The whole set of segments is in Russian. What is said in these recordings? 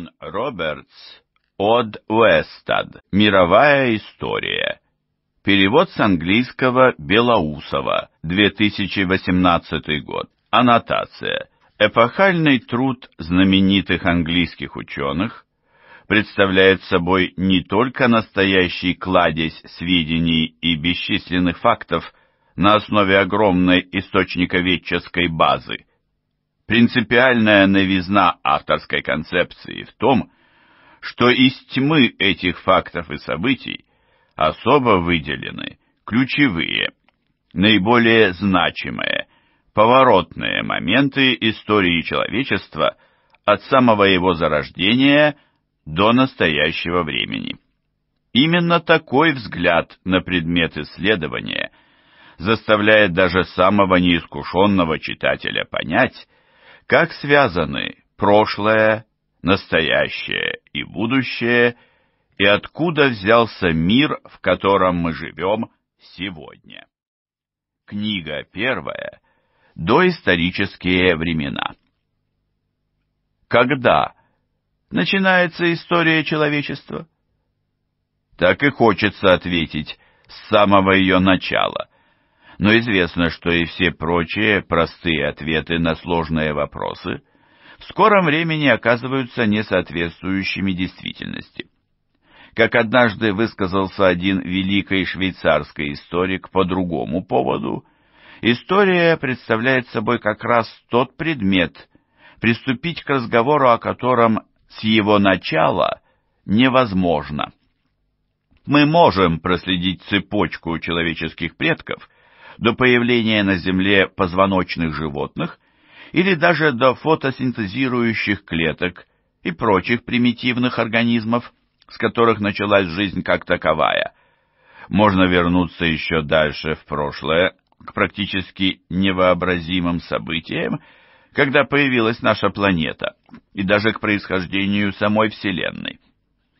Джон Робертс «Од Уэстад. Мировая история». Перевод с английского Белоусова, 2018 год. Аннотация. Эпохальный труд знаменитых английских ученых представляет собой не только настоящий кладезь сведений и бесчисленных фактов на основе огромной источниковедческой базы, Принципиальная новизна авторской концепции в том, что из тьмы этих фактов и событий особо выделены ключевые, наиболее значимые, поворотные моменты истории человечества от самого его зарождения до настоящего времени. Именно такой взгляд на предмет исследования заставляет даже самого неискушенного читателя понять, как связаны прошлое, настоящее и будущее, и откуда взялся мир, в котором мы живем сегодня? Книга первая. Доисторические времена. Когда начинается история человечества? Так и хочется ответить с самого ее начала но известно, что и все прочие простые ответы на сложные вопросы в скором времени оказываются несоответствующими действительности. Как однажды высказался один великий швейцарский историк по другому поводу, история представляет собой как раз тот предмет, приступить к разговору о котором с его начала невозможно. Мы можем проследить цепочку человеческих предков – до появления на Земле позвоночных животных или даже до фотосинтезирующих клеток и прочих примитивных организмов, с которых началась жизнь как таковая. Можно вернуться еще дальше в прошлое, к практически невообразимым событиям, когда появилась наша планета, и даже к происхождению самой Вселенной.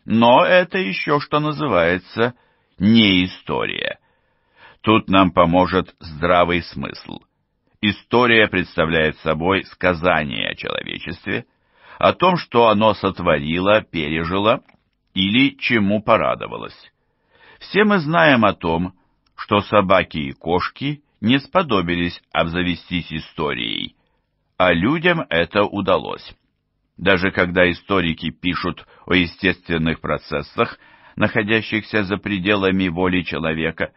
Но это еще, что называется, не история. Тут нам поможет здравый смысл. История представляет собой сказание о человечестве, о том, что оно сотворило, пережило или чему порадовалось. Все мы знаем о том, что собаки и кошки не сподобились обзавестись историей, а людям это удалось. Даже когда историки пишут о естественных процессах, находящихся за пределами воли человека,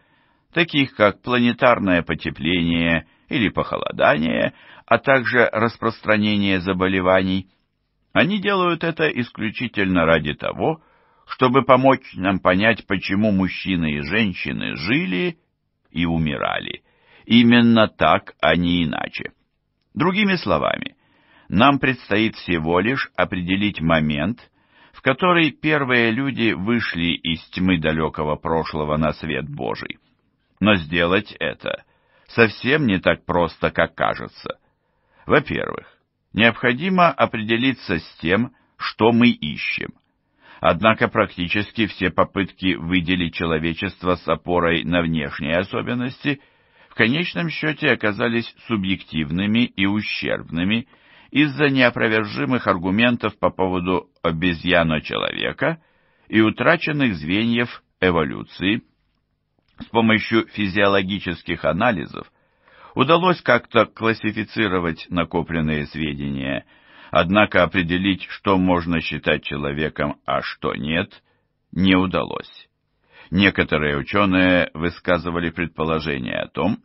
таких как планетарное потепление или похолодание, а также распространение заболеваний. Они делают это исключительно ради того, чтобы помочь нам понять, почему мужчины и женщины жили и умирали. Именно так, а не иначе. Другими словами, нам предстоит всего лишь определить момент, в который первые люди вышли из тьмы далекого прошлого на свет Божий но сделать это совсем не так просто, как кажется. Во-первых, необходимо определиться с тем, что мы ищем. Однако практически все попытки выделить человечество с опорой на внешние особенности в конечном счете оказались субъективными и ущербными из-за неопровержимых аргументов по поводу обезьяно-человека и утраченных звеньев эволюции – с помощью физиологических анализов удалось как-то классифицировать накопленные сведения, однако определить, что можно считать человеком, а что нет, не удалось. Некоторые ученые высказывали предположение о том,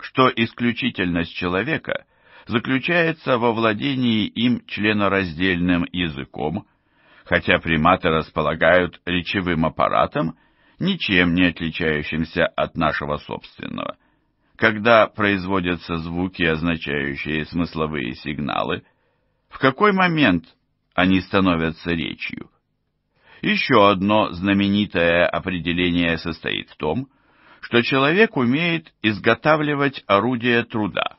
что исключительность человека заключается во владении им членораздельным языком, хотя приматы располагают речевым аппаратом ничем не отличающимся от нашего собственного. Когда производятся звуки, означающие смысловые сигналы, в какой момент они становятся речью? Еще одно знаменитое определение состоит в том, что человек умеет изготавливать орудия труда.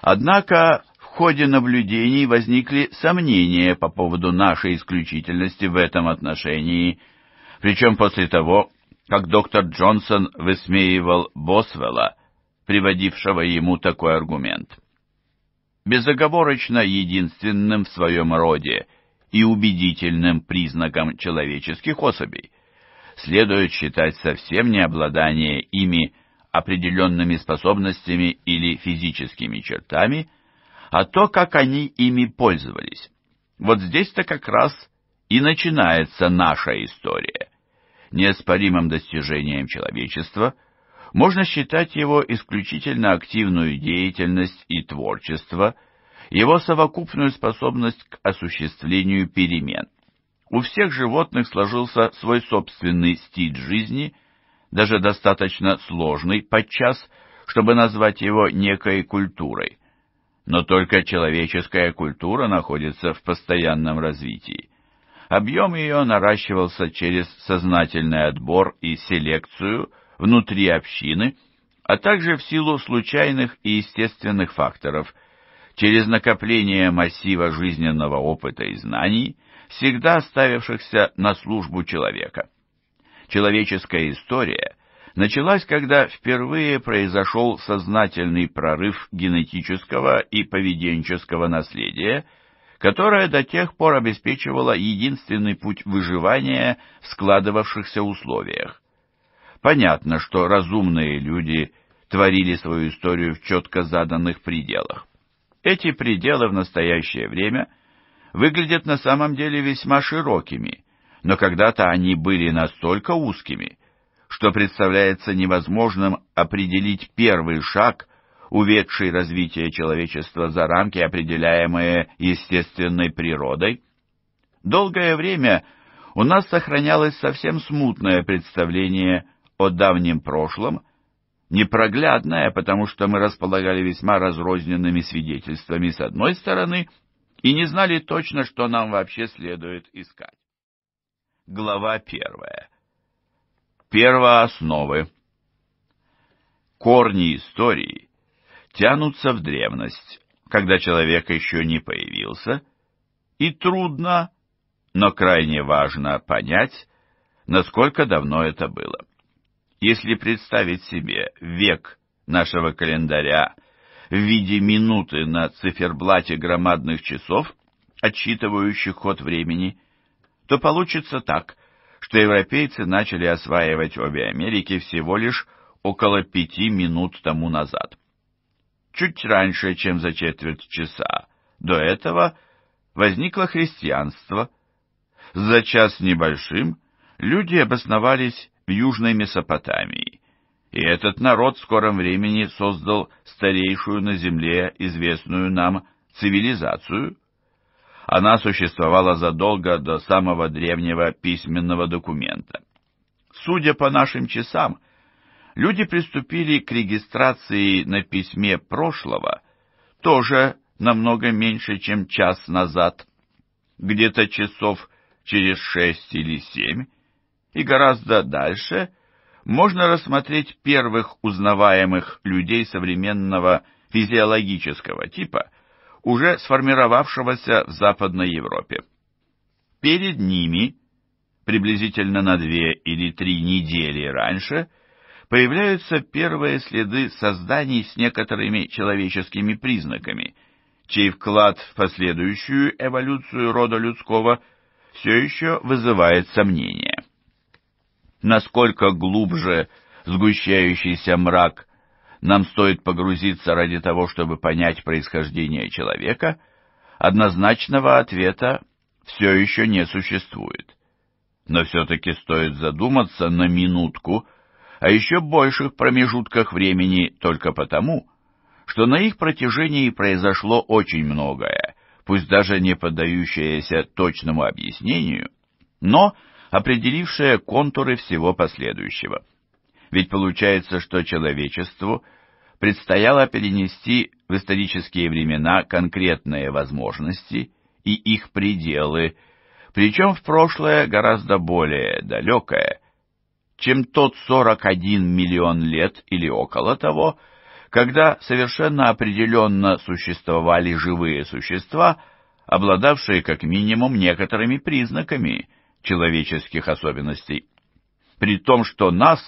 Однако в ходе наблюдений возникли сомнения по поводу нашей исключительности в этом отношении – причем после того, как доктор Джонсон высмеивал Босвелла, приводившего ему такой аргумент. Безоговорочно единственным в своем роде и убедительным признаком человеческих особей следует считать совсем не обладание ими определенными способностями или физическими чертами, а то, как они ими пользовались. Вот здесь-то как раз и начинается наша история неоспоримым достижением человечества, можно считать его исключительно активную деятельность и творчество, его совокупную способность к осуществлению перемен. У всех животных сложился свой собственный стиль жизни, даже достаточно сложный, подчас, чтобы назвать его некой культурой. Но только человеческая культура находится в постоянном развитии объем ее наращивался через сознательный отбор и селекцию внутри общины, а также в силу случайных и естественных факторов, через накопление массива жизненного опыта и знаний, всегда оставившихся на службу человека. Человеческая история началась, когда впервые произошел сознательный прорыв генетического и поведенческого наследия – которая до тех пор обеспечивала единственный путь выживания в складывавшихся условиях. Понятно, что разумные люди творили свою историю в четко заданных пределах. Эти пределы в настоящее время выглядят на самом деле весьма широкими, но когда-то они были настолько узкими, что представляется невозможным определить первый шаг уведший развитие человечества за рамки, определяемые естественной природой? Долгое время у нас сохранялось совсем смутное представление о давнем прошлом, непроглядное, потому что мы располагали весьма разрозненными свидетельствами с одной стороны и не знали точно, что нам вообще следует искать. Глава первая. Первоосновы. Корни истории тянутся в древность, когда человек еще не появился, и трудно, но крайне важно понять, насколько давно это было. Если представить себе век нашего календаря в виде минуты на циферблате громадных часов, отсчитывающих ход времени, то получится так, что европейцы начали осваивать обе Америки всего лишь около пяти минут тому назад чуть раньше, чем за четверть часа. До этого возникло христианство. За час небольшим люди обосновались в Южной Месопотамии, и этот народ в скором времени создал старейшую на Земле известную нам цивилизацию. Она существовала задолго до самого древнего письменного документа. Судя по нашим часам, люди приступили к регистрации на письме прошлого, тоже намного меньше, чем час назад, где-то часов через шесть или семь, и гораздо дальше можно рассмотреть первых узнаваемых людей современного физиологического типа, уже сформировавшегося в Западной Европе. Перед ними, приблизительно на две или три недели раньше, – появляются первые следы созданий с некоторыми человеческими признаками, чей вклад в последующую эволюцию рода людского все еще вызывает сомнения. Насколько глубже сгущающийся мрак нам стоит погрузиться ради того, чтобы понять происхождение человека, однозначного ответа все еще не существует. Но все-таки стоит задуматься на минутку а еще больших промежутках времени только потому, что на их протяжении произошло очень многое, пусть даже не поддающееся точному объяснению, но определившее контуры всего последующего. Ведь получается, что человечеству предстояло перенести в исторические времена конкретные возможности и их пределы, причем в прошлое гораздо более далекое, чем тот 41 миллион лет или около того, когда совершенно определенно существовали живые существа, обладавшие как минимум некоторыми признаками человеческих особенностей. При том, что нас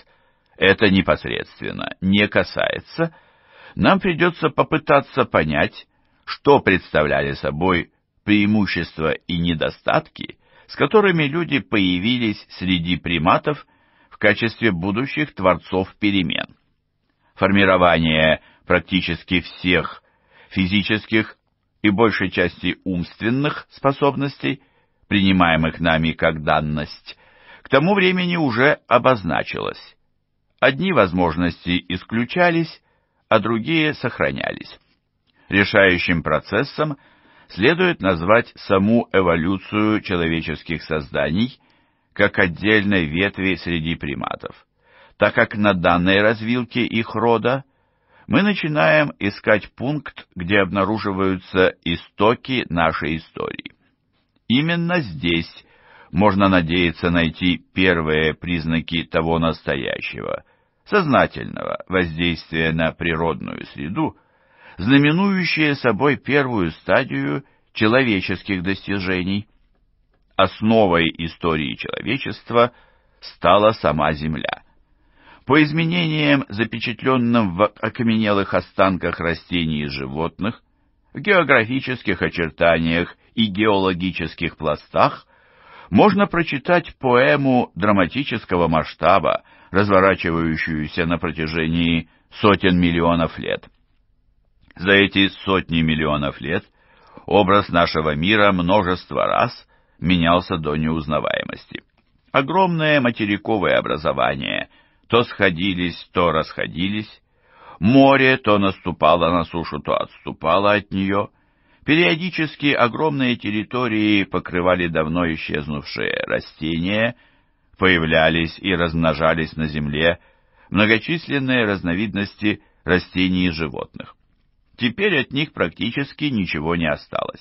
это непосредственно не касается, нам придется попытаться понять, что представляли собой преимущества и недостатки, с которыми люди появились среди приматов в качестве будущих творцов перемен. Формирование практически всех физических и большей части умственных способностей, принимаемых нами как данность, к тому времени уже обозначилось. Одни возможности исключались, а другие сохранялись. Решающим процессом следует назвать саму эволюцию человеческих созданий как отдельной ветви среди приматов. Так как на данной развилке их рода мы начинаем искать пункт, где обнаруживаются истоки нашей истории. Именно здесь можно надеяться найти первые признаки того настоящего, сознательного воздействия на природную среду, знаменующие собой первую стадию человеческих достижений – Основой истории человечества стала сама Земля. По изменениям, запечатленным в окаменелых останках растений и животных, в географических очертаниях и геологических пластах, можно прочитать поэму драматического масштаба, разворачивающуюся на протяжении сотен миллионов лет. За эти сотни миллионов лет образ нашего мира множество раз менялся до неузнаваемости. Огромные материковые образования то сходились, то расходились, море то наступало на сушу, то отступало от нее, периодически огромные территории покрывали давно исчезнувшие растения, появлялись и размножались на земле многочисленные разновидности растений и животных. Теперь от них практически ничего не осталось.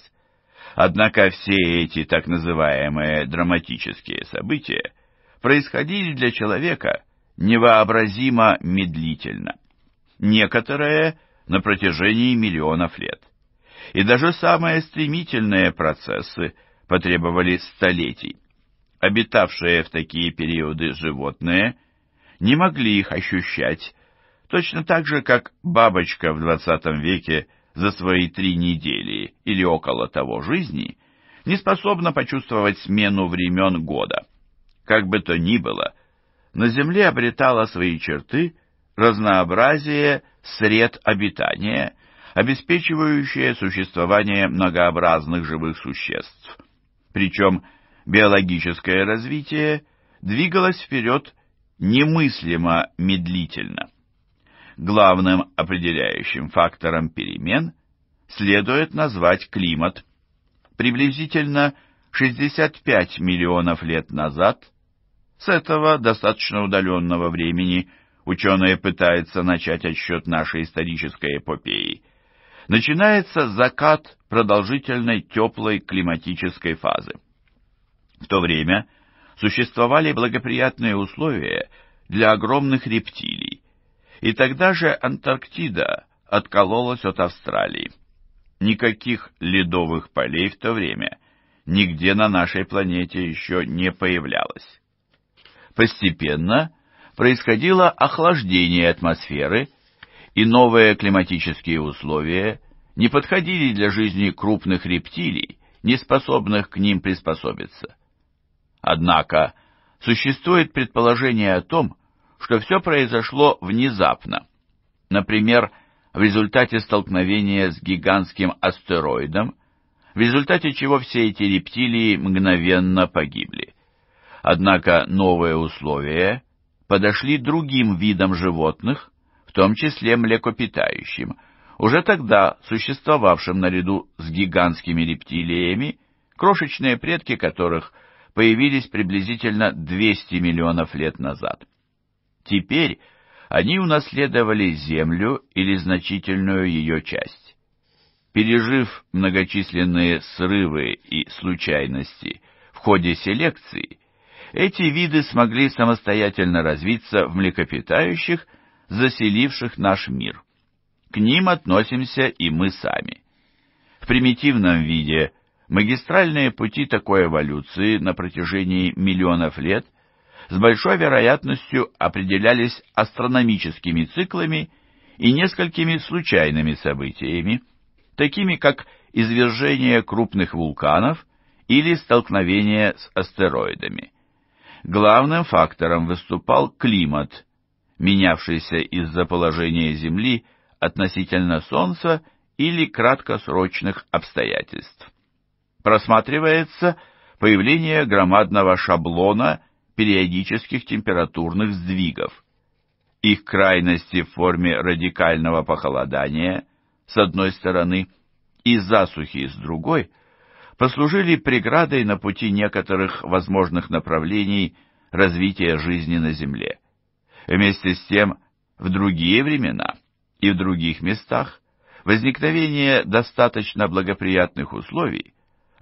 Однако все эти так называемые драматические события происходили для человека невообразимо медлительно. Некоторые на протяжении миллионов лет. И даже самые стремительные процессы потребовали столетий. Обитавшие в такие периоды животные не могли их ощущать, точно так же, как бабочка в XX веке за свои три недели или около того жизни не способна почувствовать смену времен года. Как бы то ни было, на Земле обретала свои черты разнообразие сред обитания, обеспечивающее существование многообразных живых существ. Причем биологическое развитие двигалось вперед немыслимо медлительно главным определяющим фактором перемен следует назвать климат. Приблизительно 65 миллионов лет назад, с этого достаточно удаленного времени, ученые пытаются начать отсчет нашей исторической эпопеи, начинается закат продолжительной теплой климатической фазы. В то время существовали благоприятные условия для огромных рептилий, и тогда же Антарктида откололась от Австралии. Никаких ледовых полей в то время нигде на нашей планете еще не появлялось. Постепенно происходило охлаждение атмосферы, и новые климатические условия не подходили для жизни крупных рептилий, не способных к ним приспособиться. Однако существует предположение о том, что все произошло внезапно. Например, в результате столкновения с гигантским астероидом, в результате чего все эти рептилии мгновенно погибли. Однако новые условия подошли другим видам животных, в том числе млекопитающим, уже тогда существовавшим наряду с гигантскими рептилиями, крошечные предки которых появились приблизительно 200 миллионов лет назад. Теперь они унаследовали землю или значительную ее часть. Пережив многочисленные срывы и случайности в ходе селекции, эти виды смогли самостоятельно развиться в млекопитающих, заселивших наш мир. К ним относимся и мы сами. В примитивном виде магистральные пути такой эволюции на протяжении миллионов лет с большой вероятностью определялись астрономическими циклами и несколькими случайными событиями, такими как извержение крупных вулканов или столкновение с астероидами. Главным фактором выступал климат, менявшийся из-за положения Земли относительно Солнца или краткосрочных обстоятельств. Просматривается появление громадного шаблона – периодических температурных сдвигов. Их крайности в форме радикального похолодания с одной стороны и засухи с другой послужили преградой на пути некоторых возможных направлений развития жизни на Земле. Вместе с тем, в другие времена и в других местах возникновение достаточно благоприятных условий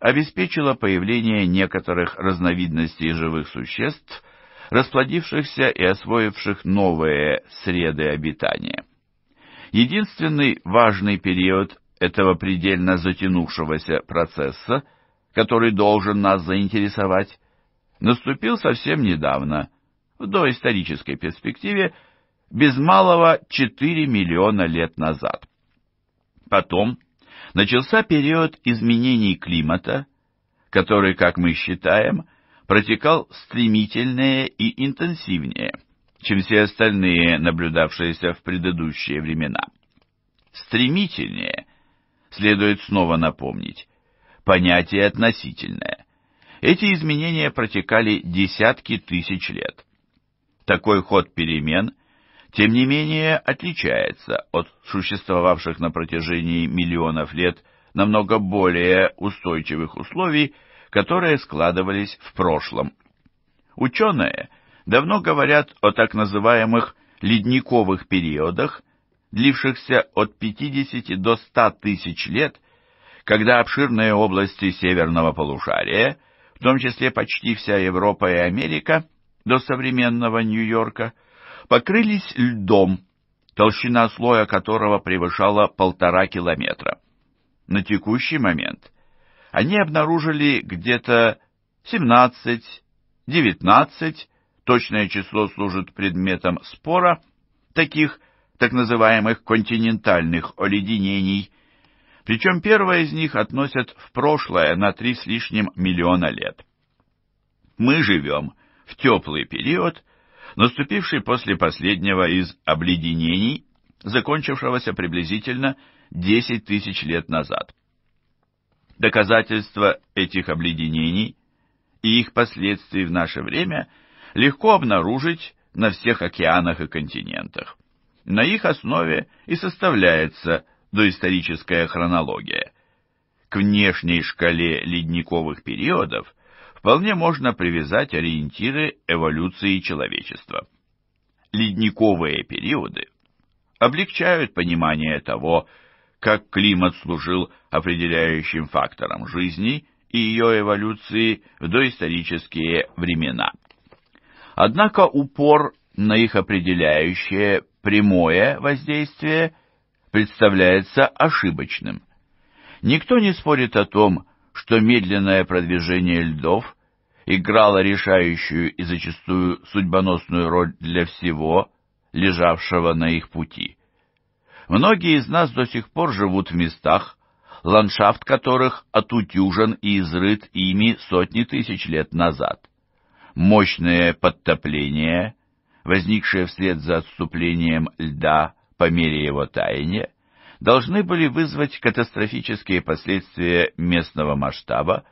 обеспечила появление некоторых разновидностей живых существ, расплодившихся и освоивших новые среды обитания. Единственный важный период этого предельно затянувшегося процесса, который должен нас заинтересовать, наступил совсем недавно, в доисторической перспективе, без малого 4 миллиона лет назад. Потом начался период изменений климата, который, как мы считаем, протекал стремительнее и интенсивнее, чем все остальные наблюдавшиеся в предыдущие времена. Стремительнее, следует снова напомнить, понятие относительное. Эти изменения протекали десятки тысяч лет. Такой ход перемен – тем не менее отличается от существовавших на протяжении миллионов лет намного более устойчивых условий, которые складывались в прошлом. Ученые давно говорят о так называемых ледниковых периодах, длившихся от 50 до 100 тысяч лет, когда обширные области северного полушария, в том числе почти вся Европа и Америка, до современного Нью-Йорка – покрылись льдом, толщина слоя которого превышала полтора километра. На текущий момент они обнаружили где-то 17, 19, точное число служит предметом спора, таких так называемых континентальных оледенений, причем первое из них относят в прошлое на три с лишним миллиона лет. Мы живем в теплый период, наступивший после последнего из обледенений, закончившегося приблизительно 10 тысяч лет назад. Доказательства этих обледенений и их последствий в наше время легко обнаружить на всех океанах и континентах. На их основе и составляется доисторическая хронология. К внешней шкале ледниковых периодов – вполне можно привязать ориентиры эволюции человечества. Ледниковые периоды облегчают понимание того, как климат служил определяющим фактором жизни и ее эволюции в доисторические времена. Однако упор на их определяющее прямое воздействие представляется ошибочным. Никто не спорит о том, что медленное продвижение льдов играло решающую и зачастую судьбоносную роль для всего, лежавшего на их пути. Многие из нас до сих пор живут в местах, ландшафт которых отутюжен и изрыт ими сотни тысяч лет назад. Мощные подтопления, возникшие вслед за отступлением льда по мере его таяния, должны были вызвать катастрофические последствия местного масштаба,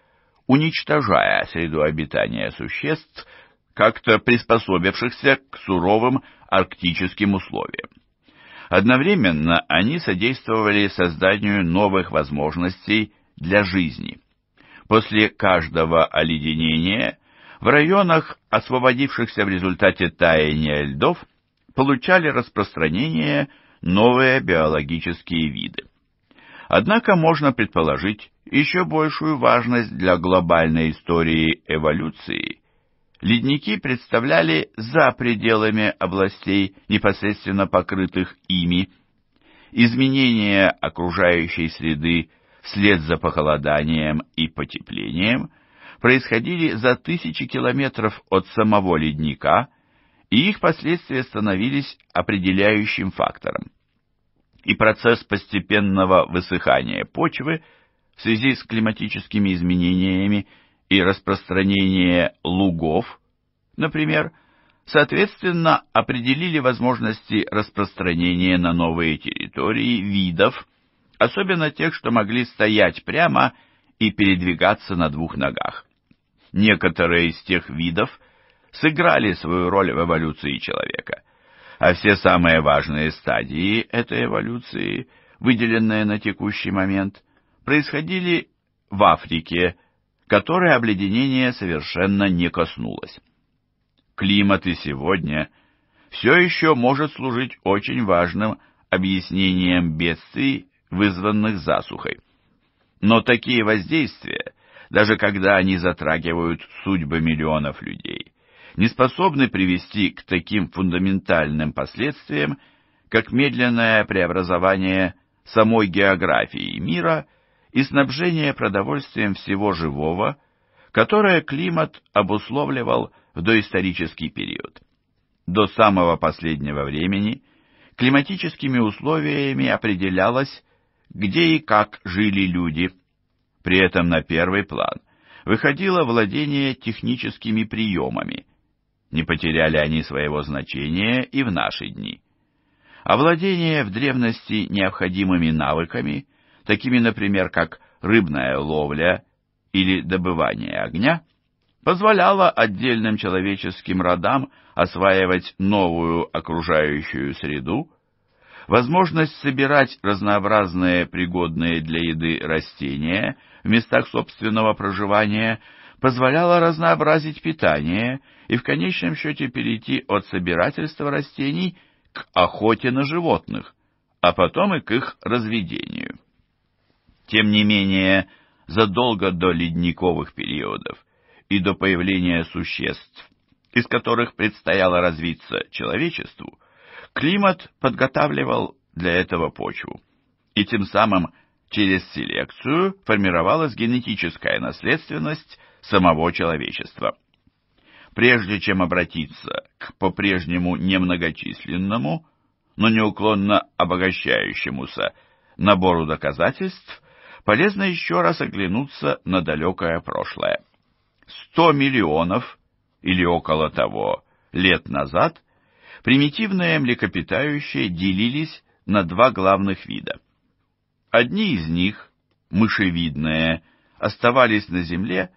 уничтожая среду обитания существ, как-то приспособившихся к суровым арктическим условиям. Одновременно они содействовали созданию новых возможностей для жизни. После каждого оледенения в районах, освободившихся в результате таяния льдов, получали распространение новые биологические виды. Однако можно предположить еще большую важность для глобальной истории эволюции. Ледники представляли за пределами областей, непосредственно покрытых ими. изменения окружающей среды вслед за похолоданием и потеплением происходили за тысячи километров от самого ледника – и их последствия становились определяющим фактором. И процесс постепенного высыхания почвы в связи с климатическими изменениями и распространение лугов, например, соответственно определили возможности распространения на новые территории видов, особенно тех, что могли стоять прямо и передвигаться на двух ногах. Некоторые из тех видов – сыграли свою роль в эволюции человека, а все самые важные стадии этой эволюции, выделенные на текущий момент, происходили в Африке, которой обледенение совершенно не коснулось. Климат и сегодня все еще может служить очень важным объяснением бедствий, вызванных засухой. Но такие воздействия, даже когда они затрагивают судьбы миллионов людей, не способны привести к таким фундаментальным последствиям, как медленное преобразование самой географии мира и снабжение продовольствием всего живого, которое климат обусловливал в доисторический период. До самого последнего времени климатическими условиями определялось, где и как жили люди. При этом на первый план выходило владение техническими приемами, не потеряли они своего значения и в наши дни. Овладение в древности необходимыми навыками, такими, например, как рыбная ловля или добывание огня, позволяло отдельным человеческим родам осваивать новую окружающую среду, возможность собирать разнообразные пригодные для еды растения в местах собственного проживания – позволяло разнообразить питание и в конечном счете перейти от собирательства растений к охоте на животных, а потом и к их разведению. Тем не менее, задолго до ледниковых периодов и до появления существ, из которых предстояло развиться человечеству, климат подготавливал для этого почву, и тем самым через селекцию формировалась генетическая наследственность самого человечества. Прежде чем обратиться к по-прежнему немногочисленному, но неуклонно обогащающемуся набору доказательств, полезно еще раз оглянуться на далекое прошлое. Сто миллионов, или около того, лет назад примитивные млекопитающие делились на два главных вида. Одни из них, мышевидные, оставались на Земле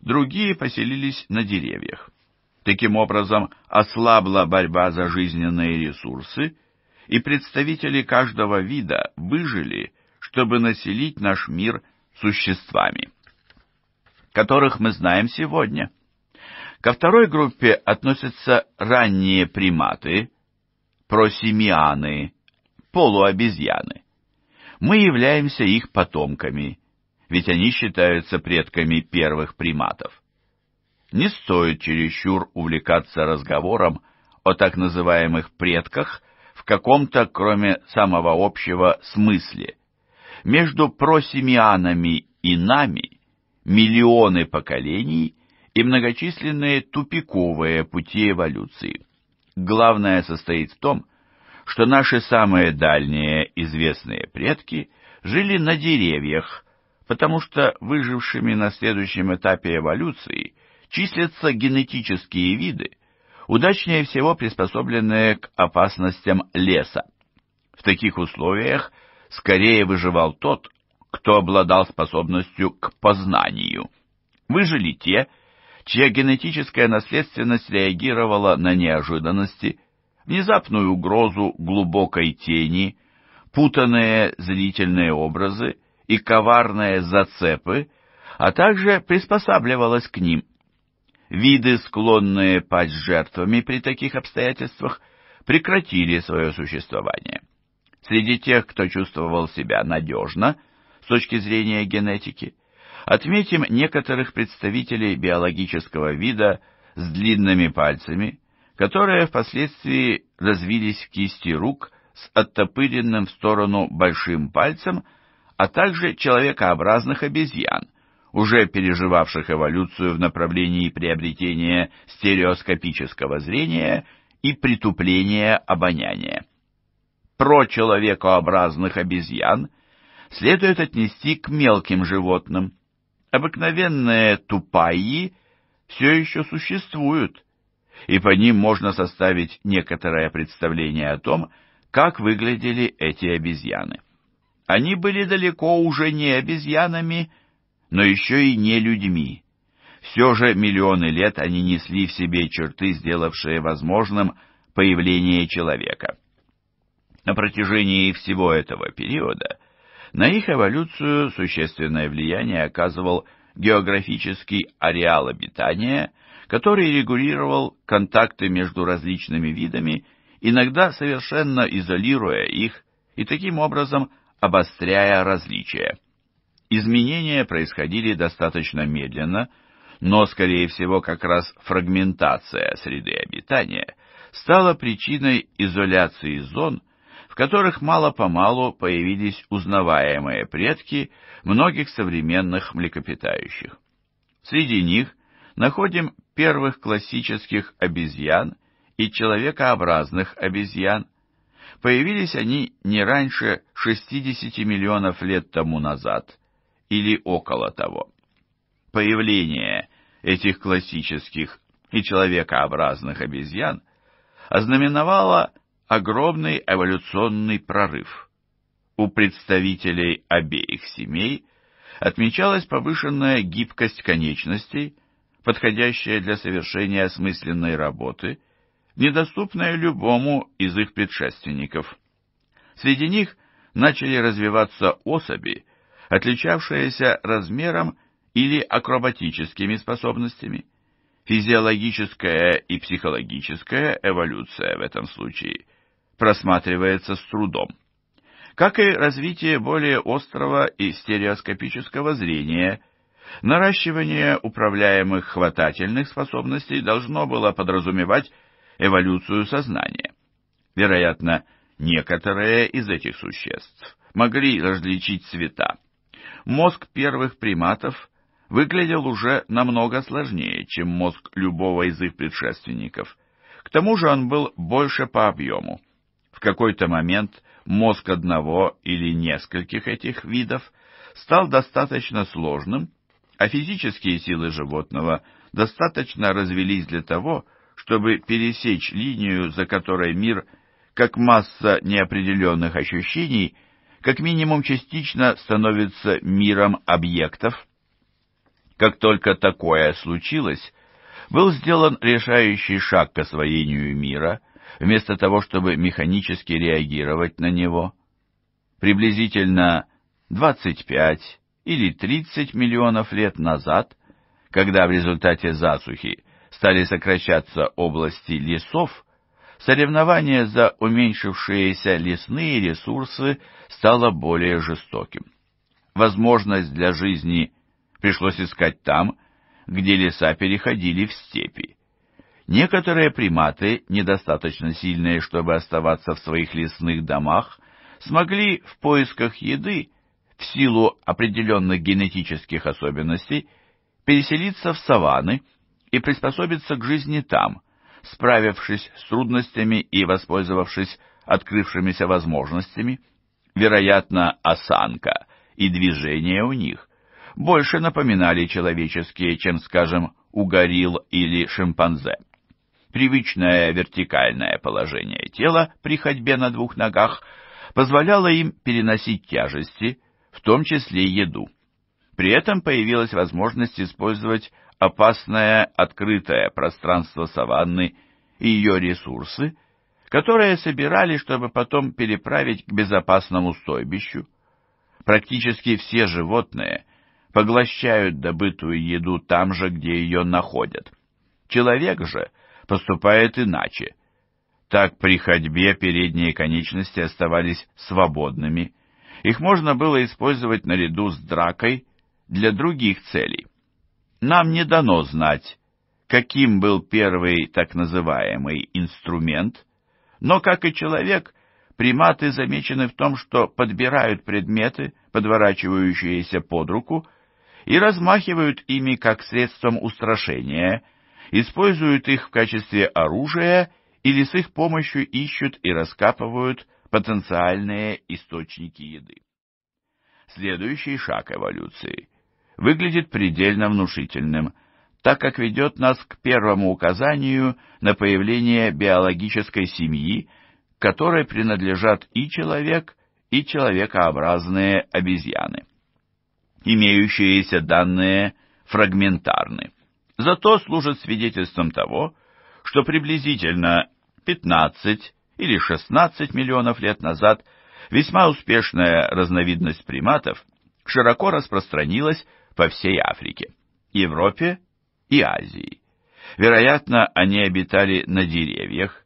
другие поселились на деревьях. Таким образом, ослабла борьба за жизненные ресурсы, и представители каждого вида выжили, чтобы населить наш мир существами, которых мы знаем сегодня. Ко второй группе относятся ранние приматы, просимианы, полуобезьяны. Мы являемся их потомками – ведь они считаются предками первых приматов. Не стоит чересчур увлекаться разговором о так называемых «предках» в каком-то, кроме самого общего, смысле. Между просимианами и нами миллионы поколений и многочисленные тупиковые пути эволюции. Главное состоит в том, что наши самые дальние известные предки жили на деревьях, потому что выжившими на следующем этапе эволюции числятся генетические виды, удачнее всего приспособленные к опасностям леса. В таких условиях скорее выживал тот, кто обладал способностью к познанию. Выжили те, чья генетическая наследственность реагировала на неожиданности, внезапную угрозу глубокой тени, путанные зрительные образы и коварные зацепы, а также приспосабливалась к ним. Виды, склонные пасть жертвами при таких обстоятельствах, прекратили свое существование. Среди тех, кто чувствовал себя надежно с точки зрения генетики, отметим некоторых представителей биологического вида с длинными пальцами, которые впоследствии развились в кисти рук с оттопыренным в сторону большим пальцем – а также человекообразных обезьян, уже переживавших эволюцию в направлении приобретения стереоскопического зрения и притупления обоняния. Про человекообразных обезьян следует отнести к мелким животным. Обыкновенные тупаи все еще существуют, и по ним можно составить некоторое представление о том, как выглядели эти обезьяны. Они были далеко уже не обезьянами, но еще и не людьми. Все же миллионы лет они несли в себе черты, сделавшие возможным появление человека. На протяжении всего этого периода на их эволюцию существенное влияние оказывал географический ареал обитания, который регулировал контакты между различными видами, иногда совершенно изолируя их и таким образом обостряя различия. Изменения происходили достаточно медленно, но, скорее всего, как раз фрагментация среды обитания стала причиной изоляции зон, в которых мало-помалу появились узнаваемые предки многих современных млекопитающих. Среди них находим первых классических обезьян и человекообразных обезьян, Появились они не раньше 60 миллионов лет тому назад, или около того. Появление этих классических и человекообразных обезьян ознаменовало огромный эволюционный прорыв. У представителей обеих семей отмечалась повышенная гибкость конечностей, подходящая для совершения осмысленной работы – недоступное любому из их предшественников. Среди них начали развиваться особи, отличавшиеся размером или акробатическими способностями. Физиологическая и психологическая эволюция в этом случае просматривается с трудом. Как и развитие более острого и стереоскопического зрения, наращивание управляемых хватательных способностей должно было подразумевать эволюцию сознания. Вероятно, некоторые из этих существ могли различить цвета. Мозг первых приматов выглядел уже намного сложнее, чем мозг любого из их предшественников. К тому же он был больше по объему. В какой-то момент мозг одного или нескольких этих видов стал достаточно сложным, а физические силы животного достаточно развелись для того, чтобы пересечь линию, за которой мир, как масса неопределенных ощущений, как минимум частично становится миром объектов. Как только такое случилось, был сделан решающий шаг к освоению мира, вместо того, чтобы механически реагировать на него. Приблизительно 25 или 30 миллионов лет назад, когда в результате засухи стали сокращаться области лесов, соревнование за уменьшившиеся лесные ресурсы стало более жестоким. Возможность для жизни пришлось искать там, где леса переходили в степи. Некоторые приматы, недостаточно сильные, чтобы оставаться в своих лесных домах, смогли в поисках еды, в силу определенных генетических особенностей, переселиться в саванны, и приспособиться к жизни там, справившись с трудностями и воспользовавшись открывшимися возможностями. Вероятно, осанка и движение у них больше напоминали человеческие, чем, скажем, у горилл или шимпанзе. Привычное вертикальное положение тела при ходьбе на двух ногах позволяло им переносить тяжести, в том числе еду. При этом появилась возможность использовать опасное открытое пространство саванны и ее ресурсы, которые собирали, чтобы потом переправить к безопасному стойбищу. Практически все животные поглощают добытую еду там же, где ее находят. Человек же поступает иначе. Так при ходьбе передние конечности оставались свободными. Их можно было использовать наряду с дракой для других целей. Нам не дано знать, каким был первый так называемый инструмент, но, как и человек, приматы замечены в том, что подбирают предметы, подворачивающиеся под руку, и размахивают ими как средством устрашения, используют их в качестве оружия или с их помощью ищут и раскапывают потенциальные источники еды. Следующий шаг эволюции — выглядит предельно внушительным, так как ведет нас к первому указанию на появление биологической семьи, которой принадлежат и человек, и человекообразные обезьяны. Имеющиеся данные фрагментарны, зато служат свидетельством того, что приблизительно 15 или 16 миллионов лет назад весьма успешная разновидность приматов широко распространилась по всей Африке, Европе и Азии. Вероятно, они обитали на деревьях.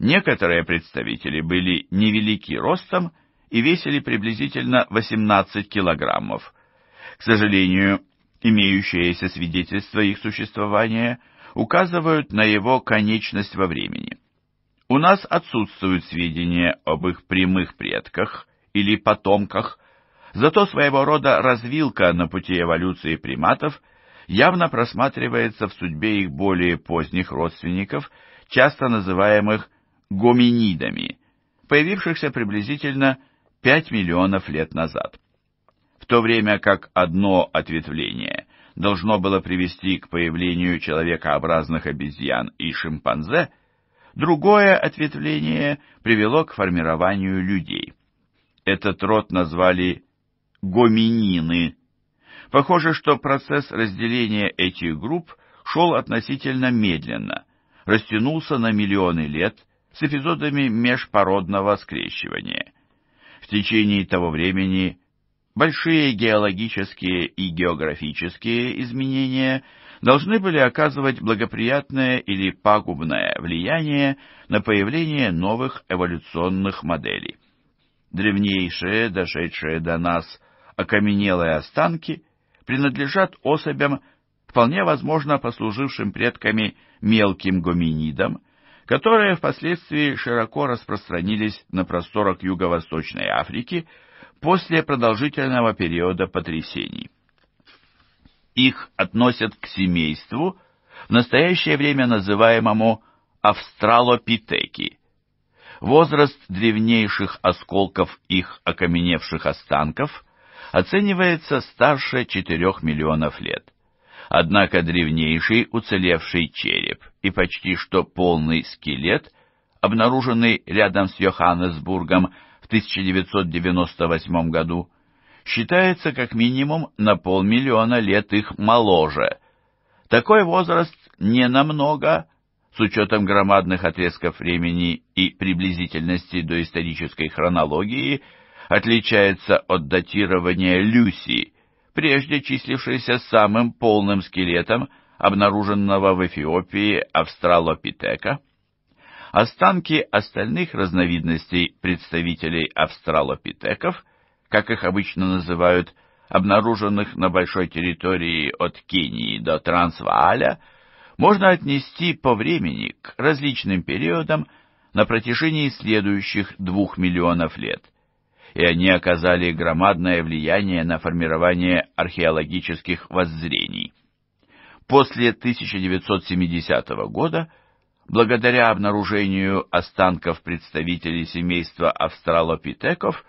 Некоторые представители были невелики ростом и весили приблизительно 18 килограммов. К сожалению, имеющиеся свидетельства их существования указывают на его конечность во времени. У нас отсутствуют сведения об их прямых предках или потомках, Зато своего рода развилка на пути эволюции приматов явно просматривается в судьбе их более поздних родственников, часто называемых гоминидами, появившихся приблизительно 5 миллионов лет назад. В то время как одно ответвление должно было привести к появлению человекообразных обезьян и шимпанзе, другое ответвление привело к формированию людей. Этот род назвали гоминины. Похоже, что процесс разделения этих групп шел относительно медленно, растянулся на миллионы лет с эпизодами межпородного скрещивания. В течение того времени большие геологические и географические изменения должны были оказывать благоприятное или пагубное влияние на появление новых эволюционных моделей. Древнейшие, дошедшие до нас окаменелые останки принадлежат особям, вполне возможно послужившим предками мелким гоминидам, которые впоследствии широко распространились на просторах Юго-Восточной Африки после продолжительного периода потрясений. Их относят к семейству, в настоящее время называемому австралопитеки. Возраст древнейших осколков их окаменевших останков оценивается старше 4 миллионов лет. Однако древнейший уцелевший череп и почти что полный скелет, обнаруженный рядом с Йоханнесбургом в 1998 году, считается как минимум на полмиллиона лет их моложе. Такой возраст не намного, с учетом громадных отрезков времени и приблизительности доисторической хронологии – отличается от датирования Люси, прежде числившейся самым полным скелетом, обнаруженного в Эфиопии австралопитека. Останки остальных разновидностей представителей австралопитеков, как их обычно называют, обнаруженных на большой территории от Кении до Трансвааля, можно отнести по времени к различным периодам на протяжении следующих двух миллионов лет – и они оказали громадное влияние на формирование археологических воззрений. После 1970 года, благодаря обнаружению останков представителей семейства австралопитеков,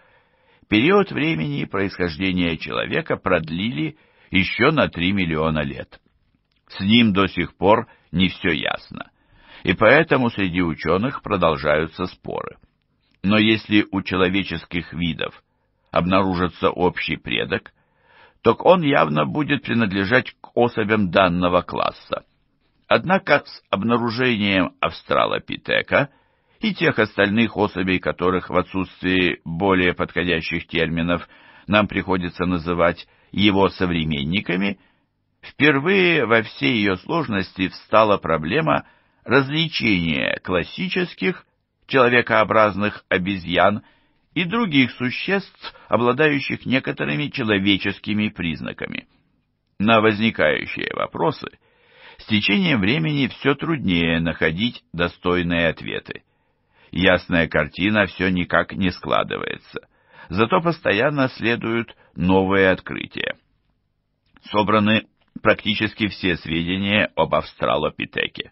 период времени происхождения человека продлили еще на 3 миллиона лет. С ним до сих пор не все ясно, и поэтому среди ученых продолжаются споры. Но если у человеческих видов обнаружится общий предок, то он явно будет принадлежать к особям данного класса. Однако с обнаружением австралопитека и тех остальных особей, которых в отсутствии более подходящих терминов нам приходится называть его современниками, впервые во всей ее сложности встала проблема различения классических человекообразных обезьян и других существ, обладающих некоторыми человеческими признаками. На возникающие вопросы с течением времени все труднее находить достойные ответы. Ясная картина все никак не складывается, зато постоянно следуют новые открытия. Собраны практически все сведения об австралопитеке.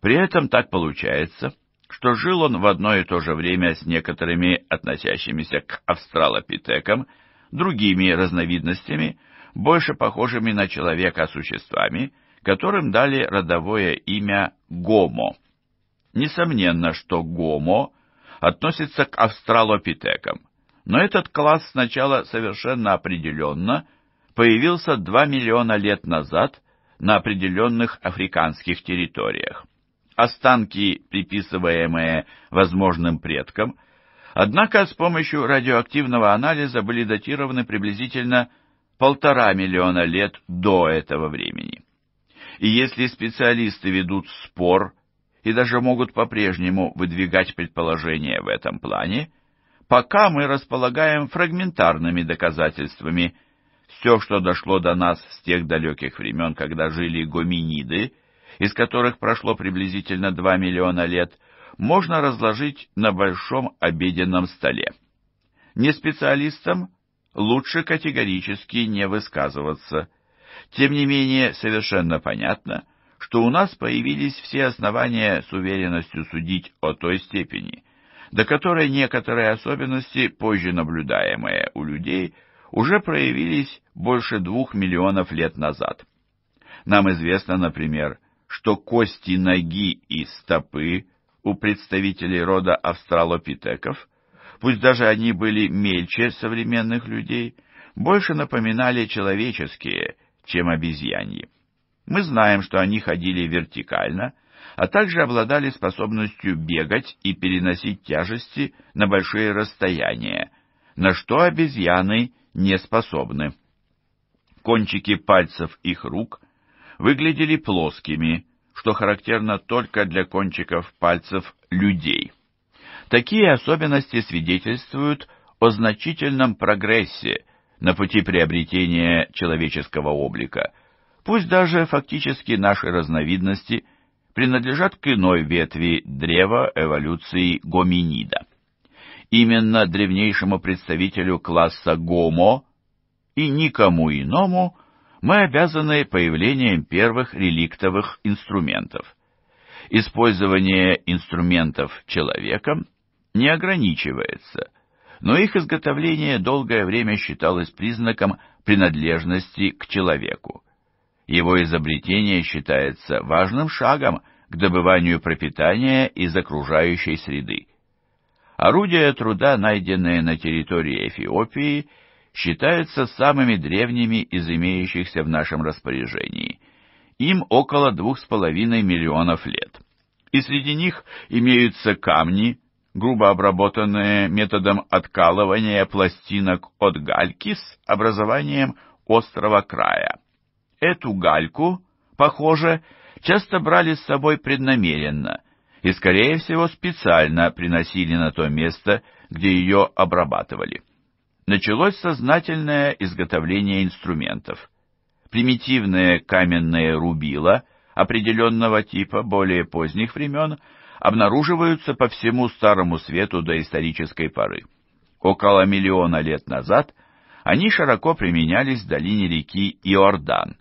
При этом так получается – что жил он в одно и то же время с некоторыми относящимися к австралопитекам, другими разновидностями, больше похожими на человека существами, которым дали родовое имя Гомо. Несомненно, что Гомо относится к австралопитекам, но этот класс сначала совершенно определенно появился 2 миллиона лет назад на определенных африканских территориях останки, приписываемые возможным предкам, однако с помощью радиоактивного анализа были датированы приблизительно полтора миллиона лет до этого времени. И если специалисты ведут спор и даже могут по-прежнему выдвигать предположения в этом плане, пока мы располагаем фрагментарными доказательствами. Все, что дошло до нас с тех далеких времен, когда жили гоминиды – из которых прошло приблизительно 2 миллиона лет, можно разложить на большом обеденном столе. Не специалистам лучше категорически не высказываться. Тем не менее, совершенно понятно, что у нас появились все основания с уверенностью судить о той степени, до которой некоторые особенности, позже наблюдаемые у людей, уже проявились больше двух миллионов лет назад. Нам известно, например, что кости ноги и стопы у представителей рода австралопитеков, пусть даже они были мельче современных людей, больше напоминали человеческие, чем обезьяньи. Мы знаем, что они ходили вертикально, а также обладали способностью бегать и переносить тяжести на большие расстояния, на что обезьяны не способны. Кончики пальцев их рук выглядели плоскими, что характерно только для кончиков пальцев людей. Такие особенности свидетельствуют о значительном прогрессе на пути приобретения человеческого облика. Пусть даже фактически наши разновидности принадлежат к иной ветви древа эволюции гоминида. Именно древнейшему представителю класса гомо и никому иному – мы обязаны появлением первых реликтовых инструментов. Использование инструментов человеком не ограничивается, но их изготовление долгое время считалось признаком принадлежности к человеку. Его изобретение считается важным шагом к добыванию пропитания из окружающей среды. Орудия труда, найденные на территории Эфиопии, считаются самыми древними из имеющихся в нашем распоряжении. Им около двух с половиной миллионов лет. И среди них имеются камни, грубо обработанные методом откалывания пластинок от гальки с образованием острого края. Эту гальку, похоже, часто брали с собой преднамеренно и, скорее всего, специально приносили на то место, где ее обрабатывали началось сознательное изготовление инструментов. Примитивные каменные рубила определенного типа более поздних времен обнаруживаются по всему Старому Свету до исторической поры. Около миллиона лет назад они широко применялись в долине реки Иордан.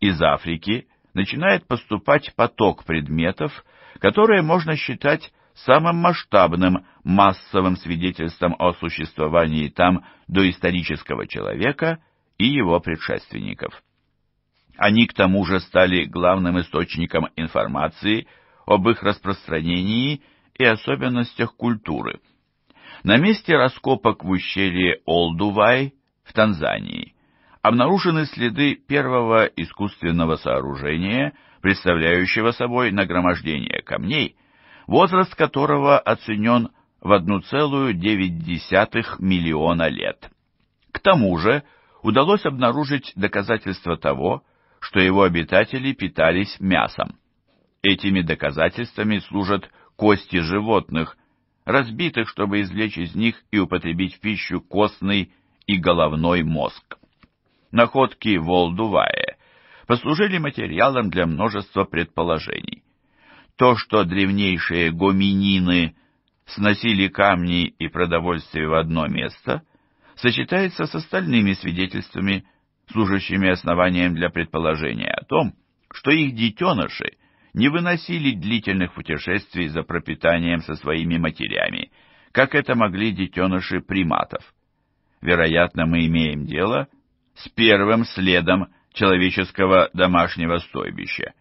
Из Африки начинает поступать поток предметов, которые можно считать самым масштабным массовым свидетельством о существовании там доисторического человека и его предшественников. Они к тому же стали главным источником информации об их распространении и особенностях культуры. На месте раскопок в ущелье Олдувай в Танзании обнаружены следы первого искусственного сооружения, представляющего собой нагромождение камней – возраст которого оценен в 1,9 миллиона лет. К тому же удалось обнаружить доказательства того, что его обитатели питались мясом. Этими доказательствами служат кости животных, разбитых, чтобы извлечь из них и употребить в пищу костный и головной мозг. Находки Волдувае послужили материалом для множества предположений. То, что древнейшие гоминины сносили камни и продовольствие в одно место, сочетается с остальными свидетельствами, служащими основанием для предположения о том, что их детеныши не выносили длительных путешествий за пропитанием со своими матерями, как это могли детеныши приматов. Вероятно, мы имеем дело с первым следом человеческого домашнего стойбища.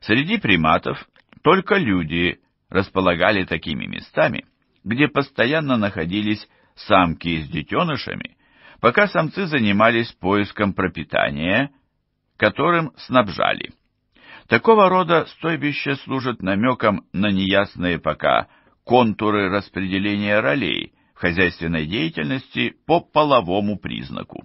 Среди приматов только люди располагали такими местами, где постоянно находились самки с детенышами, пока самцы занимались поиском пропитания, которым снабжали. Такого рода стойбище служит намеком на неясные пока контуры распределения ролей в хозяйственной деятельности по половому признаку.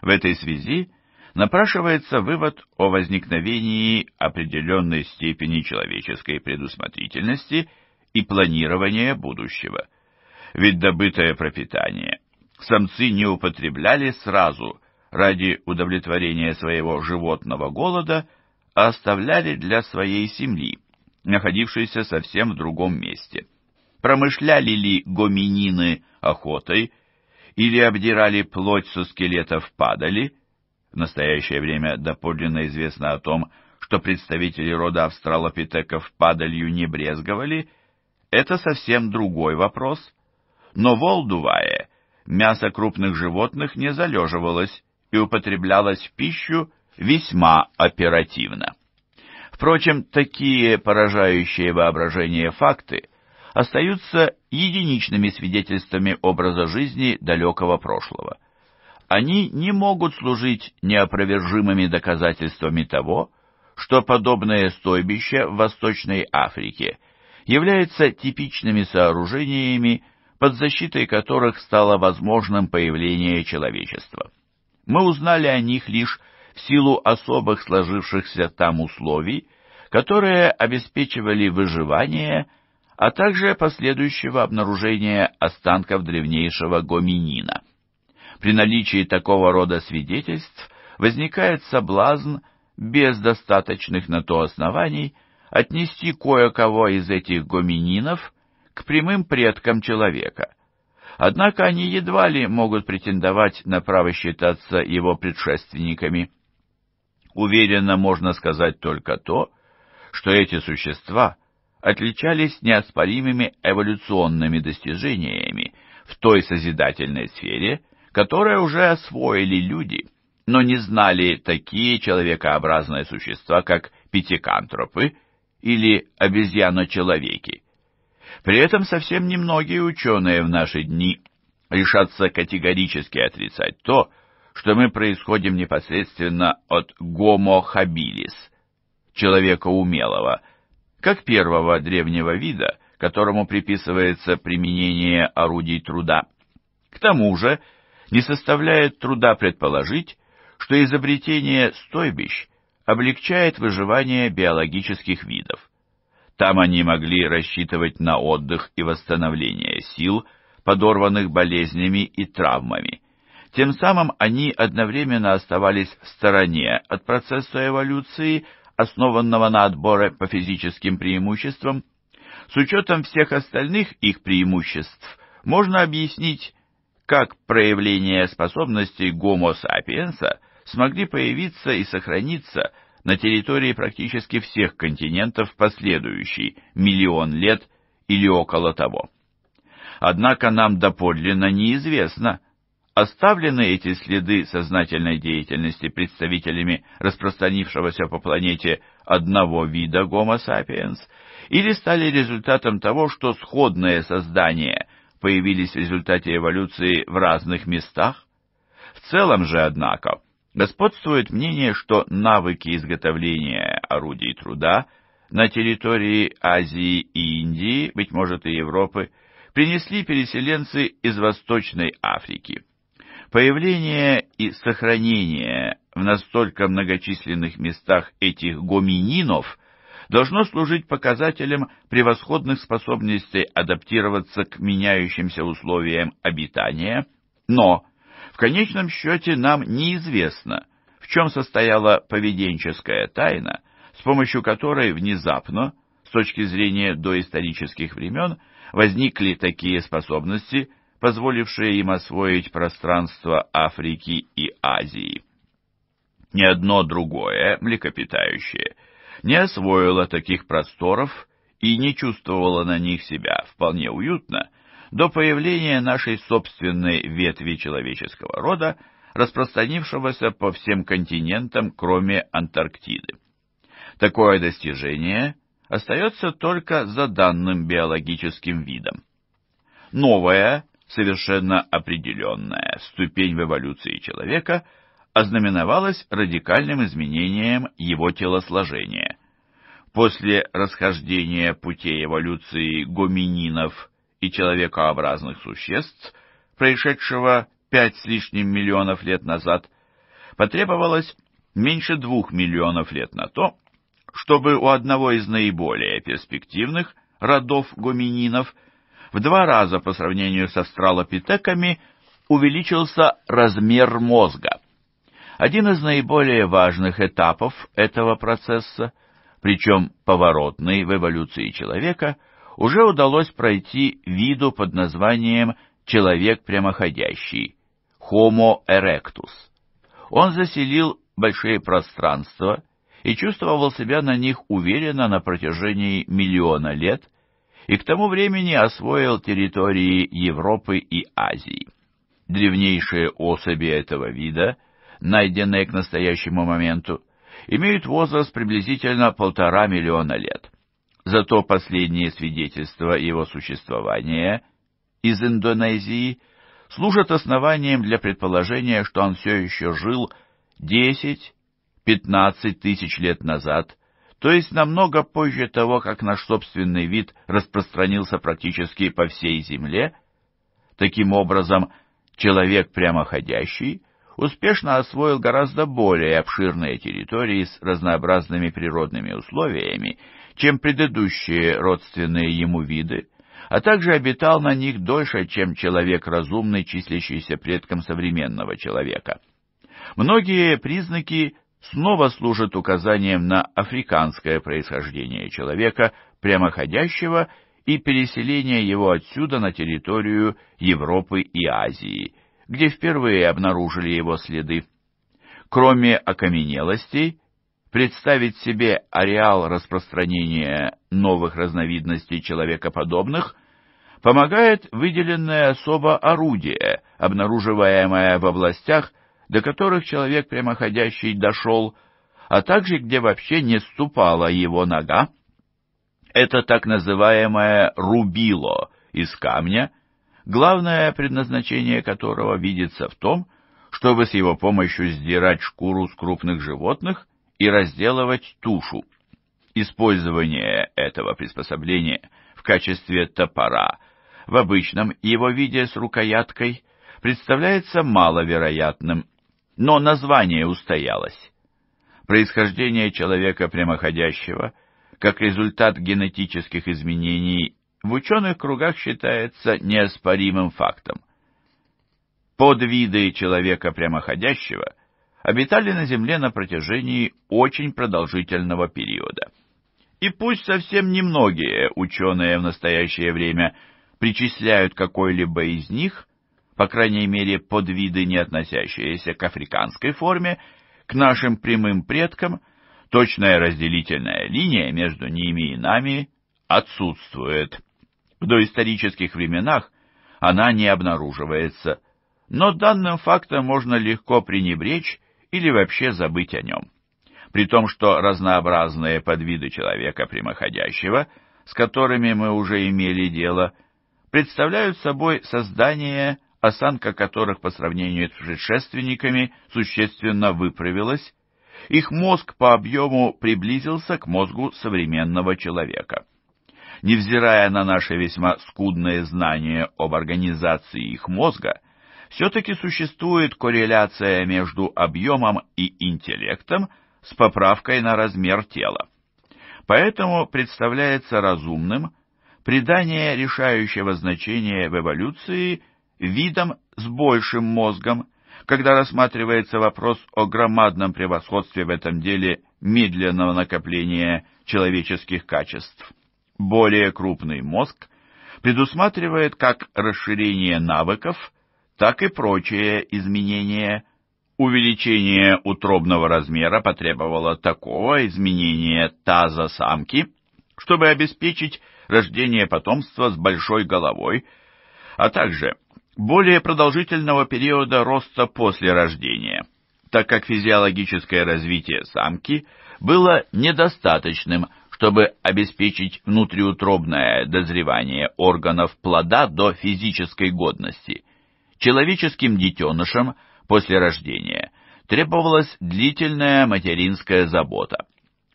В этой связи напрашивается вывод о возникновении определенной степени человеческой предусмотрительности и планирования будущего. Ведь добытое пропитание самцы не употребляли сразу ради удовлетворения своего животного голода, а оставляли для своей семьи, находившейся совсем в другом месте. Промышляли ли гоминины охотой или обдирали плоть со скелетов падали – в настоящее время доподлинно известно о том, что представители рода австралопитеков падалью не брезговали, это совсем другой вопрос. Но волдувая мясо крупных животных не залеживалось и употреблялось в пищу весьма оперативно. Впрочем, такие поражающие воображение факты остаются единичными свидетельствами образа жизни далекого прошлого – они не могут служить неопровержимыми доказательствами того, что подобное стойбище в Восточной Африке является типичными сооружениями, под защитой которых стало возможным появление человечества. Мы узнали о них лишь в силу особых сложившихся там условий, которые обеспечивали выживание, а также последующего обнаружения останков древнейшего гоминина. При наличии такого рода свидетельств возникает соблазн без достаточных на то оснований отнести кое-кого из этих гомининов к прямым предкам человека. Однако они едва ли могут претендовать на право считаться его предшественниками. Уверенно можно сказать только то, что эти существа отличались неоспоримыми эволюционными достижениями в той созидательной сфере, которое уже освоили люди, но не знали такие человекообразные существа, как пятикантропы или обезьяночеловеки. При этом совсем немногие ученые в наши дни решатся категорически отрицать то, что мы происходим непосредственно от гомо хабилис, человека умелого, как первого древнего вида, которому приписывается применение орудий труда. К тому же, не составляет труда предположить, что изобретение стойбищ облегчает выживание биологических видов. Там они могли рассчитывать на отдых и восстановление сил, подорванных болезнями и травмами. Тем самым они одновременно оставались в стороне от процесса эволюции, основанного на отборе по физическим преимуществам. С учетом всех остальных их преимуществ можно объяснить как проявления способностей гомо сапиенса смогли появиться и сохраниться на территории практически всех континентов в последующий миллион лет или около того. Однако нам доподлинно неизвестно, оставлены эти следы сознательной деятельности представителями распространившегося по планете одного вида гомо сапиенс или стали результатом того, что сходное создание появились в результате эволюции в разных местах. В целом же, однако, господствует мнение, что навыки изготовления орудий труда на территории Азии и Индии, быть может и Европы, принесли переселенцы из Восточной Африки. Появление и сохранение в настолько многочисленных местах этих гомининов должно служить показателем превосходных способностей адаптироваться к меняющимся условиям обитания, но в конечном счете нам неизвестно, в чем состояла поведенческая тайна, с помощью которой внезапно, с точки зрения доисторических времен, возникли такие способности, позволившие им освоить пространство Африки и Азии. Ни одно другое млекопитающее – не освоила таких просторов и не чувствовала на них себя вполне уютно до появления нашей собственной ветви человеческого рода, распространившегося по всем континентам, кроме Антарктиды. Такое достижение остается только за данным биологическим видом. Новая, совершенно определенная ступень в эволюции человека – ознаменовалось радикальным изменением его телосложения. После расхождения путей эволюции гомининов и человекообразных существ, происшедшего пять с лишним миллионов лет назад, потребовалось меньше двух миллионов лет на то, чтобы у одного из наиболее перспективных родов гомининов в два раза по сравнению с австралопитеками увеличился размер мозга. Один из наиболее важных этапов этого процесса, причем поворотный в эволюции человека, уже удалось пройти виду под названием «человек прямоходящий» — Homo erectus. Он заселил большие пространства и чувствовал себя на них уверенно на протяжении миллиона лет и к тому времени освоил территории Европы и Азии. Древнейшие особи этого вида найденные к настоящему моменту, имеют возраст приблизительно полтора миллиона лет. Зато последние свидетельства его существования из Индонезии служат основанием для предположения, что он все еще жил 10-15 тысяч лет назад, то есть намного позже того, как наш собственный вид распространился практически по всей Земле. Таким образом, человек прямоходящий успешно освоил гораздо более обширные территории с разнообразными природными условиями, чем предыдущие родственные ему виды, а также обитал на них дольше, чем человек разумный, числящийся предком современного человека. Многие признаки снова служат указанием на африканское происхождение человека, прямоходящего, и переселение его отсюда на территорию Европы и Азии – где впервые обнаружили его следы. Кроме окаменелостей, представить себе ареал распространения новых разновидностей человекоподобных помогает выделенное особо орудие, обнаруживаемое в областях, до которых человек прямоходящий дошел, а также где вообще не ступала его нога. Это так называемое рубило из камня – главное предназначение которого видится в том, чтобы с его помощью сдирать шкуру с крупных животных и разделывать тушу. Использование этого приспособления в качестве топора в обычном его виде с рукояткой представляется маловероятным, но название устоялось. Происхождение человека прямоходящего, как результат генетических изменений в ученых кругах считается неоспоримым фактом. Подвиды человека прямоходящего обитали на Земле на протяжении очень продолжительного периода. И пусть совсем немногие ученые в настоящее время причисляют какой-либо из них, по крайней мере подвиды, не относящиеся к африканской форме, к нашим прямым предкам, точная разделительная линия между ними и нами отсутствует. В доисторических временах она не обнаруживается, но данным фактом можно легко пренебречь или вообще забыть о нем. При том, что разнообразные подвиды человека прямоходящего, с которыми мы уже имели дело, представляют собой создание, осанка которых по сравнению с предшественниками существенно выправилась, их мозг по объему приблизился к мозгу современного человека невзирая на наши весьма скудные знания об организации их мозга, все-таки существует корреляция между объемом и интеллектом с поправкой на размер тела. Поэтому представляется разумным придание решающего значения в эволюции видам с большим мозгом, когда рассматривается вопрос о громадном превосходстве в этом деле медленного накопления человеческих качеств. Более крупный мозг предусматривает как расширение навыков, так и прочие изменения. Увеличение утробного размера потребовало такого изменения таза самки, чтобы обеспечить рождение потомства с большой головой, а также более продолжительного периода роста после рождения, так как физиологическое развитие самки было недостаточным чтобы обеспечить внутриутробное дозревание органов плода до физической годности. Человеческим детенышам после рождения требовалась длительная материнская забота,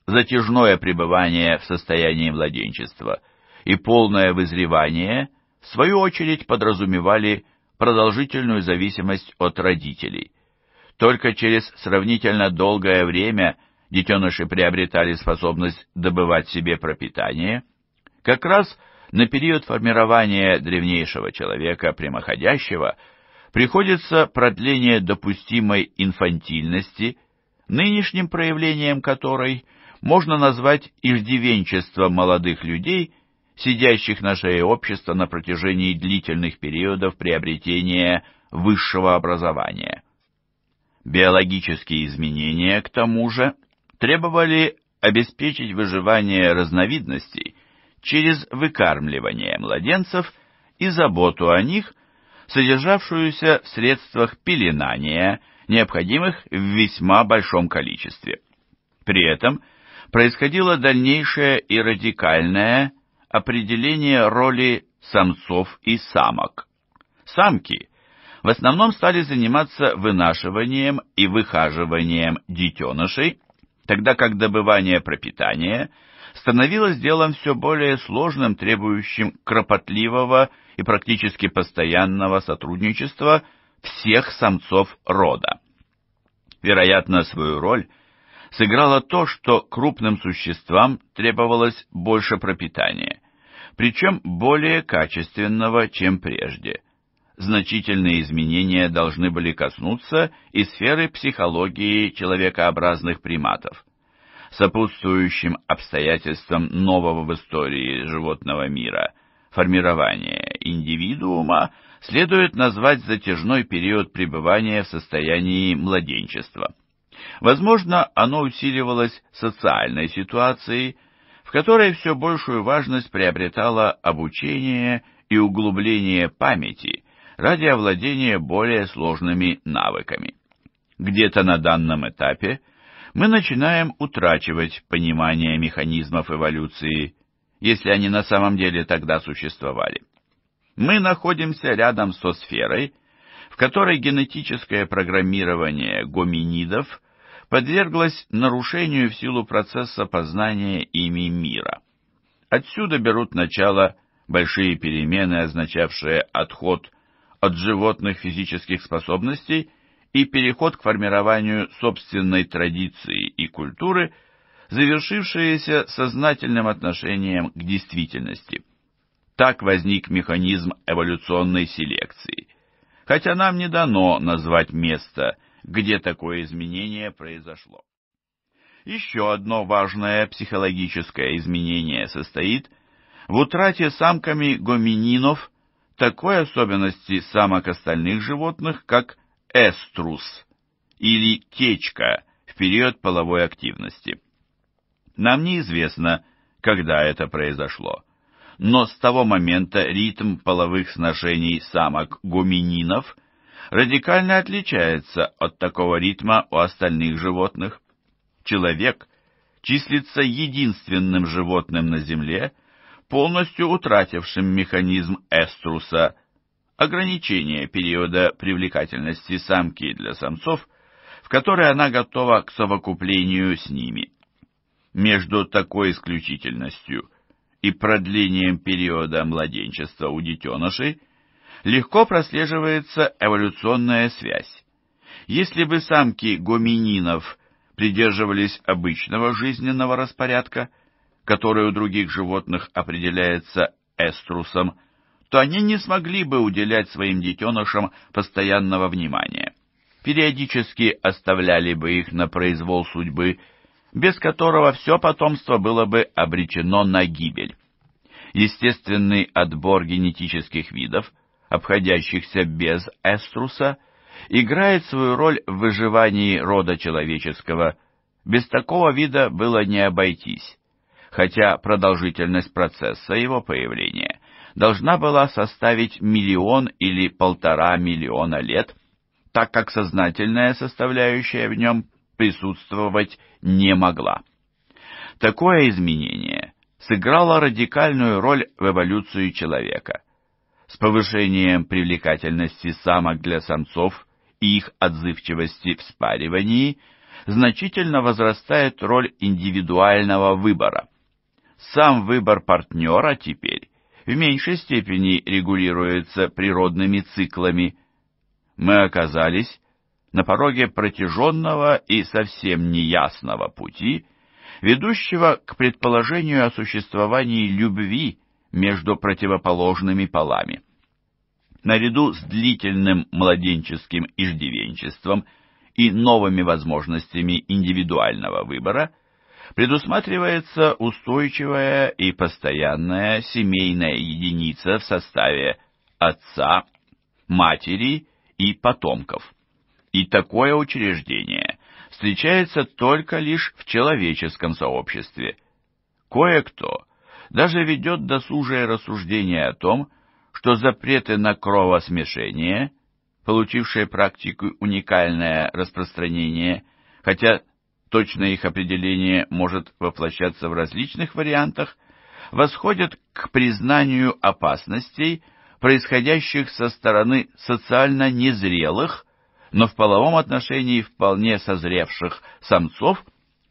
затяжное пребывание в состоянии младенчества и полное вызревание, в свою очередь, подразумевали продолжительную зависимость от родителей. Только через сравнительно долгое время – детеныши приобретали способность добывать себе пропитание, как раз на период формирования древнейшего человека прямоходящего приходится продление допустимой инфантильности, нынешним проявлением которой можно назвать иждивенчество молодых людей, сидящих на шее общества на протяжении длительных периодов приобретения высшего образования. Биологические изменения, к тому же, требовали обеспечить выживание разновидностей через выкармливание младенцев и заботу о них, содержавшуюся в средствах пеленания, необходимых в весьма большом количестве. При этом происходило дальнейшее и радикальное определение роли самцов и самок. Самки в основном стали заниматься вынашиванием и выхаживанием детенышей, тогда как добывание пропитания становилось делом все более сложным, требующим кропотливого и практически постоянного сотрудничества всех самцов рода. Вероятно, свою роль сыграло то, что крупным существам требовалось больше пропитания, причем более качественного, чем прежде, значительные изменения должны были коснуться и сферы психологии человекообразных приматов. Сопутствующим обстоятельством нового в истории животного мира формирования индивидуума следует назвать затяжной период пребывания в состоянии младенчества. Возможно, оно усиливалось социальной ситуацией, в которой все большую важность приобретало обучение и углубление памяти, ради овладения более сложными навыками. Где-то на данном этапе мы начинаем утрачивать понимание механизмов эволюции, если они на самом деле тогда существовали. Мы находимся рядом со сферой, в которой генетическое программирование гоминидов подверглось нарушению в силу процесса познания ими мира. Отсюда берут начало большие перемены, означавшие отход от животных физических способностей и переход к формированию собственной традиции и культуры, завершившиеся сознательным отношением к действительности. Так возник механизм эволюционной селекции, хотя нам не дано назвать место, где такое изменение произошло. Еще одно важное психологическое изменение состоит в утрате самками гомининов – такой особенности самок остальных животных, как эструс или течка в период половой активности. Нам неизвестно, когда это произошло, но с того момента ритм половых сношений самок гомининов радикально отличается от такого ритма у остальных животных. Человек числится единственным животным на Земле, полностью утратившим механизм эструса, ограничение периода привлекательности самки для самцов, в которой она готова к совокуплению с ними. Между такой исключительностью и продлением периода младенчества у детенышей легко прослеживается эволюционная связь. Если бы самки гомининов придерживались обычного жизненного распорядка – которое у других животных определяется эструсом, то они не смогли бы уделять своим детенышам постоянного внимания. Периодически оставляли бы их на произвол судьбы, без которого все потомство было бы обречено на гибель. Естественный отбор генетических видов, обходящихся без эструса, играет свою роль в выживании рода человеческого. Без такого вида было не обойтись хотя продолжительность процесса его появления должна была составить миллион или полтора миллиона лет, так как сознательная составляющая в нем присутствовать не могла. Такое изменение сыграло радикальную роль в эволюции человека. С повышением привлекательности самок для самцов и их отзывчивости в спаривании значительно возрастает роль индивидуального выбора – сам выбор партнера теперь в меньшей степени регулируется природными циклами. Мы оказались на пороге протяженного и совсем неясного пути, ведущего к предположению о существовании любви между противоположными полами. Наряду с длительным младенческим иждивенчеством и новыми возможностями индивидуального выбора – предусматривается устойчивая и постоянная семейная единица в составе отца, матери и потомков. И такое учреждение встречается только лишь в человеческом сообществе. Кое-кто даже ведет досужее рассуждение о том, что запреты на кровосмешение, получившие практику уникальное распространение, хотя точное их определение может воплощаться в различных вариантах, восходят к признанию опасностей, происходящих со стороны социально незрелых, но в половом отношении вполне созревших самцов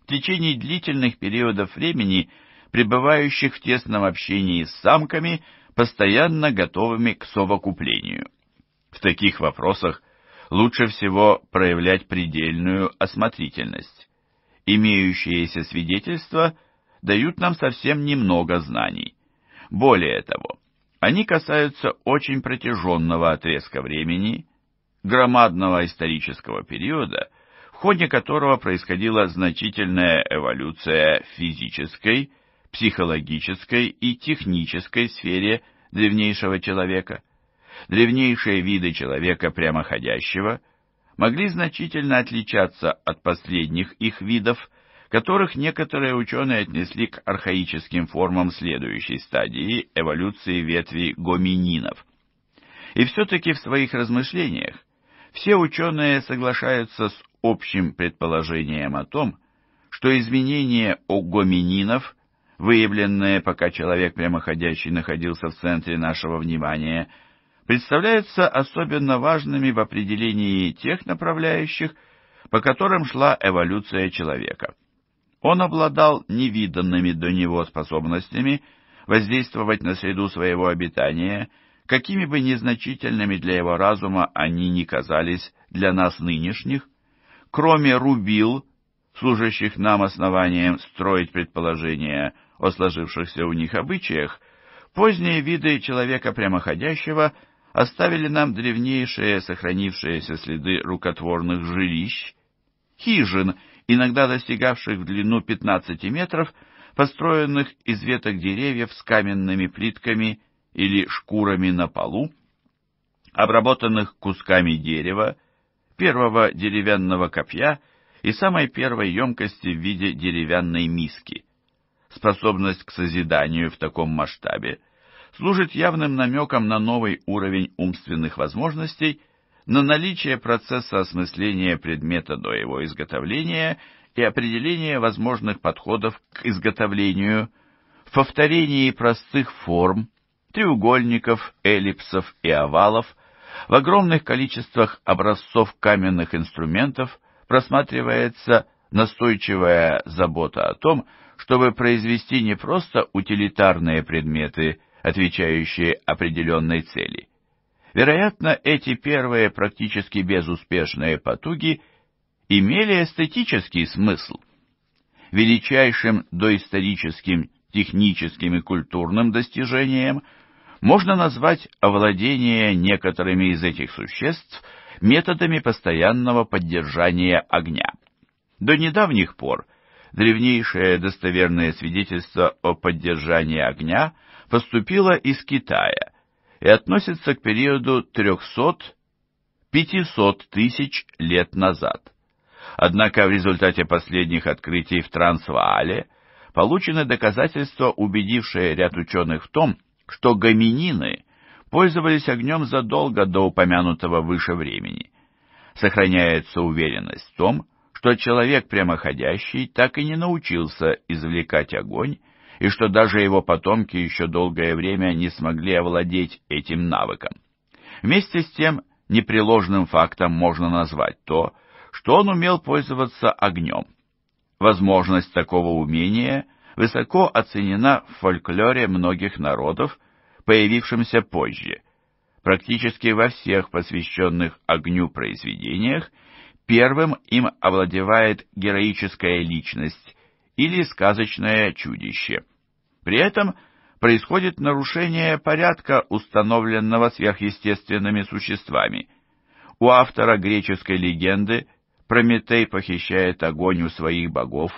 в течение длительных периодов времени, пребывающих в тесном общении с самками, постоянно готовыми к совокуплению. В таких вопросах лучше всего проявлять предельную осмотрительность. Имеющиеся свидетельства дают нам совсем немного знаний. Более того, они касаются очень протяженного отрезка времени, громадного исторического периода, в ходе которого происходила значительная эволюция физической, психологической и технической сфере древнейшего человека. Древнейшие виды человека прямоходящего – могли значительно отличаться от последних их видов, которых некоторые ученые отнесли к архаическим формам следующей стадии эволюции ветви гомининов. И все-таки в своих размышлениях все ученые соглашаются с общим предположением о том, что изменения у гомининов, выявленные, пока человек прямоходящий находился в центре нашего внимания – представляются особенно важными в определении тех направляющих, по которым шла эволюция человека. Он обладал невиданными до него способностями воздействовать на среду своего обитания, какими бы незначительными для его разума они ни казались для нас нынешних, кроме рубил, служащих нам основанием строить предположения о сложившихся у них обычаях, поздние виды человека прямоходящего – оставили нам древнейшие сохранившиеся следы рукотворных жилищ, хижин, иногда достигавших в длину 15 метров, построенных из веток деревьев с каменными плитками или шкурами на полу, обработанных кусками дерева, первого деревянного копья и самой первой емкости в виде деревянной миски. Способность к созиданию в таком масштабе служит явным намеком на новый уровень умственных возможностей, на наличие процесса осмысления предмета до его изготовления и определения возможных подходов к изготовлению, в повторении простых форм, треугольников, эллипсов и овалов, в огромных количествах образцов каменных инструментов просматривается настойчивая забота о том, чтобы произвести не просто утилитарные предметы, отвечающие определенной цели. Вероятно, эти первые практически безуспешные потуги имели эстетический смысл. Величайшим доисторическим техническим и культурным достижением можно назвать овладение некоторыми из этих существ методами постоянного поддержания огня. До недавних пор древнейшие достоверные свидетельства о поддержании огня – поступила из Китая и относится к периоду 300-500 тысяч лет назад. Однако в результате последних открытий в Трансваале получены доказательства, убедившие ряд ученых в том, что гоминины пользовались огнем задолго до упомянутого выше времени. Сохраняется уверенность в том, что человек прямоходящий так и не научился извлекать огонь и что даже его потомки еще долгое время не смогли овладеть этим навыком. Вместе с тем, непреложным фактом можно назвать то, что он умел пользоваться огнем. Возможность такого умения высоко оценена в фольклоре многих народов, появившемся позже. Практически во всех посвященных огню произведениях первым им овладевает героическая личность, или сказочное чудище. При этом происходит нарушение порядка, установленного сверхъестественными существами. У автора греческой легенды Прометей похищает огонь у своих богов.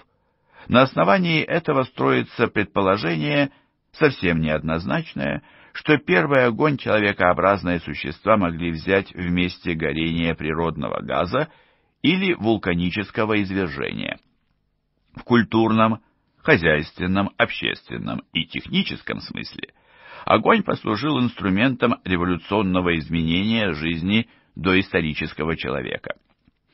На основании этого строится предположение, совсем неоднозначное, что первый огонь человекообразные существа могли взять вместе горения природного газа или вулканического извержения в культурном, хозяйственном, общественном и техническом смысле, огонь послужил инструментом революционного изменения жизни доисторического человека.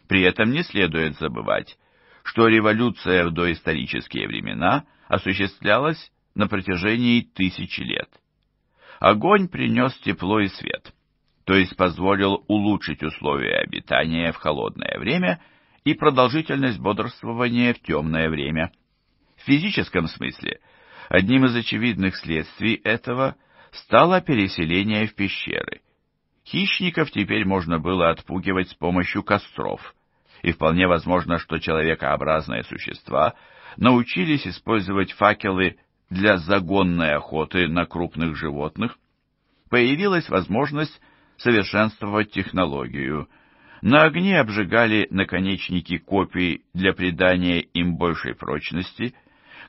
При этом не следует забывать, что революция в доисторические времена осуществлялась на протяжении тысячи лет. Огонь принес тепло и свет, то есть позволил улучшить условия обитания в холодное время – и продолжительность бодрствования в темное время. В физическом смысле одним из очевидных следствий этого стало переселение в пещеры. Хищников теперь можно было отпугивать с помощью костров, и вполне возможно, что человекообразные существа научились использовать факелы для загонной охоты на крупных животных. Появилась возможность совершенствовать технологию – на огне обжигали наконечники копий для придания им большей прочности,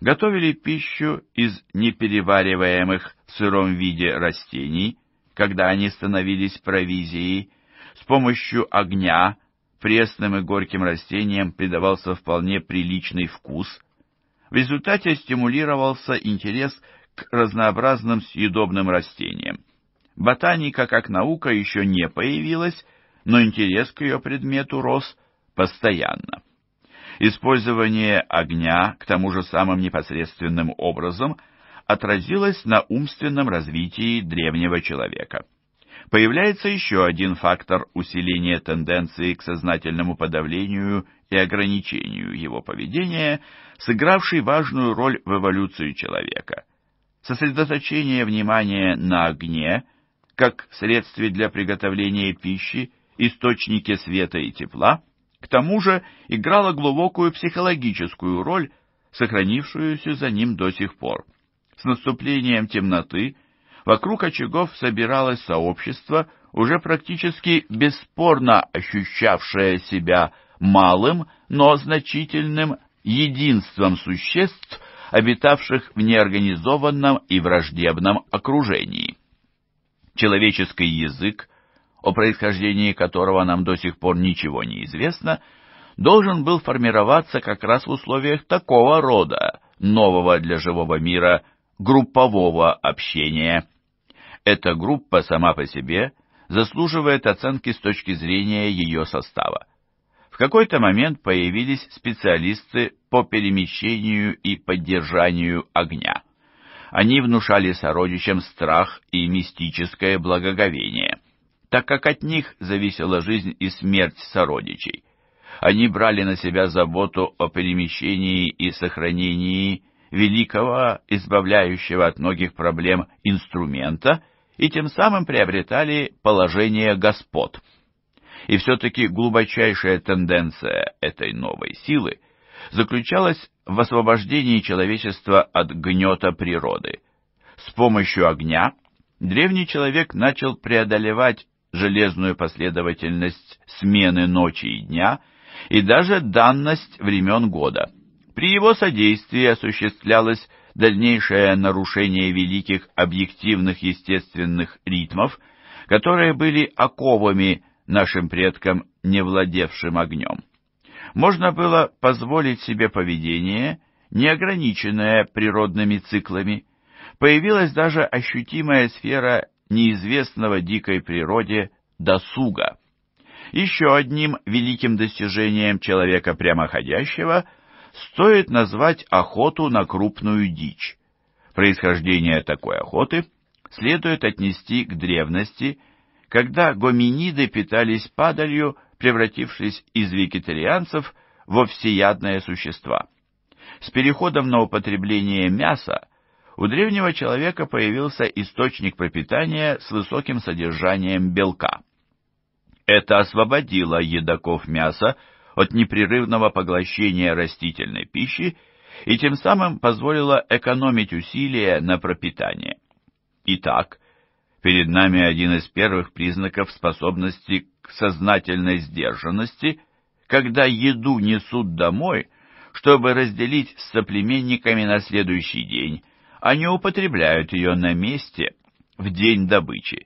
готовили пищу из неперевариваемых в сыром виде растений, когда они становились провизией, с помощью огня пресным и горьким растениям придавался вполне приличный вкус, в результате стимулировался интерес к разнообразным съедобным растениям. Ботаника как наука еще не появилась, но интерес к ее предмету рос постоянно. Использование огня, к тому же самым непосредственным образом, отразилось на умственном развитии древнего человека. Появляется еще один фактор усиления тенденции к сознательному подавлению и ограничению его поведения, сыгравший важную роль в эволюции человека. Сосредоточение внимания на огне, как средстве для приготовления пищи, источнике света и тепла, к тому же играла глубокую психологическую роль, сохранившуюся за ним до сих пор. С наступлением темноты вокруг очагов собиралось сообщество, уже практически бесспорно ощущавшее себя малым, но значительным единством существ, обитавших в неорганизованном и враждебном окружении. Человеческий язык о происхождении которого нам до сих пор ничего не известно, должен был формироваться как раз в условиях такого рода, нового для живого мира, группового общения. Эта группа сама по себе заслуживает оценки с точки зрения ее состава. В какой-то момент появились специалисты по перемещению и поддержанию огня. Они внушали сородичам страх и мистическое благоговение так как от них зависела жизнь и смерть сородичей. Они брали на себя заботу о перемещении и сохранении великого, избавляющего от многих проблем инструмента, и тем самым приобретали положение господ. И все-таки глубочайшая тенденция этой новой силы заключалась в освобождении человечества от гнета природы. С помощью огня древний человек начал преодолевать железную последовательность смены ночи и дня и даже данность времен года. При его содействии осуществлялось дальнейшее нарушение великих объективных естественных ритмов, которые были оковами нашим предкам, не владевшим огнем. Можно было позволить себе поведение, не ограниченное природными циклами. Появилась даже ощутимая сфера неизвестного дикой природе досуга. Еще одним великим достижением человека прямоходящего стоит назвать охоту на крупную дичь. Происхождение такой охоты следует отнести к древности, когда гоминиды питались падалью, превратившись из вегетарианцев во всеядные существо. С переходом на употребление мяса у древнего человека появился источник пропитания с высоким содержанием белка. Это освободило едоков мяса от непрерывного поглощения растительной пищи и тем самым позволило экономить усилия на пропитание. Итак, перед нами один из первых признаков способности к сознательной сдержанности, когда еду несут домой, чтобы разделить с соплеменниками на следующий день – они употребляют ее на месте в день добычи.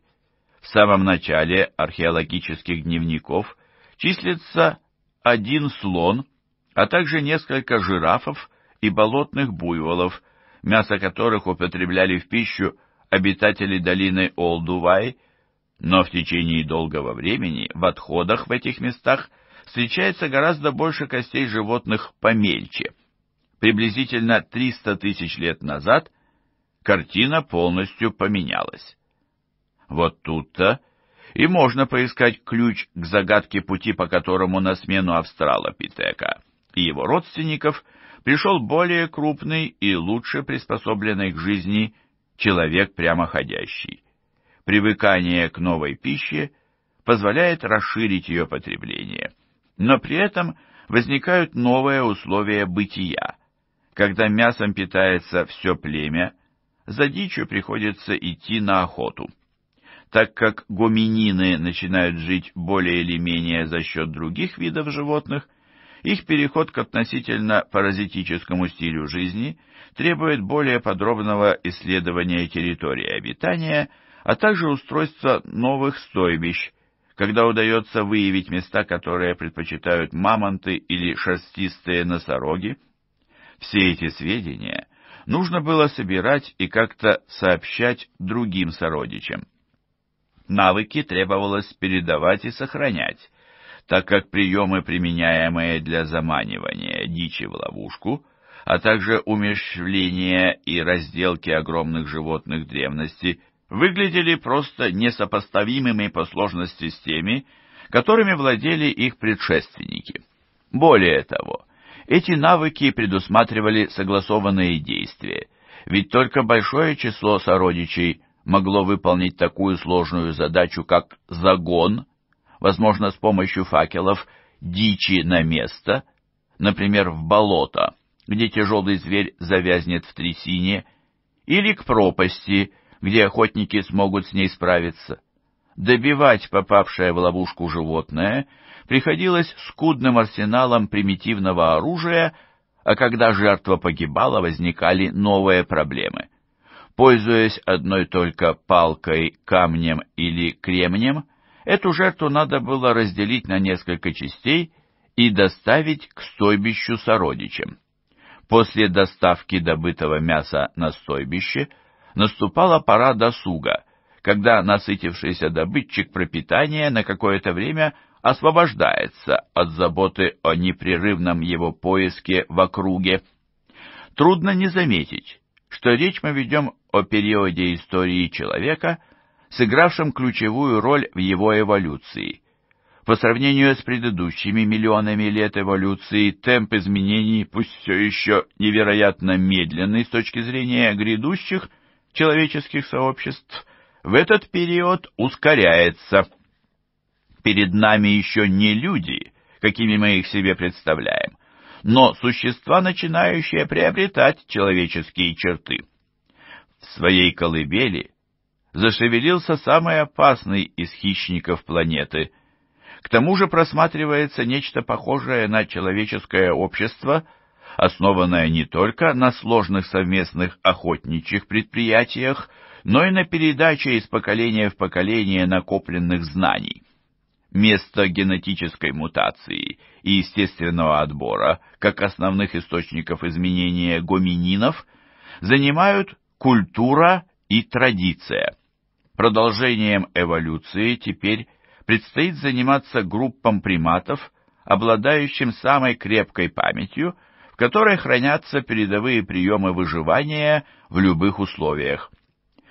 В самом начале археологических дневников числится один слон, а также несколько жирафов и болотных буйволов, мясо которых употребляли в пищу обитатели долины Олдувай, но в течение долгого времени в отходах в этих местах встречается гораздо больше костей животных помельче. Приблизительно 300 тысяч лет назад – картина полностью поменялась. Вот тут-то и можно поискать ключ к загадке пути, по которому на смену австралопитека и его родственников пришел более крупный и лучше приспособленный к жизни человек прямоходящий. Привыкание к новой пище позволяет расширить ее потребление, но при этом возникают новые условия бытия, когда мясом питается все племя, за дичью приходится идти на охоту. Так как гоминины начинают жить более или менее за счет других видов животных, их переход к относительно паразитическому стилю жизни требует более подробного исследования территории обитания, а также устройства новых стойбищ, когда удается выявить места, которые предпочитают мамонты или шерстистые носороги. Все эти сведения нужно было собирать и как-то сообщать другим сородичам. Навыки требовалось передавать и сохранять, так как приемы, применяемые для заманивания дичи в ловушку, а также умерщвления и разделки огромных животных древности, выглядели просто несопоставимыми по сложности с теми, которыми владели их предшественники. Более того, эти навыки предусматривали согласованные действия, ведь только большое число сородичей могло выполнить такую сложную задачу, как загон, возможно, с помощью факелов, дичи на место, например, в болото, где тяжелый зверь завязнет в трясине, или к пропасти, где охотники смогут с ней справиться. Добивать попавшее в ловушку животное приходилось скудным арсеналом примитивного оружия, а когда жертва погибала, возникали новые проблемы. Пользуясь одной только палкой, камнем или кремнем, эту жертву надо было разделить на несколько частей и доставить к стойбищу сородичам. После доставки добытого мяса на стойбище наступала пора досуга, когда насытившийся добытчик пропитания на какое-то время – освобождается от заботы о непрерывном его поиске в округе. Трудно не заметить, что речь мы ведем о периоде истории человека, сыгравшем ключевую роль в его эволюции. По сравнению с предыдущими миллионами лет эволюции, темп изменений, пусть все еще невероятно медленный с точки зрения грядущих человеческих сообществ, в этот период ускоряется – перед нами еще не люди, какими мы их себе представляем, но существа, начинающие приобретать человеческие черты. В своей колыбели зашевелился самый опасный из хищников планеты. К тому же просматривается нечто похожее на человеческое общество, основанное не только на сложных совместных охотничьих предприятиях, но и на передаче из поколения в поколение накопленных знаний место генетической мутации и естественного отбора как основных источников изменения гомининов занимают культура и традиция. Продолжением эволюции теперь предстоит заниматься группам приматов, обладающим самой крепкой памятью, в которой хранятся передовые приемы выживания в любых условиях.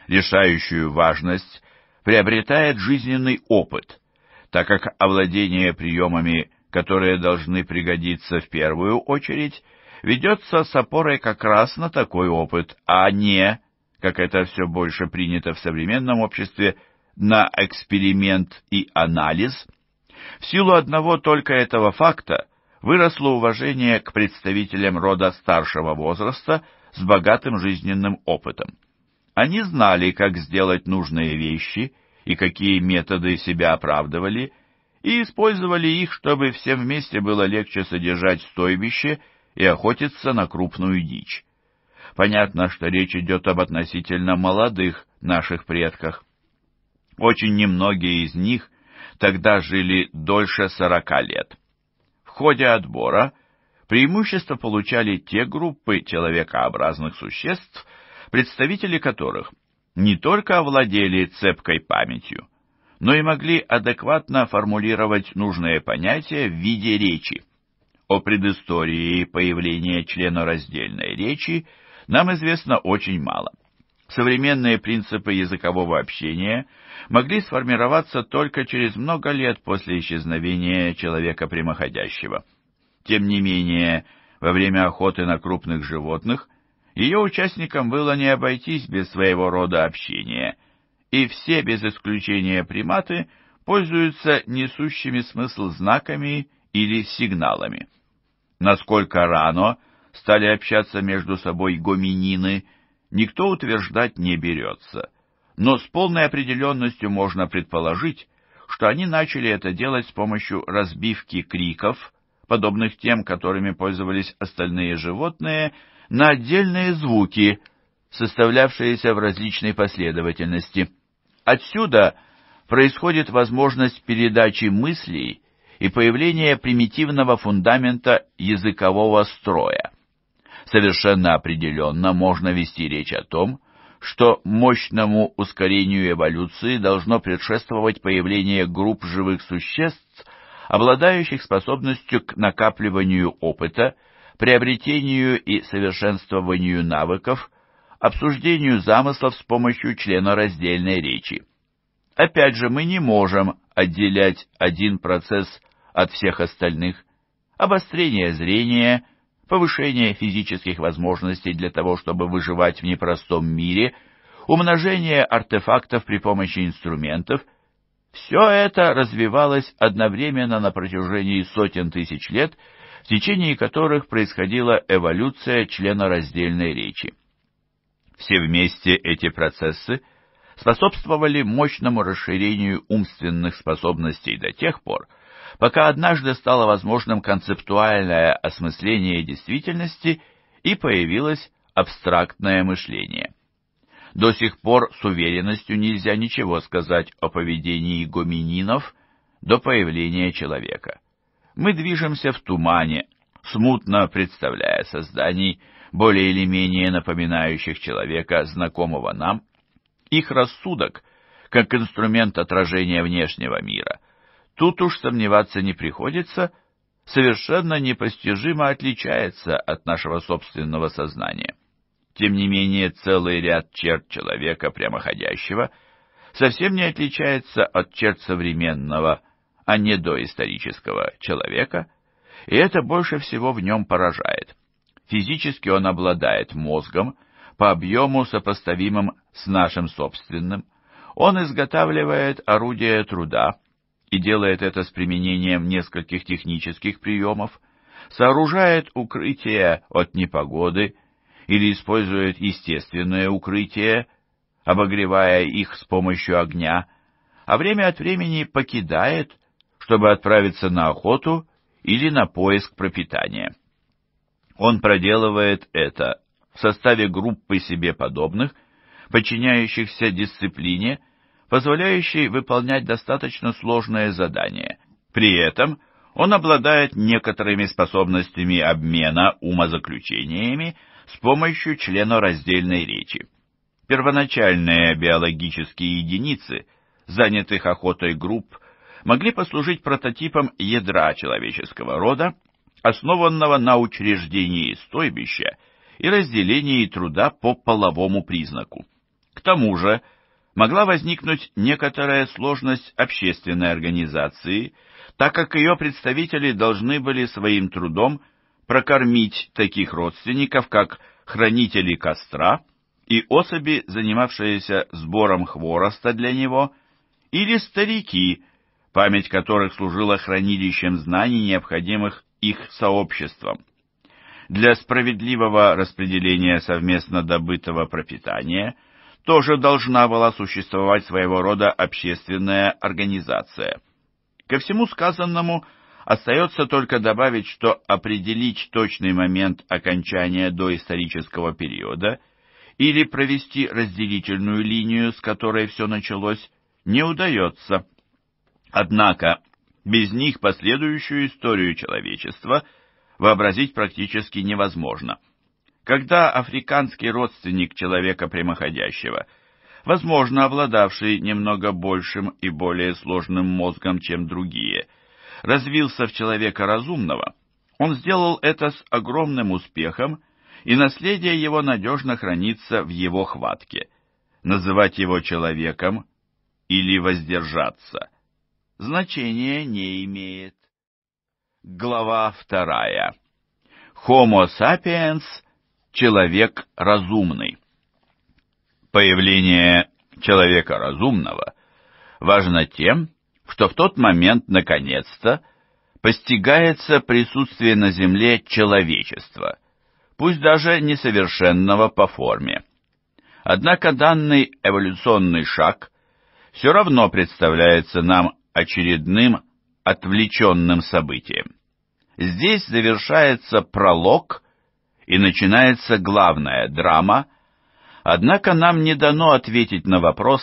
Решающую важность приобретает жизненный опыт – так как овладение приемами, которые должны пригодиться в первую очередь, ведется с опорой как раз на такой опыт, а не, как это все больше принято в современном обществе, на эксперимент и анализ. В силу одного только этого факта выросло уважение к представителям рода старшего возраста с богатым жизненным опытом. Они знали, как сделать нужные вещи – и какие методы себя оправдывали, и использовали их, чтобы всем вместе было легче содержать стойбище и охотиться на крупную дичь. Понятно, что речь идет об относительно молодых наших предках. Очень немногие из них тогда жили дольше сорока лет. В ходе отбора преимущество получали те группы человекообразных существ, представители которых – не только овладели цепкой памятью, но и могли адекватно формулировать нужные понятия в виде речи. О предыстории появления членораздельной речи нам известно очень мало. Современные принципы языкового общения могли сформироваться только через много лет после исчезновения человека прямоходящего. Тем не менее, во время охоты на крупных животных – ее участникам было не обойтись без своего рода общения, и все без исключения приматы пользуются несущими смысл знаками или сигналами. Насколько рано стали общаться между собой гоминины, никто утверждать не берется, но с полной определенностью можно предположить, что они начали это делать с помощью разбивки криков, подобных тем, которыми пользовались остальные животные, на отдельные звуки, составлявшиеся в различной последовательности. Отсюда происходит возможность передачи мыслей и появления примитивного фундамента языкового строя. Совершенно определенно можно вести речь о том, что мощному ускорению эволюции должно предшествовать появление групп живых существ, обладающих способностью к накапливанию опыта приобретению и совершенствованию навыков, обсуждению замыслов с помощью члена раздельной речи. Опять же, мы не можем отделять один процесс от всех остальных. Обострение зрения, повышение физических возможностей для того, чтобы выживать в непростом мире, умножение артефактов при помощи инструментов – все это развивалось одновременно на протяжении сотен тысяч лет – в течение которых происходила эволюция членораздельной речи. Все вместе эти процессы способствовали мощному расширению умственных способностей до тех пор, пока однажды стало возможным концептуальное осмысление действительности и появилось абстрактное мышление. До сих пор с уверенностью нельзя ничего сказать о поведении гомининов до появления человека мы движемся в тумане, смутно представляя созданий, более или менее напоминающих человека, знакомого нам, их рассудок, как инструмент отражения внешнего мира. Тут уж сомневаться не приходится, совершенно непостижимо отличается от нашего собственного сознания. Тем не менее, целый ряд черт человека прямоходящего совсем не отличается от черт современного а не доисторического человека, и это больше всего в нем поражает. Физически он обладает мозгом, по объему сопоставимым с нашим собственным. Он изготавливает орудия труда и делает это с применением нескольких технических приемов, сооружает укрытие от непогоды или использует естественное укрытие, обогревая их с помощью огня, а время от времени покидает чтобы отправиться на охоту или на поиск пропитания. Он проделывает это в составе группы себе подобных, подчиняющихся дисциплине, позволяющей выполнять достаточно сложное задание. При этом он обладает некоторыми способностями обмена умозаключениями с помощью членораздельной речи. Первоначальные биологические единицы, занятых охотой групп, могли послужить прототипом ядра человеческого рода, основанного на учреждении стойбища и разделении труда по половому признаку. К тому же могла возникнуть некоторая сложность общественной организации, так как ее представители должны были своим трудом прокормить таких родственников, как хранители костра и особи, занимавшиеся сбором хвороста для него, или старики, память которых служила хранилищем знаний, необходимых их сообществом. Для справедливого распределения совместно добытого пропитания тоже должна была существовать своего рода общественная организация. Ко всему сказанному – Остается только добавить, что определить точный момент окончания доисторического периода или провести разделительную линию, с которой все началось, не удается. Однако без них последующую историю человечества вообразить практически невозможно. Когда африканский родственник человека прямоходящего, возможно, обладавший немного большим и более сложным мозгом, чем другие, развился в человека разумного, он сделал это с огромным успехом, и наследие его надежно хранится в его хватке. Называть его человеком или воздержаться – значения не имеет. Глава вторая. Homo sapiens – человек разумный. Появление человека разумного важно тем, что в тот момент, наконец-то, постигается присутствие на Земле человечества, пусть даже несовершенного по форме. Однако данный эволюционный шаг все равно представляется нам очередным отвлеченным событием. Здесь завершается пролог и начинается главная драма, однако нам не дано ответить на вопрос,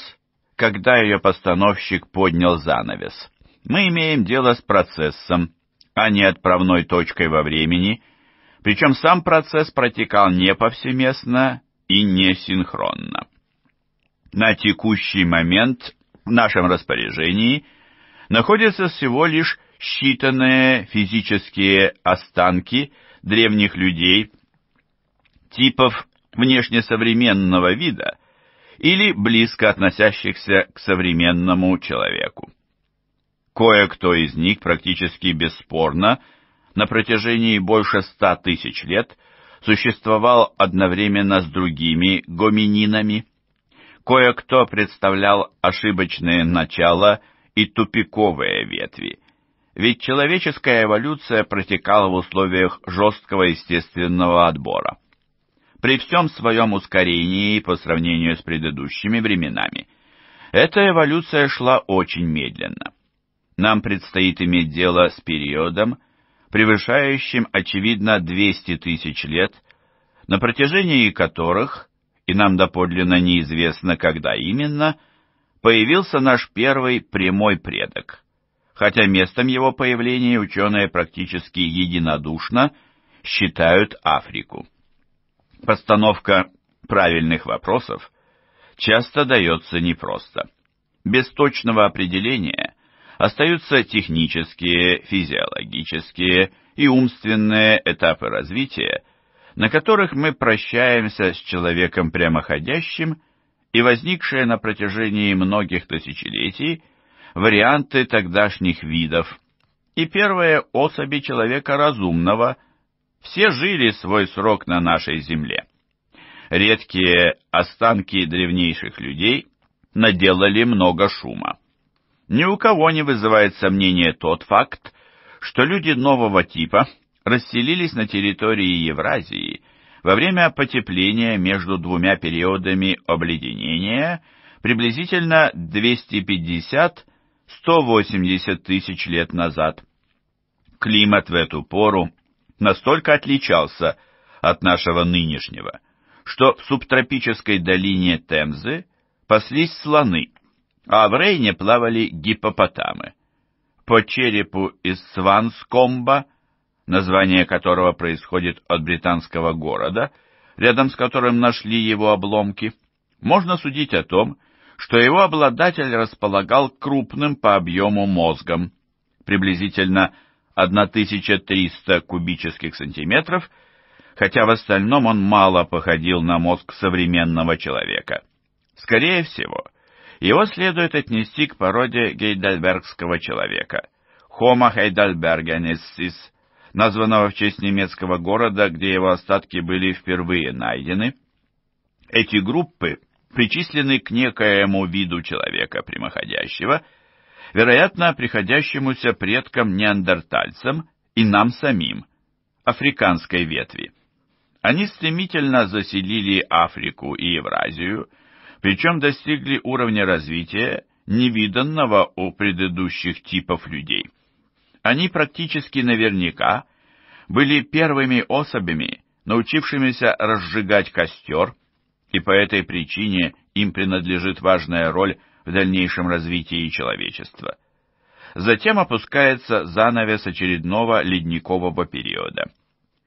когда ее постановщик поднял занавес. Мы имеем дело с процессом, а не отправной точкой во времени, причем сам процесс протекал не повсеместно и не синхронно. На текущий момент в нашем распоряжении – находятся всего лишь считанные физические останки древних людей, типов внешне современного вида или близко относящихся к современному человеку. Кое-кто из них практически бесспорно на протяжении больше ста тысяч лет существовал одновременно с другими гомининами. Кое-кто представлял ошибочные начала – и тупиковые ветви. Ведь человеческая эволюция протекала в условиях жесткого естественного отбора. При всем своем ускорении по сравнению с предыдущими временами, эта эволюция шла очень медленно. Нам предстоит иметь дело с периодом, превышающим, очевидно, 200 тысяч лет, на протяжении которых, и нам доподлинно неизвестно, когда именно – появился наш первый прямой предок, хотя местом его появления ученые практически единодушно считают Африку. Постановка правильных вопросов часто дается непросто. Без точного определения остаются технические, физиологические и умственные этапы развития, на которых мы прощаемся с человеком прямоходящим – и возникшие на протяжении многих тысячелетий варианты тогдашних видов, и первые особи человека разумного, все жили свой срок на нашей земле. Редкие останки древнейших людей наделали много шума. Ни у кого не вызывает сомнения тот факт, что люди нового типа расселились на территории Евразии во время потепления между двумя периодами обледенения приблизительно 250-180 тысяч лет назад. Климат в эту пору настолько отличался от нашего нынешнего, что в субтропической долине Темзы паслись слоны, а в Рейне плавали гипопотамы. По черепу из сванскомба название которого происходит от британского города, рядом с которым нашли его обломки, можно судить о том, что его обладатель располагал крупным по объему мозгом, приблизительно 1300 кубических сантиметров, хотя в остальном он мало походил на мозг современного человека. Скорее всего, его следует отнести к породе гейдельбергского человека, Homo heidelbergensis, названного в честь немецкого города, где его остатки были впервые найдены. Эти группы причислены к некоему виду человека прямоходящего, вероятно, приходящемуся предкам-неандертальцам и нам самим, африканской ветви. Они стремительно заселили Африку и Евразию, причем достигли уровня развития, невиданного у предыдущих типов людей. Они практически наверняка были первыми особями, научившимися разжигать костер, и по этой причине им принадлежит важная роль в дальнейшем развитии человечества. Затем опускается занавес очередного ледникового периода.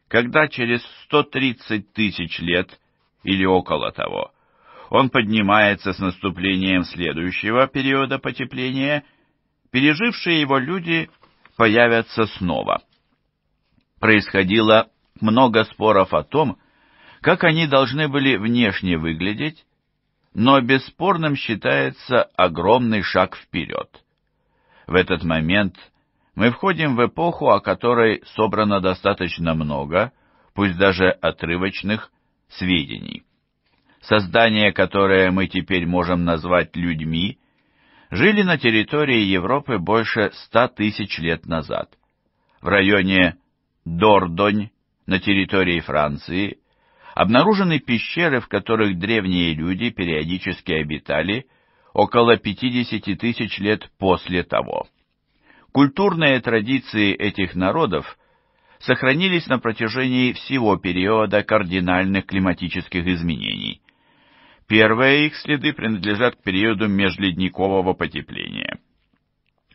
Когда через 130 тысяч лет, или около того, он поднимается с наступлением следующего периода потепления, пережившие его люди появятся снова. Происходило много споров о том, как они должны были внешне выглядеть, но бесспорным считается огромный шаг вперед. В этот момент мы входим в эпоху, о которой собрано достаточно много, пусть даже отрывочных, сведений. Создание, которое мы теперь можем назвать людьми, жили на территории Европы больше 100 тысяч лет назад. В районе Дордонь на территории Франции обнаружены пещеры, в которых древние люди периодически обитали около 50 тысяч лет после того. Культурные традиции этих народов сохранились на протяжении всего периода кардинальных климатических изменений – Первые их следы принадлежат к периоду межледникового потепления,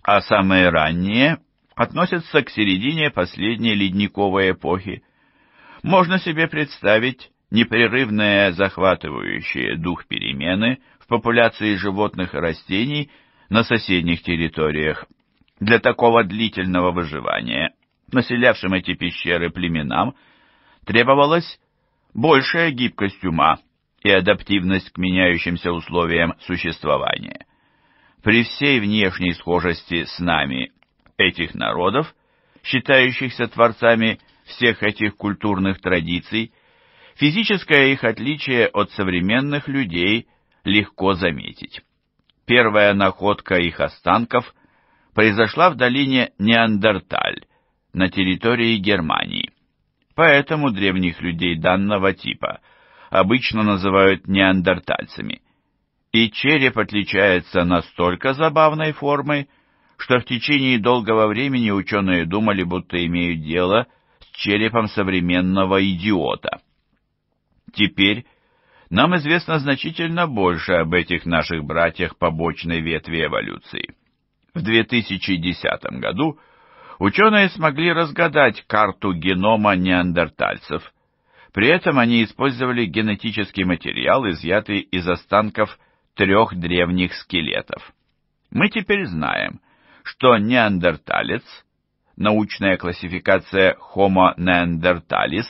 а самые ранние относятся к середине последней ледниковой эпохи. Можно себе представить непрерывные захватывающие дух перемены в популяции животных и растений на соседних территориях. Для такого длительного выживания населявшим эти пещеры племенам требовалась большая гибкость ума, и адаптивность к меняющимся условиям существования. При всей внешней схожести с нами этих народов, считающихся творцами всех этих культурных традиций, физическое их отличие от современных людей легко заметить. Первая находка их останков произошла в долине Неандерталь на территории Германии. Поэтому древних людей данного типа – обычно называют неандертальцами. И череп отличается настолько забавной формой, что в течение долгого времени ученые думали, будто имеют дело с черепом современного идиота. Теперь нам известно значительно больше об этих наших братьях побочной ветви эволюции. В 2010 году ученые смогли разгадать карту генома неандертальцев, при этом они использовали генетический материал, изъятый из останков трех древних скелетов. Мы теперь знаем, что неандерталец, научная классификация Homo neanderthalis,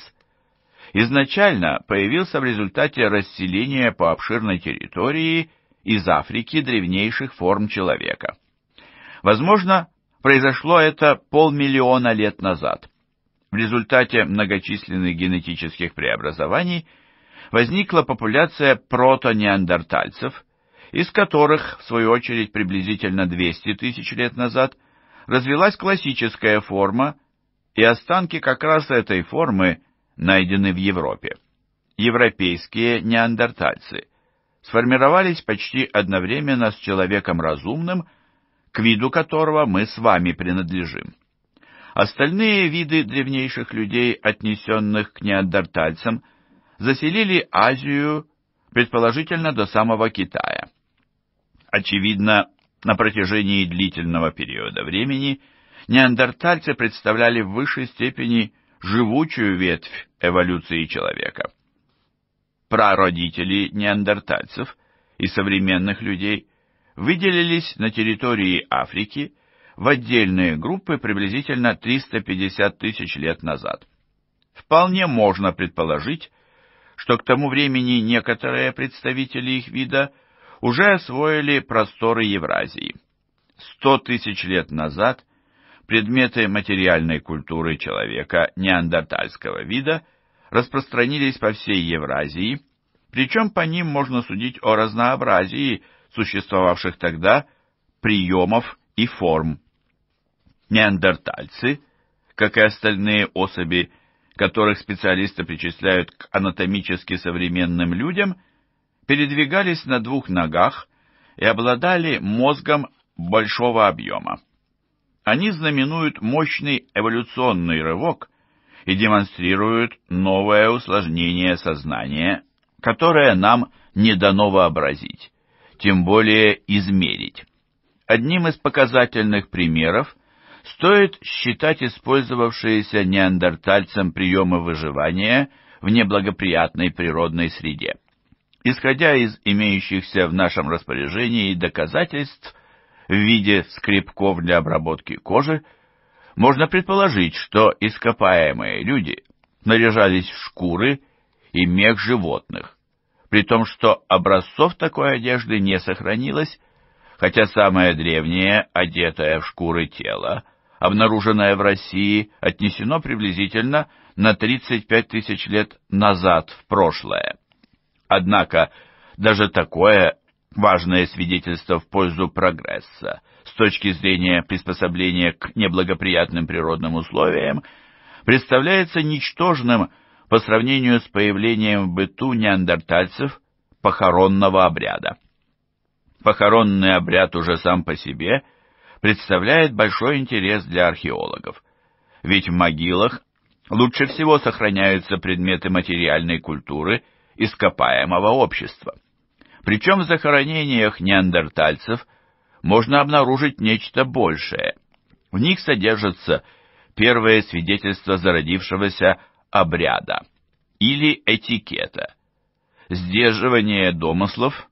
изначально появился в результате расселения по обширной территории из Африки древнейших форм человека. Возможно, произошло это полмиллиона лет назад. В результате многочисленных генетических преобразований возникла популяция протонеандертальцев, из которых, в свою очередь, приблизительно 200 тысяч лет назад развилась классическая форма, и останки как раз этой формы найдены в Европе. Европейские неандертальцы сформировались почти одновременно с человеком разумным, к виду которого мы с вами принадлежим. Остальные виды древнейших людей, отнесенных к неандертальцам, заселили Азию, предположительно, до самого Китая. Очевидно, на протяжении длительного периода времени неандертальцы представляли в высшей степени живучую ветвь эволюции человека. Прародители неандертальцев и современных людей выделились на территории Африки – в отдельные группы приблизительно 350 тысяч лет назад. Вполне можно предположить, что к тому времени некоторые представители их вида уже освоили просторы Евразии. 100 тысяч лет назад предметы материальной культуры человека неандертальского вида распространились по всей Евразии, причем по ним можно судить о разнообразии существовавших тогда приемов и форм. Неандертальцы, как и остальные особи, которых специалисты причисляют к анатомически современным людям, передвигались на двух ногах и обладали мозгом большого объема. Они знаменуют мощный эволюционный рывок и демонстрируют новое усложнение сознания, которое нам не дано вообразить, тем более измерить. Одним из показательных примеров стоит считать использовавшиеся неандертальцем приемы выживания в неблагоприятной природной среде. Исходя из имеющихся в нашем распоряжении доказательств в виде скребков для обработки кожи, можно предположить, что ископаемые люди наряжались в шкуры и мех животных, при том, что образцов такой одежды не сохранилось, хотя самое древнее, одетое в шкуры тело, обнаруженное в России, отнесено приблизительно на 35 тысяч лет назад в прошлое. Однако, даже такое важное свидетельство в пользу прогресса с точки зрения приспособления к неблагоприятным природным условиям представляется ничтожным по сравнению с появлением в быту неандертальцев похоронного обряда. Похоронный обряд уже сам по себе представляет большой интерес для археологов, ведь в могилах лучше всего сохраняются предметы материальной культуры ископаемого общества. Причем в захоронениях неандертальцев можно обнаружить нечто большее. В них содержатся первые свидетельства зародившегося обряда или этикета. Сдерживание домыслов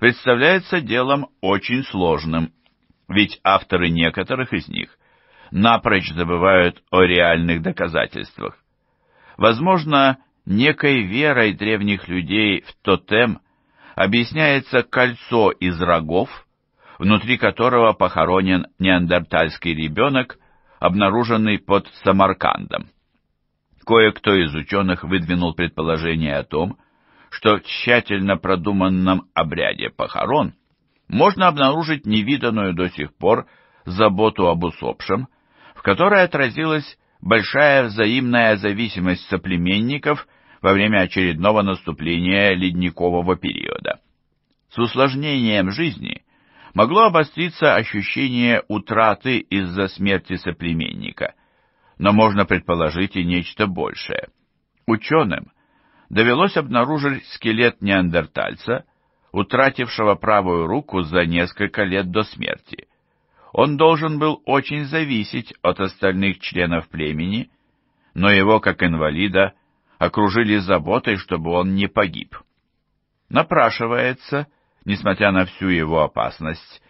представляется делом очень сложным, ведь авторы некоторых из них напрочь забывают о реальных доказательствах. Возможно, некой верой древних людей в тотем объясняется кольцо из рогов, внутри которого похоронен неандертальский ребенок, обнаруженный под Самаркандом. Кое-кто из ученых выдвинул предположение о том, что в тщательно продуманном обряде похорон – можно обнаружить невиданную до сих пор заботу об усопшем, в которой отразилась большая взаимная зависимость соплеменников во время очередного наступления ледникового периода. С усложнением жизни могло обостриться ощущение утраты из-за смерти соплеменника, но можно предположить и нечто большее. Ученым довелось обнаружить скелет неандертальца, утратившего правую руку за несколько лет до смерти. Он должен был очень зависеть от остальных членов племени, но его, как инвалида, окружили заботой, чтобы он не погиб. Напрашивается, несмотря на всю его опасность,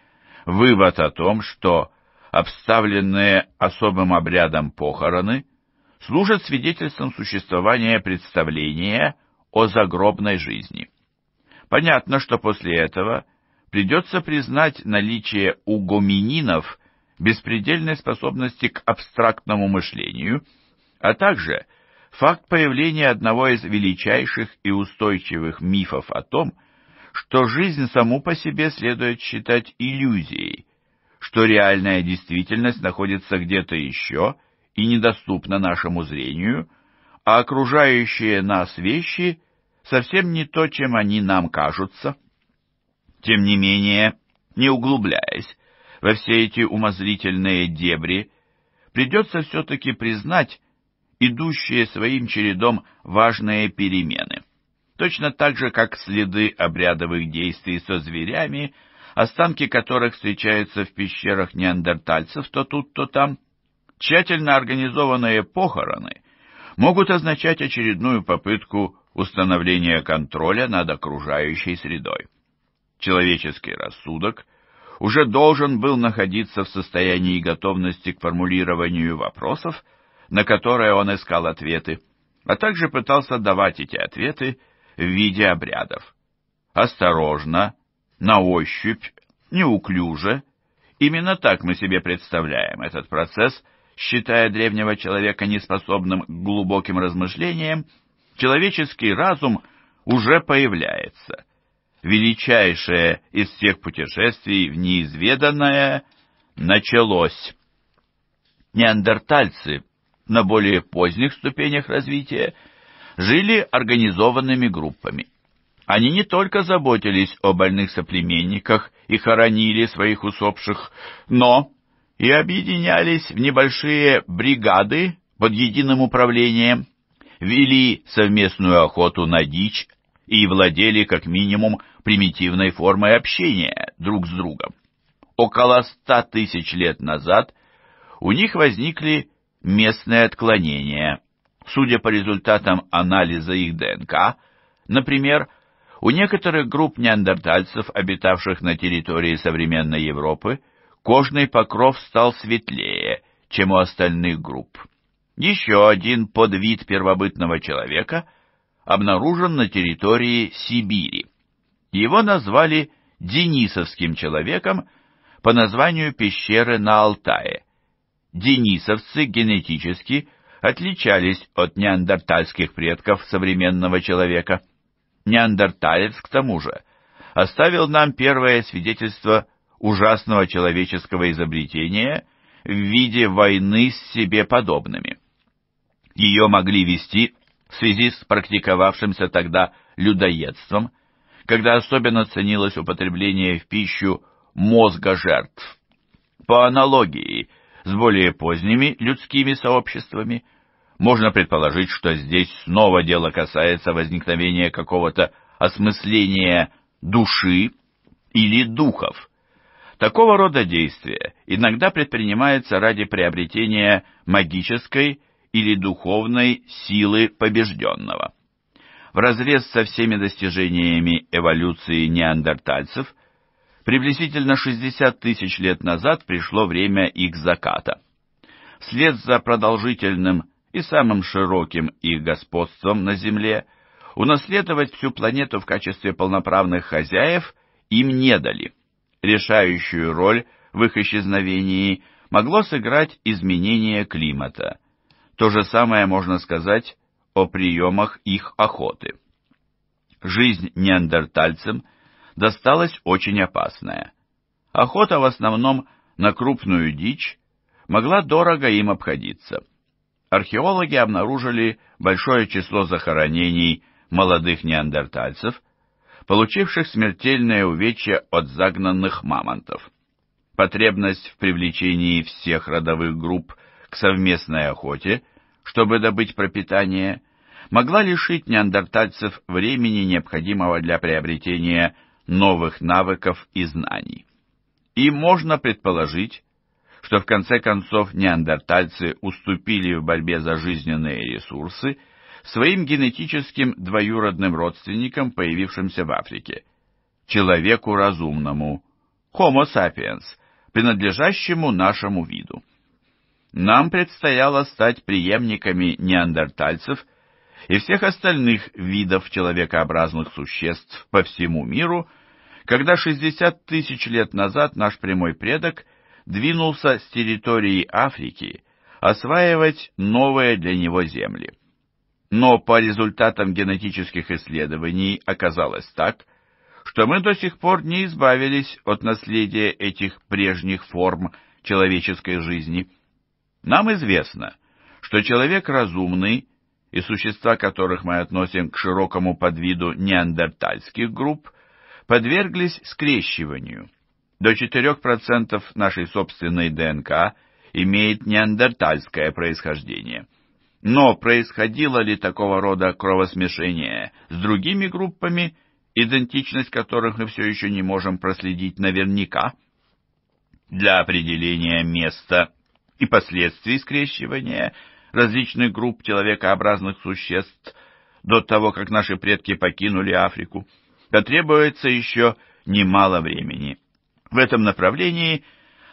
вывод о том, что обставленные особым обрядом похороны служат свидетельством существования представления о загробной жизни. Понятно, что после этого придется признать наличие у гомининов беспредельной способности к абстрактному мышлению, а также факт появления одного из величайших и устойчивых мифов о том, что жизнь саму по себе следует считать иллюзией, что реальная действительность находится где-то еще и недоступна нашему зрению, а окружающие нас вещи совсем не то, чем они нам кажутся. Тем не менее, не углубляясь во все эти умозрительные дебри, придется все-таки признать идущие своим чередом важные перемены. Точно так же, как следы обрядовых действий со зверями, останки которых встречаются в пещерах неандертальцев то тут, то там, тщательно организованные похороны могут означать очередную попытку установление контроля над окружающей средой. Человеческий рассудок уже должен был находиться в состоянии готовности к формулированию вопросов, на которые он искал ответы, а также пытался давать эти ответы в виде обрядов. Осторожно, на ощупь, неуклюже. Именно так мы себе представляем этот процесс, считая древнего человека неспособным к глубоким размышлениям человеческий разум уже появляется. Величайшее из всех путешествий в неизведанное началось. Неандертальцы на более поздних ступенях развития жили организованными группами. Они не только заботились о больных соплеменниках и хоронили своих усопших, но и объединялись в небольшие бригады под единым управлением, вели совместную охоту на дичь и владели как минимум примитивной формой общения друг с другом. Около ста тысяч лет назад у них возникли местные отклонения. Судя по результатам анализа их ДНК, например, у некоторых групп неандертальцев, обитавших на территории современной Европы, кожный покров стал светлее, чем у остальных групп. Еще один подвид первобытного человека обнаружен на территории Сибири. Его назвали Денисовским человеком по названию пещеры на Алтае. Денисовцы генетически отличались от неандертальских предков современного человека. Неандерталец, к тому же, оставил нам первое свидетельство ужасного человеческого изобретения в виде войны с себе подобными. Ее могли вести в связи с практиковавшимся тогда людоедством, когда особенно ценилось употребление в пищу мозга жертв. По аналогии с более поздними людскими сообществами можно предположить, что здесь снова дело касается возникновения какого-то осмысления души или духов. Такого рода действия иногда предпринимается ради приобретения магической или духовной силы побежденного. Вразрез со всеми достижениями эволюции неандертальцев, приблизительно 60 тысяч лет назад пришло время их заката. Вслед за продолжительным и самым широким их господством на Земле унаследовать всю планету в качестве полноправных хозяев им не дали. Решающую роль в их исчезновении могло сыграть изменение климата – то же самое можно сказать о приемах их охоты. Жизнь неандертальцам досталась очень опасная. Охота в основном на крупную дичь могла дорого им обходиться. Археологи обнаружили большое число захоронений молодых неандертальцев, получивших смертельное увечье от загнанных мамонтов. Потребность в привлечении всех родовых групп – к совместной охоте, чтобы добыть пропитание, могла лишить неандертальцев времени, необходимого для приобретения новых навыков и знаний. И можно предположить, что в конце концов неандертальцы уступили в борьбе за жизненные ресурсы своим генетическим двоюродным родственникам, появившимся в Африке, человеку разумному, Homo sapiens, принадлежащему нашему виду нам предстояло стать преемниками неандертальцев и всех остальных видов человекообразных существ по всему миру, когда 60 тысяч лет назад наш прямой предок двинулся с территории Африки осваивать новые для него земли. Но по результатам генетических исследований оказалось так, что мы до сих пор не избавились от наследия этих прежних форм человеческой жизни – нам известно, что человек разумный и существа, которых мы относим к широкому подвиду неандертальских групп, подверглись скрещиванию. До 4% нашей собственной ДНК имеет неандертальское происхождение. Но происходило ли такого рода кровосмешение с другими группами, идентичность которых мы все еще не можем проследить наверняка? Для определения места и последствий скрещивания различных групп человекообразных существ до того, как наши предки покинули Африку, потребуется еще немало времени. В этом направлении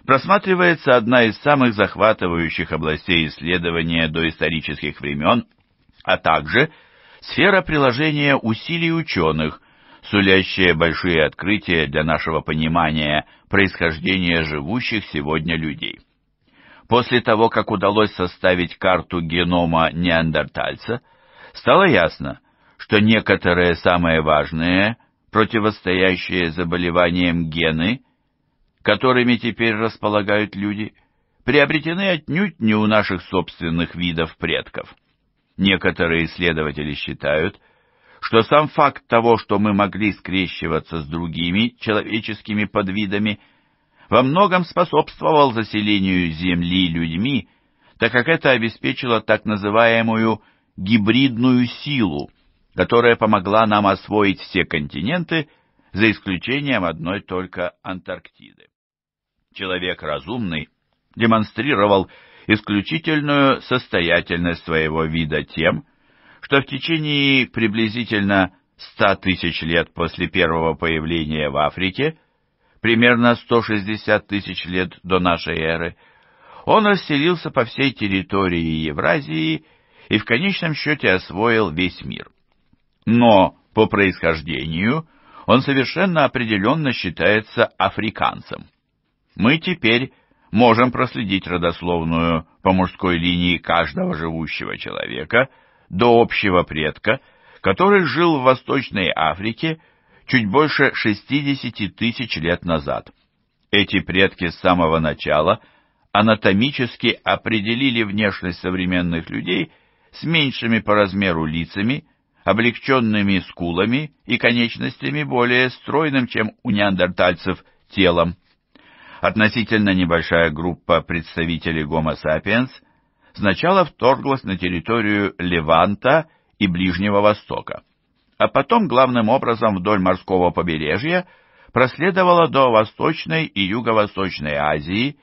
просматривается одна из самых захватывающих областей исследования доисторических времен, а также сфера приложения усилий ученых, сулящая большие открытия для нашего понимания происхождения живущих сегодня людей. После того, как удалось составить карту генома неандертальца, стало ясно, что некоторые самые важные, противостоящие заболеваниям гены, которыми теперь располагают люди, приобретены отнюдь не у наших собственных видов предков. Некоторые исследователи считают, что сам факт того, что мы могли скрещиваться с другими человеческими подвидами – во многом способствовал заселению Земли людьми, так как это обеспечило так называемую гибридную силу, которая помогла нам освоить все континенты, за исключением одной только Антарктиды. Человек разумный демонстрировал исключительную состоятельность своего вида тем, что в течение приблизительно 100 тысяч лет после первого появления в Африке – примерно 160 тысяч лет до нашей эры, он расселился по всей территории Евразии и в конечном счете освоил весь мир. Но по происхождению он совершенно определенно считается африканцем. Мы теперь можем проследить родословную по мужской линии каждого живущего человека до общего предка, который жил в Восточной Африке – чуть больше 60 тысяч лет назад. Эти предки с самого начала анатомически определили внешность современных людей с меньшими по размеру лицами, облегченными скулами и конечностями более стройным, чем у неандертальцев, телом. Относительно небольшая группа представителей Homo sapiens сначала вторглась на территорию Леванта и Ближнего Востока а потом главным образом вдоль морского побережья проследовала до Восточной и Юго-Восточной Азии,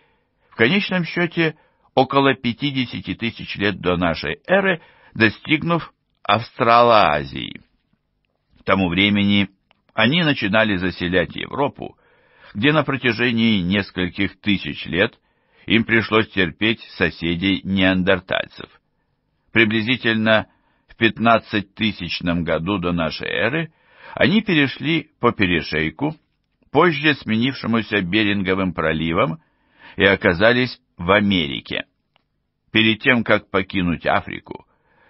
в конечном счете около 50 тысяч лет до нашей эры, достигнув Австралоазии. К тому времени они начинали заселять Европу, где на протяжении нескольких тысяч лет им пришлось терпеть соседей неандертальцев. Приблизительно в 15-тысячном году до нашей эры они перешли по перешейку, позже сменившемуся Беринговым проливом, и оказались в Америке. Перед тем, как покинуть Африку,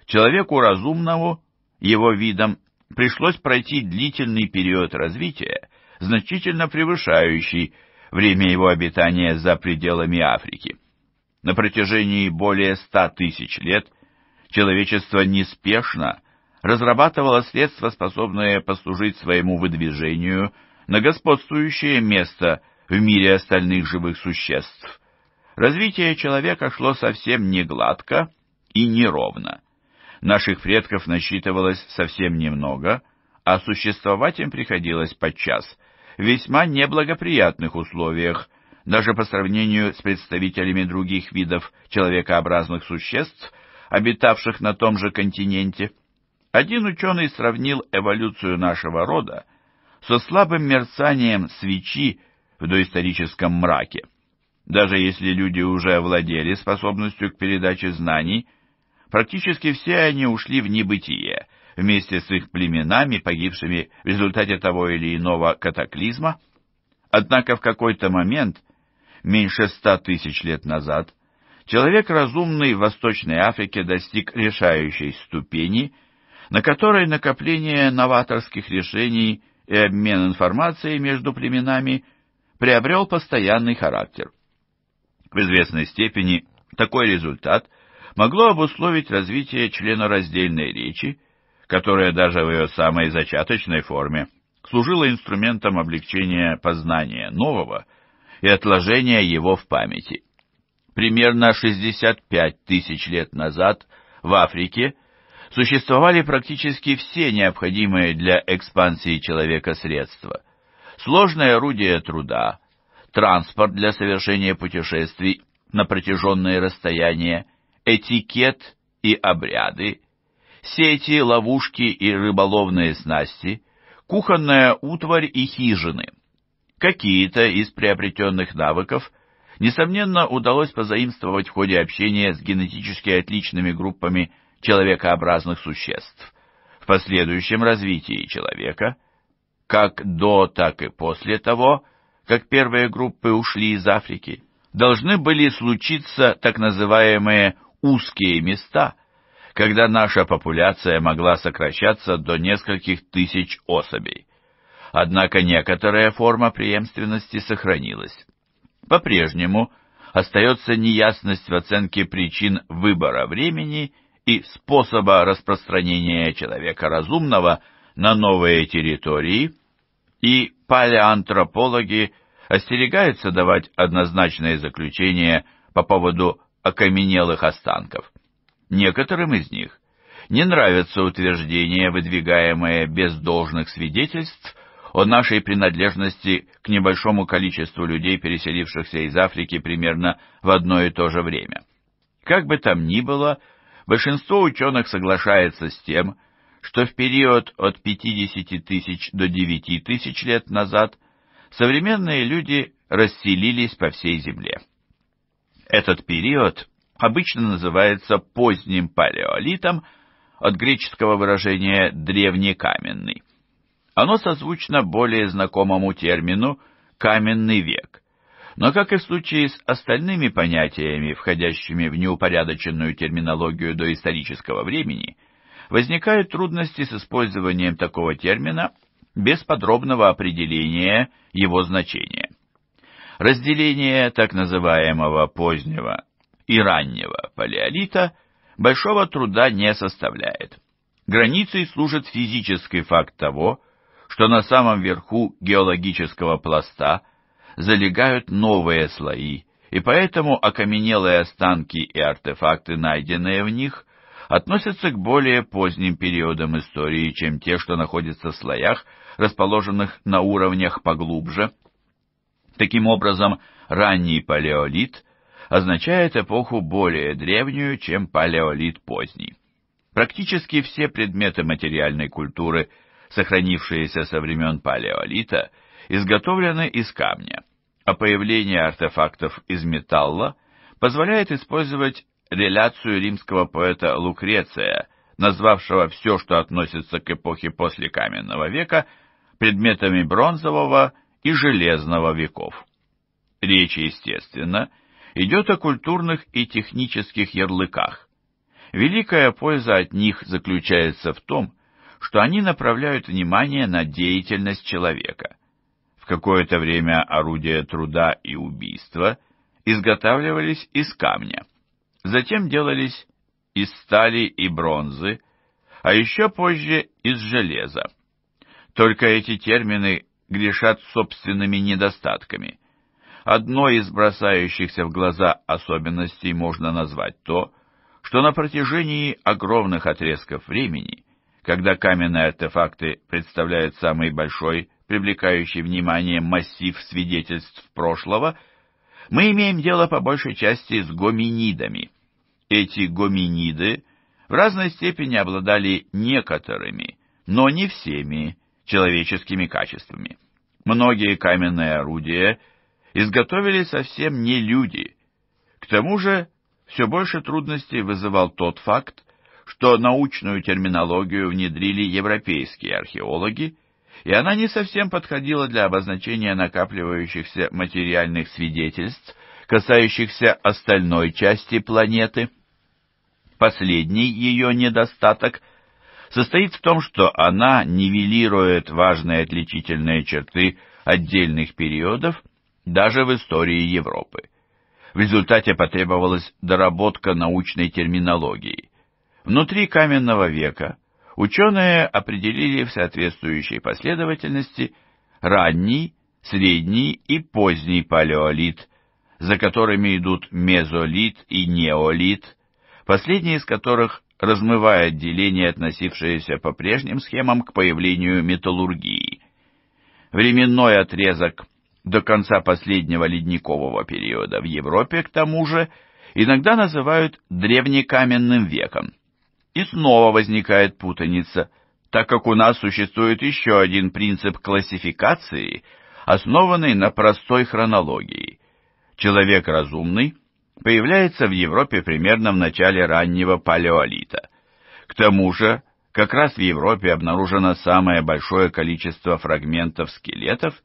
человеку разумному, его видом, пришлось пройти длительный период развития, значительно превышающий время его обитания за пределами Африки. На протяжении более ста тысяч лет – Человечество неспешно разрабатывало средства, способные послужить своему выдвижению на господствующее место в мире остальных живых существ. Развитие человека шло совсем не гладко и неровно. Наших предков насчитывалось совсем немного, а существовать им приходилось подчас в весьма неблагоприятных условиях, даже по сравнению с представителями других видов человекообразных существ – обитавших на том же континенте, один ученый сравнил эволюцию нашего рода со слабым мерцанием свечи в доисторическом мраке. Даже если люди уже овладели способностью к передаче знаний, практически все они ушли в небытие вместе с их племенами, погибшими в результате того или иного катаклизма. Однако в какой-то момент, меньше ста тысяч лет назад, человек разумный в Восточной Африке достиг решающей ступени, на которой накопление новаторских решений и обмен информацией между племенами приобрел постоянный характер. В известной степени такой результат могло обусловить развитие членораздельной речи, которая даже в ее самой зачаточной форме служила инструментом облегчения познания нового и отложения его в памяти примерно 65 тысяч лет назад в Африке существовали практически все необходимые для экспансии человека средства. Сложное орудие труда, транспорт для совершения путешествий на протяженные расстояния, этикет и обряды, сети, ловушки и рыболовные снасти, кухонная утварь и хижины. Какие-то из приобретенных навыков – несомненно, удалось позаимствовать в ходе общения с генетически отличными группами человекообразных существ. В последующем развитии человека, как до, так и после того, как первые группы ушли из Африки, должны были случиться так называемые «узкие места», когда наша популяция могла сокращаться до нескольких тысяч особей. Однако некоторая форма преемственности сохранилась. По-прежнему остается неясность в оценке причин выбора времени и способа распространения человека разумного на новые территории, и палеантропологи остерегаются давать однозначные заключения по поводу окаменелых останков. Некоторым из них не нравятся утверждения, выдвигаемые без должных свидетельств о нашей принадлежности к небольшому количеству людей, переселившихся из Африки примерно в одно и то же время. Как бы там ни было, большинство ученых соглашается с тем, что в период от 50 тысяч до 9 тысяч лет назад современные люди расселились по всей Земле. Этот период обычно называется поздним палеолитом от греческого выражения «древнекаменный». Оно созвучно более знакомому термину «каменный век». Но, как и в случае с остальными понятиями, входящими в неупорядоченную терминологию доисторического времени, возникают трудности с использованием такого термина без подробного определения его значения. Разделение так называемого позднего и раннего палеолита большого труда не составляет. Границей служит физический факт того, что на самом верху геологического пласта залегают новые слои, и поэтому окаменелые останки и артефакты, найденные в них, относятся к более поздним периодам истории, чем те, что находятся в слоях, расположенных на уровнях поглубже. Таким образом, ранний палеолит означает эпоху более древнюю, чем палеолит поздний. Практически все предметы материальной культуры – сохранившиеся со времен палеолита, изготовлены из камня, а появление артефактов из металла позволяет использовать реляцию римского поэта Лукреция, назвавшего все, что относится к эпохе после каменного века, предметами бронзового и железного веков. Речь, естественно, идет о культурных и технических ярлыках. Великая польза от них заключается в том, что они направляют внимание на деятельность человека. В какое-то время орудия труда и убийства изготавливались из камня, затем делались из стали и бронзы, а еще позже из железа. Только эти термины грешат собственными недостатками. Одной из бросающихся в глаза особенностей можно назвать то, что на протяжении огромных отрезков времени когда каменные артефакты представляют самый большой, привлекающий внимание массив свидетельств прошлого, мы имеем дело по большей части с гоминидами. Эти гоминиды в разной степени обладали некоторыми, но не всеми, человеческими качествами. Многие каменные орудия изготовили совсем не люди. К тому же все больше трудностей вызывал тот факт, что научную терминологию внедрили европейские археологи, и она не совсем подходила для обозначения накапливающихся материальных свидетельств, касающихся остальной части планеты. Последний ее недостаток состоит в том, что она нивелирует важные отличительные черты отдельных периодов даже в истории Европы. В результате потребовалась доработка научной терминологии. Внутри каменного века ученые определили в соответствующей последовательности ранний, средний и поздний палеолит, за которыми идут мезолит и неолит, последний из которых размывает деление, относившееся по прежним схемам к появлению металлургии. Временной отрезок до конца последнего ледникового периода в Европе, к тому же, иногда называют древнекаменным веком. И снова возникает путаница, так как у нас существует еще один принцип классификации, основанный на простой хронологии. Человек разумный появляется в Европе примерно в начале раннего палеолита. К тому же, как раз в Европе обнаружено самое большое количество фрагментов скелетов,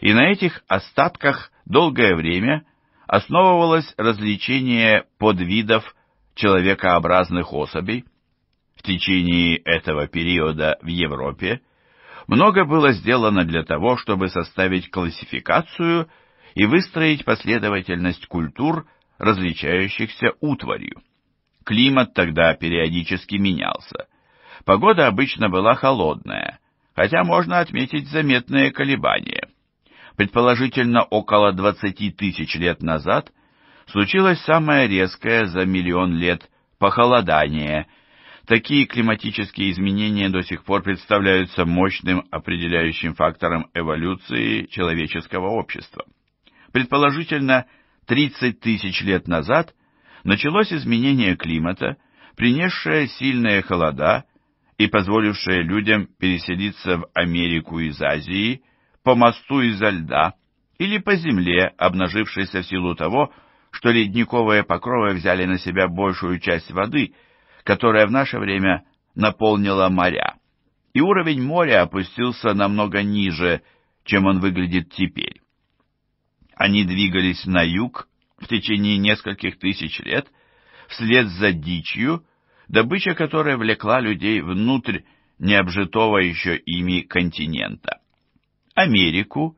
и на этих остатках долгое время основывалось развлечение подвидов человекообразных особей, в течение этого периода в Европе много было сделано для того, чтобы составить классификацию и выстроить последовательность культур, различающихся утварью. Климат тогда периодически менялся. Погода обычно была холодная, хотя можно отметить заметные колебания. Предположительно, около 20 тысяч лет назад случилось самое резкое за миллион лет похолодание – Такие климатические изменения до сих пор представляются мощным определяющим фактором эволюции человеческого общества. Предположительно, 30 тысяч лет назад началось изменение климата, принесшее сильные холода и позволившее людям переселиться в Америку из Азии по мосту изо льда или по земле, обнажившейся в силу того, что ледниковые покровы взяли на себя большую часть воды – которая в наше время наполнила моря, и уровень моря опустился намного ниже, чем он выглядит теперь. Они двигались на юг в течение нескольких тысяч лет вслед за дичью, добыча которой влекла людей внутрь необжитого еще ими континента. Америку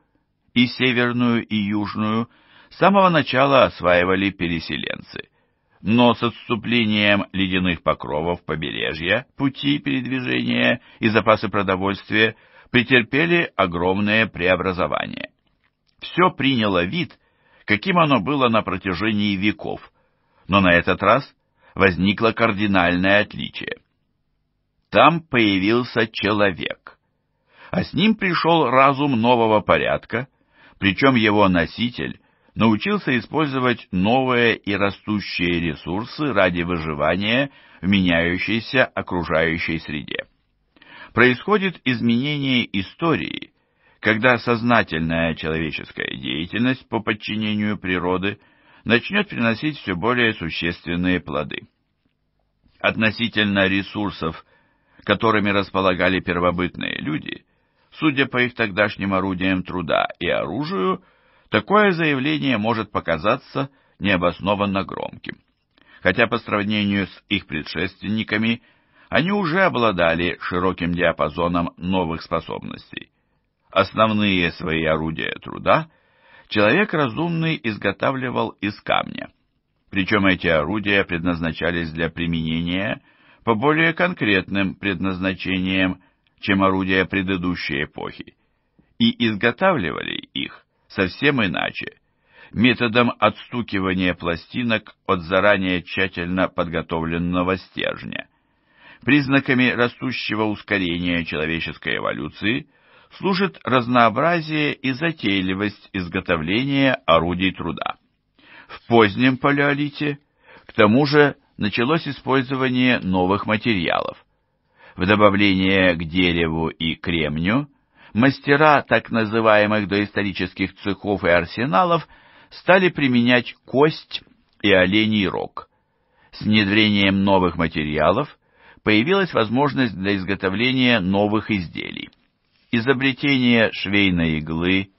и северную, и южную с самого начала осваивали переселенцы – но с отступлением ледяных покровов побережья, пути передвижения и запасы продовольствия претерпели огромное преобразование. Все приняло вид, каким оно было на протяжении веков, но на этот раз возникло кардинальное отличие. Там появился человек, а с ним пришел разум нового порядка, причем его носитель научился использовать новые и растущие ресурсы ради выживания в меняющейся окружающей среде. Происходит изменение истории, когда сознательная человеческая деятельность по подчинению природы начнет приносить все более существенные плоды. Относительно ресурсов, которыми располагали первобытные люди, судя по их тогдашним орудиям труда и оружию – Такое заявление может показаться необоснованно громким. Хотя по сравнению с их предшественниками, они уже обладали широким диапазоном новых способностей. Основные свои орудия труда человек разумный изготавливал из камня. Причем эти орудия предназначались для применения по более конкретным предназначениям, чем орудия предыдущей эпохи, и изготавливали их совсем иначе, методом отстукивания пластинок от заранее тщательно подготовленного стержня. Признаками растущего ускорения человеческой эволюции служит разнообразие и затейливость изготовления орудий труда. В позднем палеолите, к тому же, началось использование новых материалов. В добавление к дереву и кремню мастера так называемых доисторических цехов и арсеналов стали применять кость и оленей рог. С внедрением новых материалов появилась возможность для изготовления новых изделий. Изобретение швейной иглы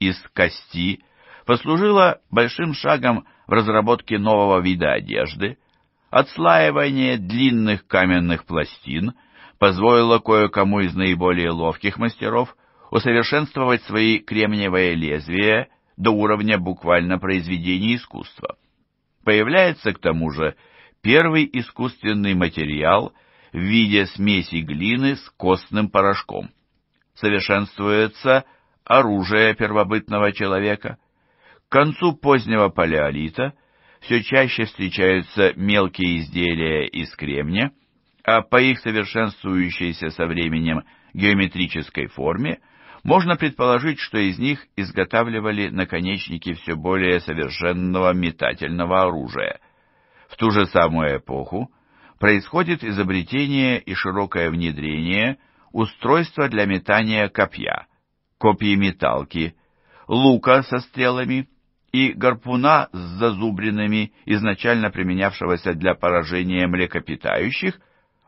из кости послужило большим шагом в разработке нового вида одежды, отслаивание длинных каменных пластин позволило кое-кому из наиболее ловких мастеров – усовершенствовать свои кремниевые лезвия до уровня буквально произведений искусства. Появляется, к тому же, первый искусственный материал в виде смеси глины с костным порошком. Совершенствуется оружие первобытного человека. К концу позднего палеолита все чаще встречаются мелкие изделия из кремня, а по их совершенствующейся со временем геометрической форме – можно предположить, что из них изготавливали наконечники все более совершенного метательного оружия. В ту же самую эпоху происходит изобретение и широкое внедрение устройства для метания копья, копьи металки, лука со стрелами и гарпуна с зазубринами, изначально применявшегося для поражения млекопитающих,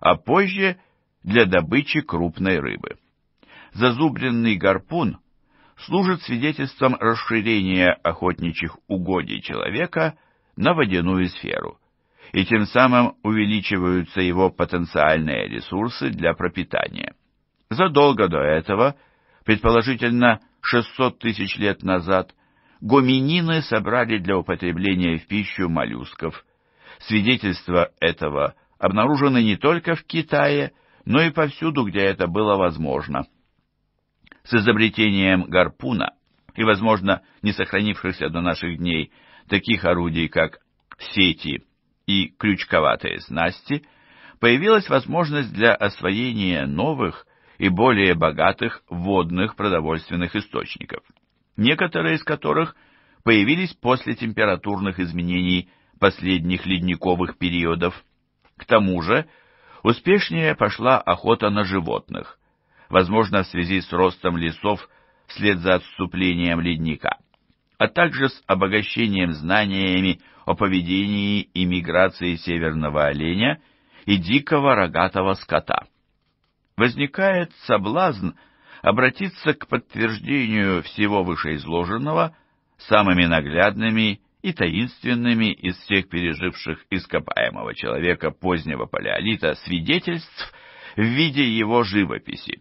а позже для добычи крупной рыбы зазубренный гарпун служит свидетельством расширения охотничьих угодий человека на водяную сферу, и тем самым увеличиваются его потенциальные ресурсы для пропитания. Задолго до этого, предположительно 600 тысяч лет назад, гоминины собрали для употребления в пищу моллюсков. Свидетельства этого обнаружены не только в Китае, но и повсюду, где это было возможно – с изобретением гарпуна и, возможно, не сохранившихся до наших дней таких орудий, как сети и крючковатые снасти, появилась возможность для освоения новых и более богатых водных продовольственных источников, некоторые из которых появились после температурных изменений последних ледниковых периодов. К тому же успешнее пошла охота на животных, возможно, в связи с ростом лесов вслед за отступлением ледника, а также с обогащением знаниями о поведении и миграции северного оленя и дикого рогатого скота. Возникает соблазн обратиться к подтверждению всего вышеизложенного самыми наглядными и таинственными из всех переживших ископаемого человека позднего палеолита свидетельств в виде его живописи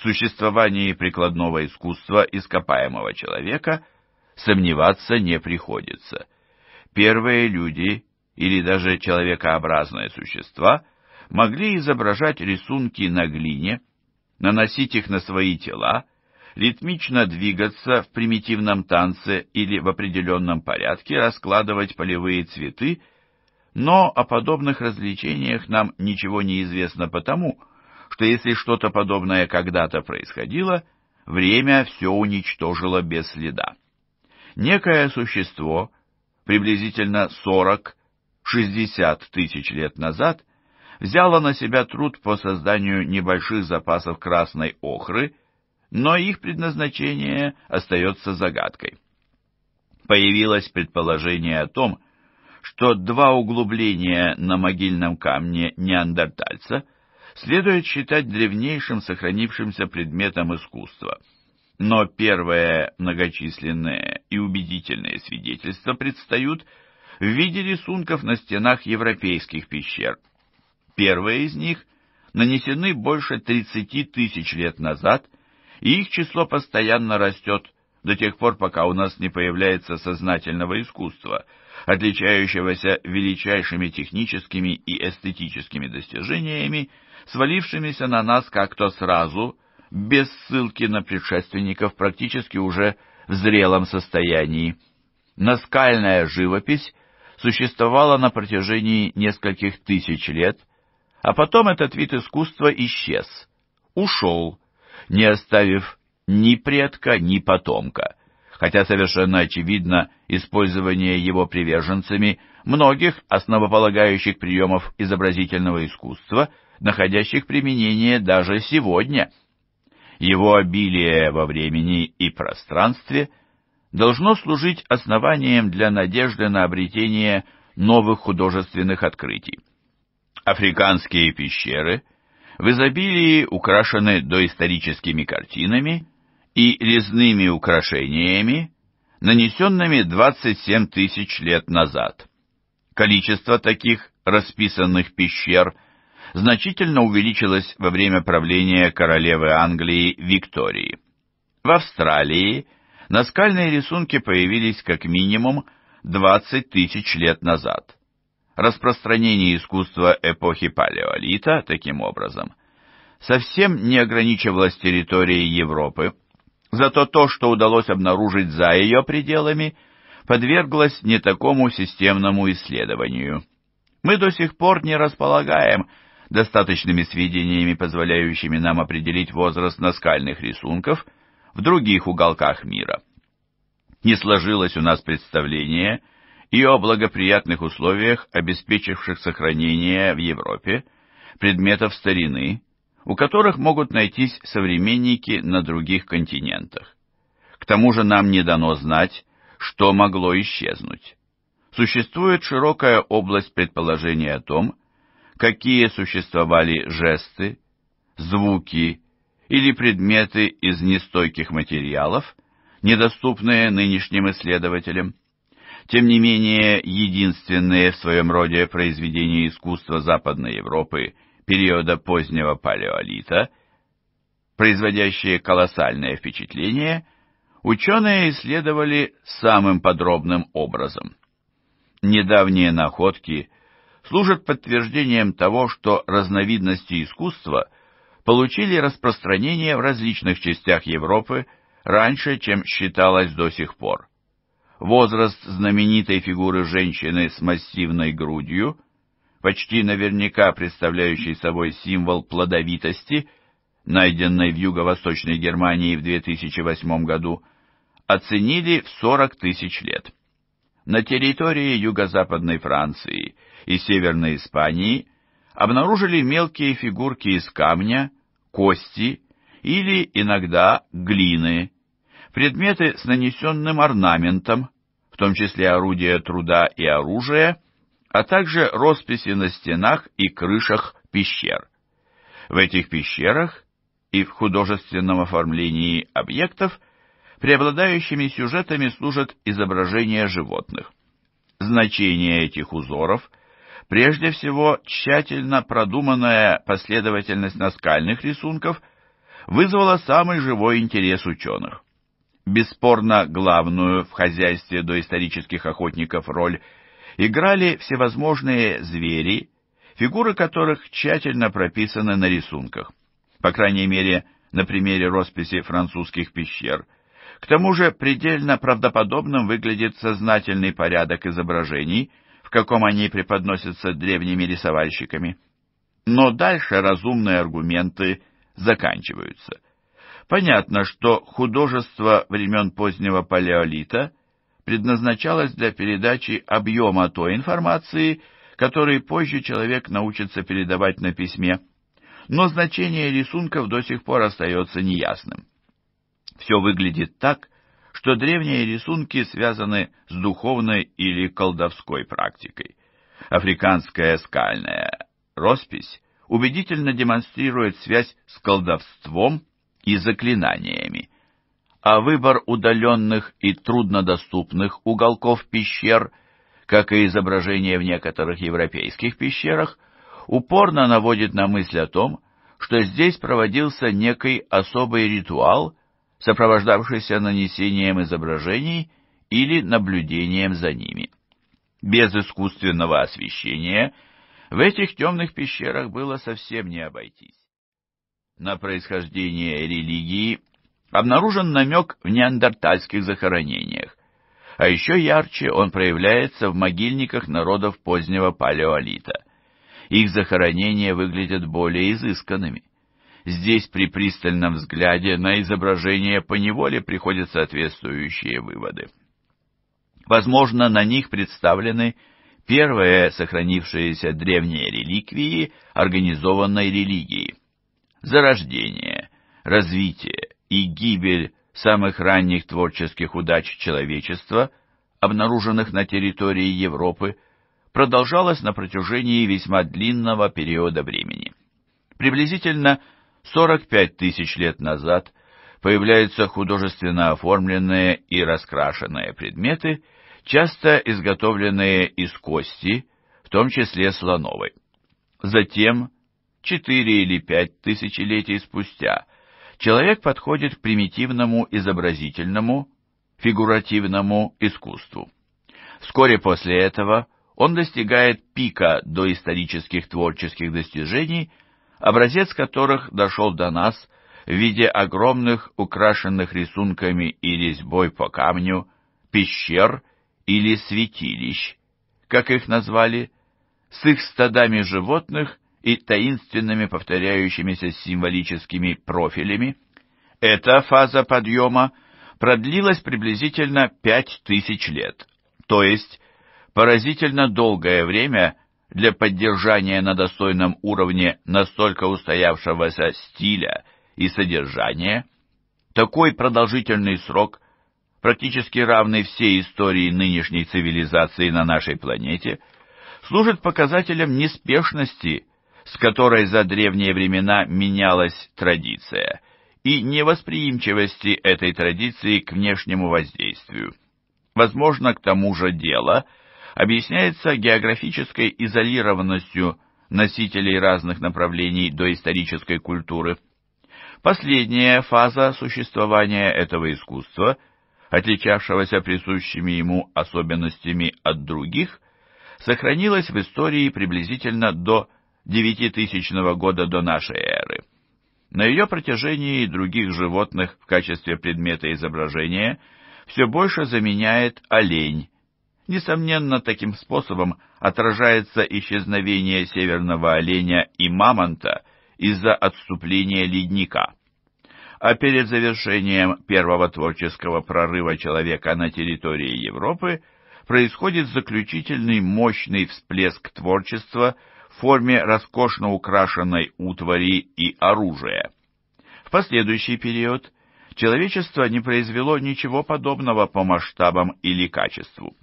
существовании прикладного искусства ископаемого человека сомневаться не приходится. Первые люди или даже человекообразные существа могли изображать рисунки на глине, наносить их на свои тела, ритмично двигаться в примитивном танце или в определенном порядке раскладывать полевые цветы, но о подобных развлечениях нам ничего не известно потому, что, что если что-то подобное когда-то происходило, время все уничтожило без следа. Некое существо, приблизительно 40-60 тысяч лет назад, взяло на себя труд по созданию небольших запасов красной охры, но их предназначение остается загадкой. Появилось предположение о том, что два углубления на могильном камне неандертальца – следует считать древнейшим сохранившимся предметом искусства. Но первые многочисленные и убедительные свидетельства предстают в виде рисунков на стенах европейских пещер. Первые из них нанесены больше 30 тысяч лет назад, и их число постоянно растет до тех пор, пока у нас не появляется сознательного искусства, отличающегося величайшими техническими и эстетическими достижениями, свалившимися на нас как-то сразу, без ссылки на предшественников, практически уже в зрелом состоянии. Наскальная живопись существовала на протяжении нескольких тысяч лет, а потом этот вид искусства исчез, ушел, не оставив ни предка, ни потомка, хотя совершенно очевидно использование его приверженцами многих основополагающих приемов изобразительного искусства – находящих применение даже сегодня. Его обилие во времени и пространстве должно служить основанием для надежды на обретение новых художественных открытий. Африканские пещеры в изобилии украшены доисторическими картинами и резными украшениями, нанесенными 27 тысяч лет назад. Количество таких расписанных пещер – значительно увеличилась во время правления королевы Англии Виктории. В Австралии наскальные рисунки появились как минимум 20 тысяч лет назад. Распространение искусства эпохи Палеолита, таким образом, совсем не ограничивалось территорией Европы, зато то, что удалось обнаружить за ее пределами, подверглось не такому системному исследованию. Мы до сих пор не располагаем достаточными сведениями, позволяющими нам определить возраст наскальных рисунков в других уголках мира. Не сложилось у нас представление и о благоприятных условиях, обеспечивших сохранение в Европе предметов старины, у которых могут найтись современники на других континентах. К тому же нам не дано знать, что могло исчезнуть. Существует широкая область предположений о том, какие существовали жесты, звуки или предметы из нестойких материалов, недоступные нынешним исследователям. Тем не менее, единственные в своем роде произведения искусства Западной Европы периода позднего палеолита, производящие колоссальное впечатление, ученые исследовали самым подробным образом. Недавние находки – служат подтверждением того, что разновидности искусства получили распространение в различных частях Европы раньше, чем считалось до сих пор. Возраст знаменитой фигуры женщины с массивной грудью, почти наверняка представляющей собой символ плодовитости, найденной в юго-восточной Германии в 2008 году, оценили в 40 тысяч лет. На территории юго-западной Франции и Северной Испании обнаружили мелкие фигурки из камня, кости или иногда глины, предметы с нанесенным орнаментом, в том числе орудия труда и оружие, а также росписи на стенах и крышах пещер. В этих пещерах и в художественном оформлении объектов преобладающими сюжетами служат изображения животных. Значение этих узоров Прежде всего, тщательно продуманная последовательность наскальных рисунков вызвала самый живой интерес ученых. Бесспорно, главную в хозяйстве доисторических охотников роль играли всевозможные звери, фигуры которых тщательно прописаны на рисунках, по крайней мере, на примере росписи французских пещер. К тому же предельно правдоподобным выглядит сознательный порядок изображений – каком они преподносятся древними рисовальщиками. Но дальше разумные аргументы заканчиваются. Понятно, что художество времен позднего палеолита предназначалось для передачи объема той информации, который позже человек научится передавать на письме, но значение рисунков до сих пор остается неясным. Все выглядит так, что древние рисунки связаны с духовной или колдовской практикой. Африканская скальная роспись убедительно демонстрирует связь с колдовством и заклинаниями, а выбор удаленных и труднодоступных уголков пещер, как и изображения в некоторых европейских пещерах, упорно наводит на мысль о том, что здесь проводился некий особый ритуал – сопровождавшийся нанесением изображений или наблюдением за ними. Без искусственного освещения в этих темных пещерах было совсем не обойтись. На происхождение религии обнаружен намек в неандертальских захоронениях, а еще ярче он проявляется в могильниках народов позднего палеолита. Их захоронения выглядят более изысканными. Здесь при пристальном взгляде на изображение поневоле приходят соответствующие выводы. Возможно, на них представлены первые сохранившиеся древние реликвии организованной религии. Зарождение, развитие и гибель самых ранних творческих удач человечества, обнаруженных на территории Европы, продолжалось на протяжении весьма длинного периода времени. Приблизительно 45 тысяч лет назад появляются художественно оформленные и раскрашенные предметы, часто изготовленные из кости, в том числе слоновой. Затем, 4 или 5 тысячелетий спустя, человек подходит к примитивному изобразительному, фигуративному искусству. Вскоре после этого он достигает пика доисторических творческих достижений – образец которых дошел до нас в виде огромных, украшенных рисунками и резьбой по камню, пещер или святилищ, как их назвали, с их стадами животных и таинственными повторяющимися символическими профилями. Эта фаза подъема продлилась приблизительно пять тысяч лет, то есть поразительно долгое время – для поддержания на достойном уровне настолько устоявшегося стиля и содержания, такой продолжительный срок, практически равный всей истории нынешней цивилизации на нашей планете, служит показателем неспешности, с которой за древние времена менялась традиция, и невосприимчивости этой традиции к внешнему воздействию. Возможно, к тому же дело – объясняется географической изолированностью носителей разных направлений доисторической культуры. Последняя фаза существования этого искусства, отличавшегося присущими ему особенностями от других, сохранилась в истории приблизительно до 9000 года до нашей эры. На ее протяжении других животных в качестве предмета изображения все больше заменяет олень – Несомненно, таким способом отражается исчезновение северного оленя и мамонта из-за отступления ледника. А перед завершением первого творческого прорыва человека на территории Европы происходит заключительный мощный всплеск творчества в форме роскошно украшенной утвари и оружия. В последующий период человечество не произвело ничего подобного по масштабам или качеству.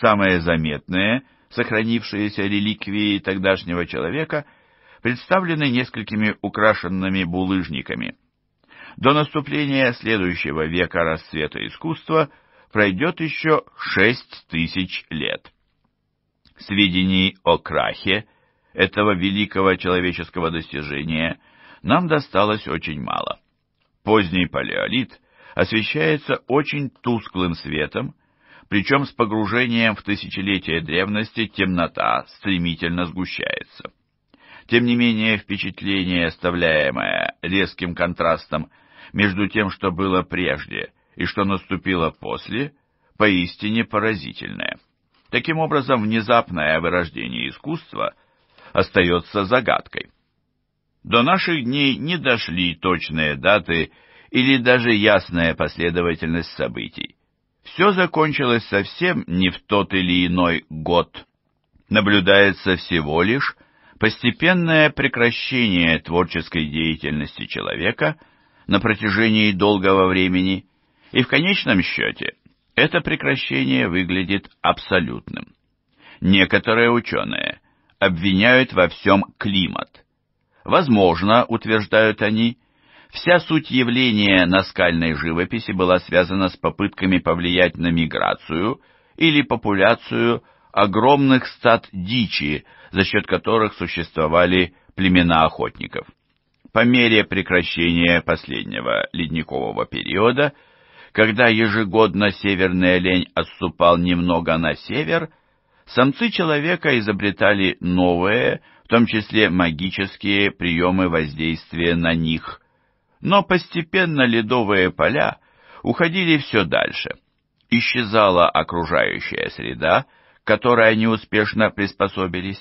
Самые заметные, сохранившиеся реликвии тогдашнего человека, представлены несколькими украшенными булыжниками. До наступления следующего века расцвета искусства пройдет еще шесть тысяч лет. Сведений о крахе этого великого человеческого достижения нам досталось очень мало. Поздний палеолит освещается очень тусклым светом, причем с погружением в тысячелетие древности темнота стремительно сгущается. Тем не менее, впечатление, оставляемое резким контрастом между тем, что было прежде и что наступило после, поистине поразительное. Таким образом, внезапное вырождение искусства остается загадкой. До наших дней не дошли точные даты или даже ясная последовательность событий все закончилось совсем не в тот или иной год. Наблюдается всего лишь постепенное прекращение творческой деятельности человека на протяжении долгого времени, и в конечном счете это прекращение выглядит абсолютным. Некоторые ученые обвиняют во всем климат. Возможно, утверждают они, Вся суть явления наскальной живописи была связана с попытками повлиять на миграцию или популяцию огромных стад дичи, за счет которых существовали племена охотников. По мере прекращения последнего ледникового периода, когда ежегодно северный олень отступал немного на север, самцы человека изобретали новые, в том числе магические, приемы воздействия на них – но постепенно ледовые поля уходили все дальше. Исчезала окружающая среда, к которой они успешно приспособились.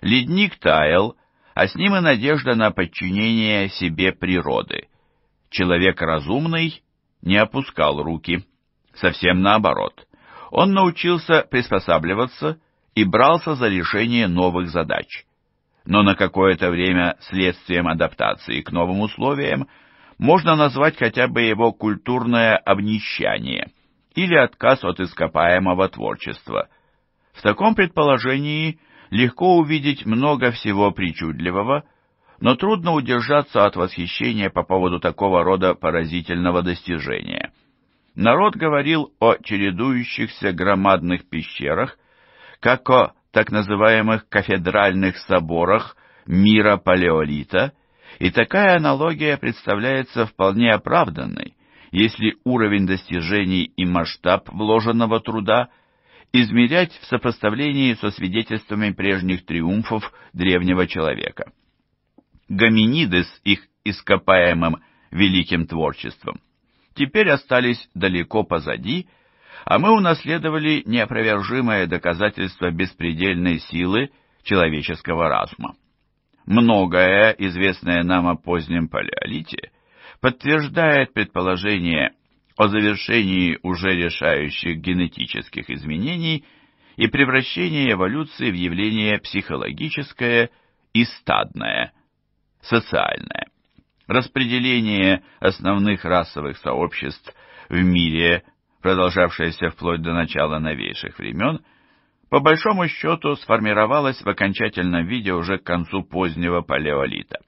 Ледник таял, а с ним и надежда на подчинение себе природы. Человек разумный не опускал руки. Совсем наоборот. Он научился приспосабливаться и брался за решение новых задач. Но на какое-то время следствием адаптации к новым условиям – можно назвать хотя бы его культурное обнищание или отказ от ископаемого творчества. В таком предположении легко увидеть много всего причудливого, но трудно удержаться от восхищения по поводу такого рода поразительного достижения. Народ говорил о чередующихся громадных пещерах, как о так называемых кафедральных соборах мира палеолита – и такая аналогия представляется вполне оправданной, если уровень достижений и масштаб вложенного труда измерять в сопоставлении со свидетельствами прежних триумфов древнего человека. Гоминиды с их ископаемым великим творчеством теперь остались далеко позади, а мы унаследовали неопровержимое доказательство беспредельной силы человеческого разума многое, известное нам о позднем палеолите, подтверждает предположение о завершении уже решающих генетических изменений и превращении эволюции в явление психологическое и стадное, социальное. Распределение основных расовых сообществ в мире, продолжавшееся вплоть до начала новейших времен, по большому счету сформировалась в окончательном виде уже к концу позднего палеолита.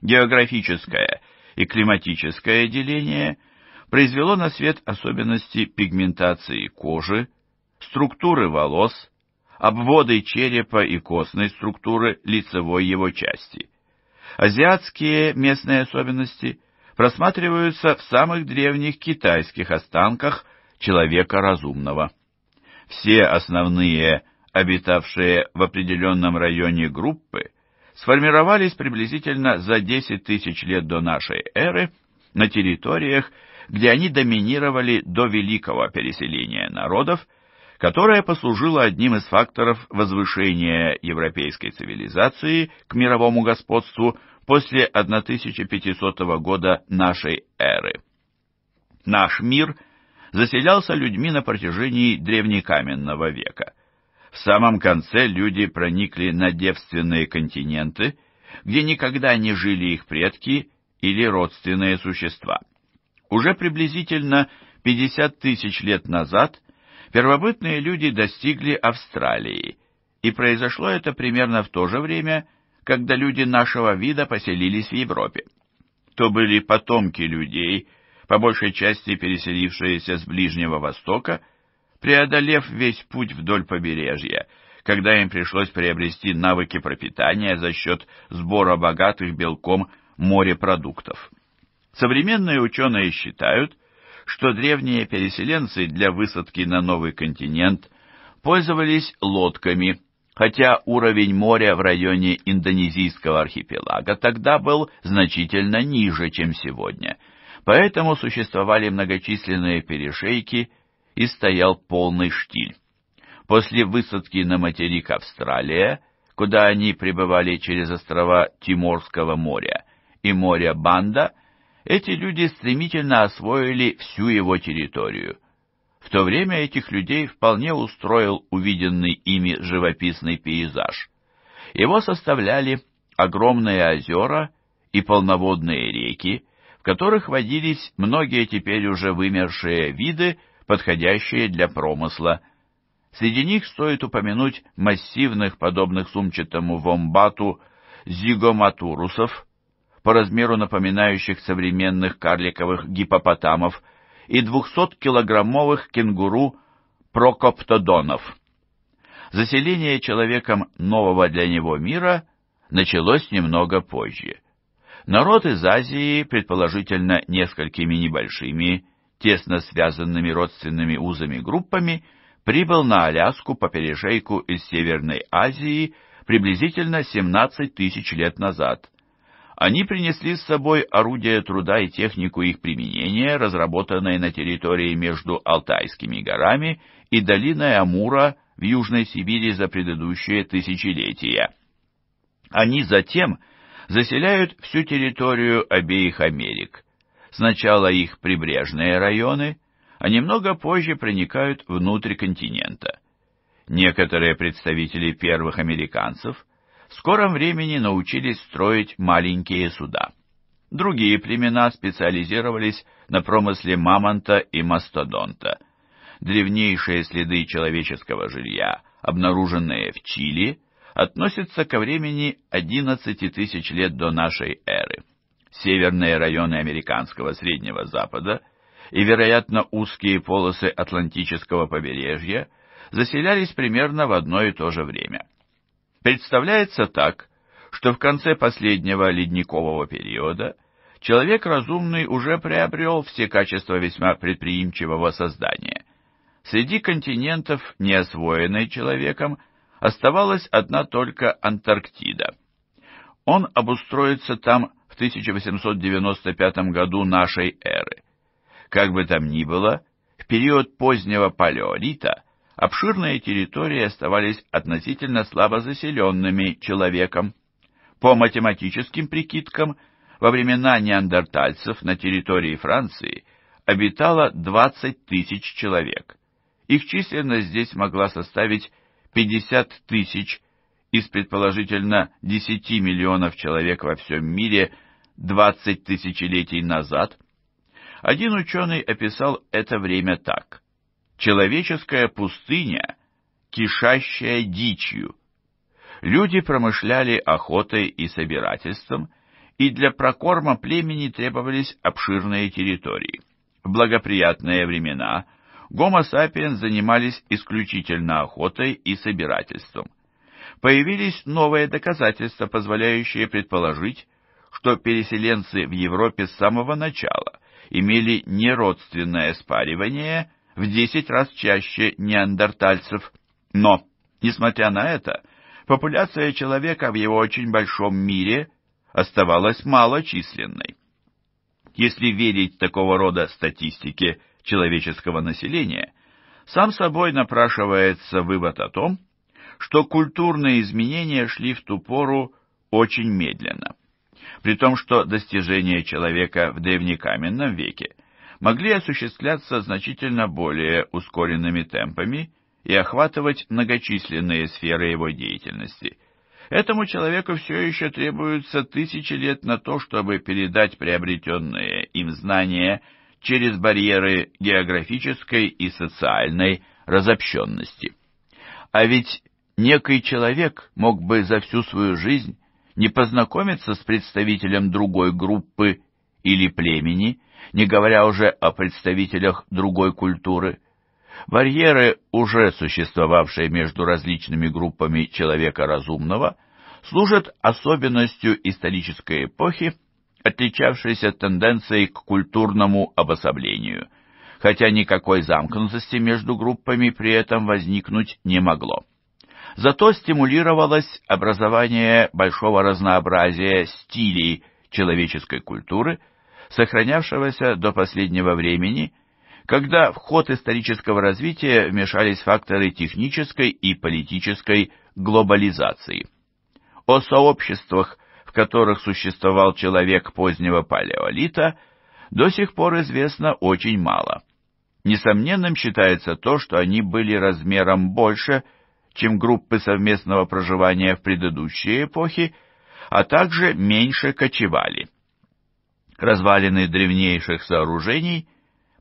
Географическое и климатическое деление произвело на свет особенности пигментации кожи, структуры волос, обводы черепа и костной структуры лицевой его части. Азиатские местные особенности просматриваются в самых древних китайских останках человека разумного. Все основные обитавшие в определенном районе группы сформировались приблизительно за 10 тысяч лет до нашей эры на территориях, где они доминировали до великого переселения народов, которое послужило одним из факторов возвышения европейской цивилизации к мировому господству после 1500 года нашей эры. Наш мир – заселялся людьми на протяжении древнекаменного века. В самом конце люди проникли на девственные континенты, где никогда не жили их предки или родственные существа. Уже приблизительно 50 тысяч лет назад первобытные люди достигли Австралии, и произошло это примерно в то же время, когда люди нашего вида поселились в Европе. То были потомки людей – по большей части переселившиеся с Ближнего Востока, преодолев весь путь вдоль побережья, когда им пришлось приобрести навыки пропитания за счет сбора богатых белком морепродуктов. Современные ученые считают, что древние переселенцы для высадки на новый континент пользовались лодками, хотя уровень моря в районе индонезийского архипелага тогда был значительно ниже, чем сегодня – Поэтому существовали многочисленные перешейки и стоял полный штиль. После высадки на материк Австралия, куда они прибывали через острова Тиморского моря и моря Банда, эти люди стремительно освоили всю его территорию. В то время этих людей вполне устроил увиденный ими живописный пейзаж. Его составляли огромные озера и полноводные реки, в которых водились многие теперь уже вымершие виды, подходящие для промысла. Среди них стоит упомянуть массивных, подобных сумчатому вомбату, зигоматурусов, по размеру напоминающих современных карликовых гипопотамов, и 200-килограммовых кенгуру прокоптодонов. Заселение человеком нового для него мира началось немного позже. Народ из Азии, предположительно несколькими небольшими, тесно связанными родственными узами группами, прибыл на Аляску по перешейку из Северной Азии приблизительно 17 тысяч лет назад. Они принесли с собой орудия труда и технику их применения, разработанные на территории между Алтайскими горами и долиной Амура в Южной Сибири за предыдущие тысячелетия. Они затем заселяют всю территорию обеих Америк. Сначала их прибрежные районы, а немного позже проникают внутрь континента. Некоторые представители первых американцев в скором времени научились строить маленькие суда. Другие племена специализировались на промысле мамонта и мастодонта. Древнейшие следы человеческого жилья, обнаруженные в Чили – относится ко времени 11 тысяч лет до нашей эры. Северные районы американского Среднего Запада и, вероятно, узкие полосы Атлантического побережья заселялись примерно в одно и то же время. Представляется так, что в конце последнего ледникового периода человек разумный уже приобрел все качества весьма предприимчивого создания. Среди континентов, не освоенной человеком, – Оставалась одна только Антарктида. Он обустроится там в 1895 году нашей эры. Как бы там ни было, в период позднего палеолита обширные территории оставались относительно слабо заселенными человеком. По математическим прикидкам, во времена неандертальцев на территории Франции обитало 20 тысяч человек. Их численность здесь могла составить 50 тысяч из предположительно 10 миллионов человек во всем мире 20 тысячелетий назад, один ученый описал это время так. Человеческая пустыня, кишащая дичью. Люди промышляли охотой и собирательством, и для прокорма племени требовались обширные территории. В благоприятные времена – Гомо сапиен занимались исключительно охотой и собирательством. Появились новые доказательства, позволяющие предположить, что переселенцы в Европе с самого начала имели неродственное спаривание в 10 раз чаще неандертальцев. Но, несмотря на это, популяция человека в его очень большом мире оставалась малочисленной. Если верить такого рода статистике – человеческого населения, сам собой напрашивается вывод о том, что культурные изменения шли в ту пору очень медленно. При том, что достижения человека в древнекаменном веке могли осуществляться значительно более ускоренными темпами и охватывать многочисленные сферы его деятельности. Этому человеку все еще требуются тысячи лет на то, чтобы передать приобретенные им знания – через барьеры географической и социальной разобщенности. А ведь некий человек мог бы за всю свою жизнь не познакомиться с представителем другой группы или племени, не говоря уже о представителях другой культуры. Барьеры, уже существовавшие между различными группами человека разумного, служат особенностью исторической эпохи отличавшийся тенденцией к культурному обособлению, хотя никакой замкнутости между группами при этом возникнуть не могло. Зато стимулировалось образование большого разнообразия стилей человеческой культуры, сохранявшегося до последнего времени, когда в ход исторического развития вмешались факторы технической и политической глобализации. О сообществах в которых существовал человек позднего палеолита, до сих пор известно очень мало. Несомненным считается то, что они были размером больше, чем группы совместного проживания в предыдущие эпохи, а также меньше кочевали. Развалины древнейших сооружений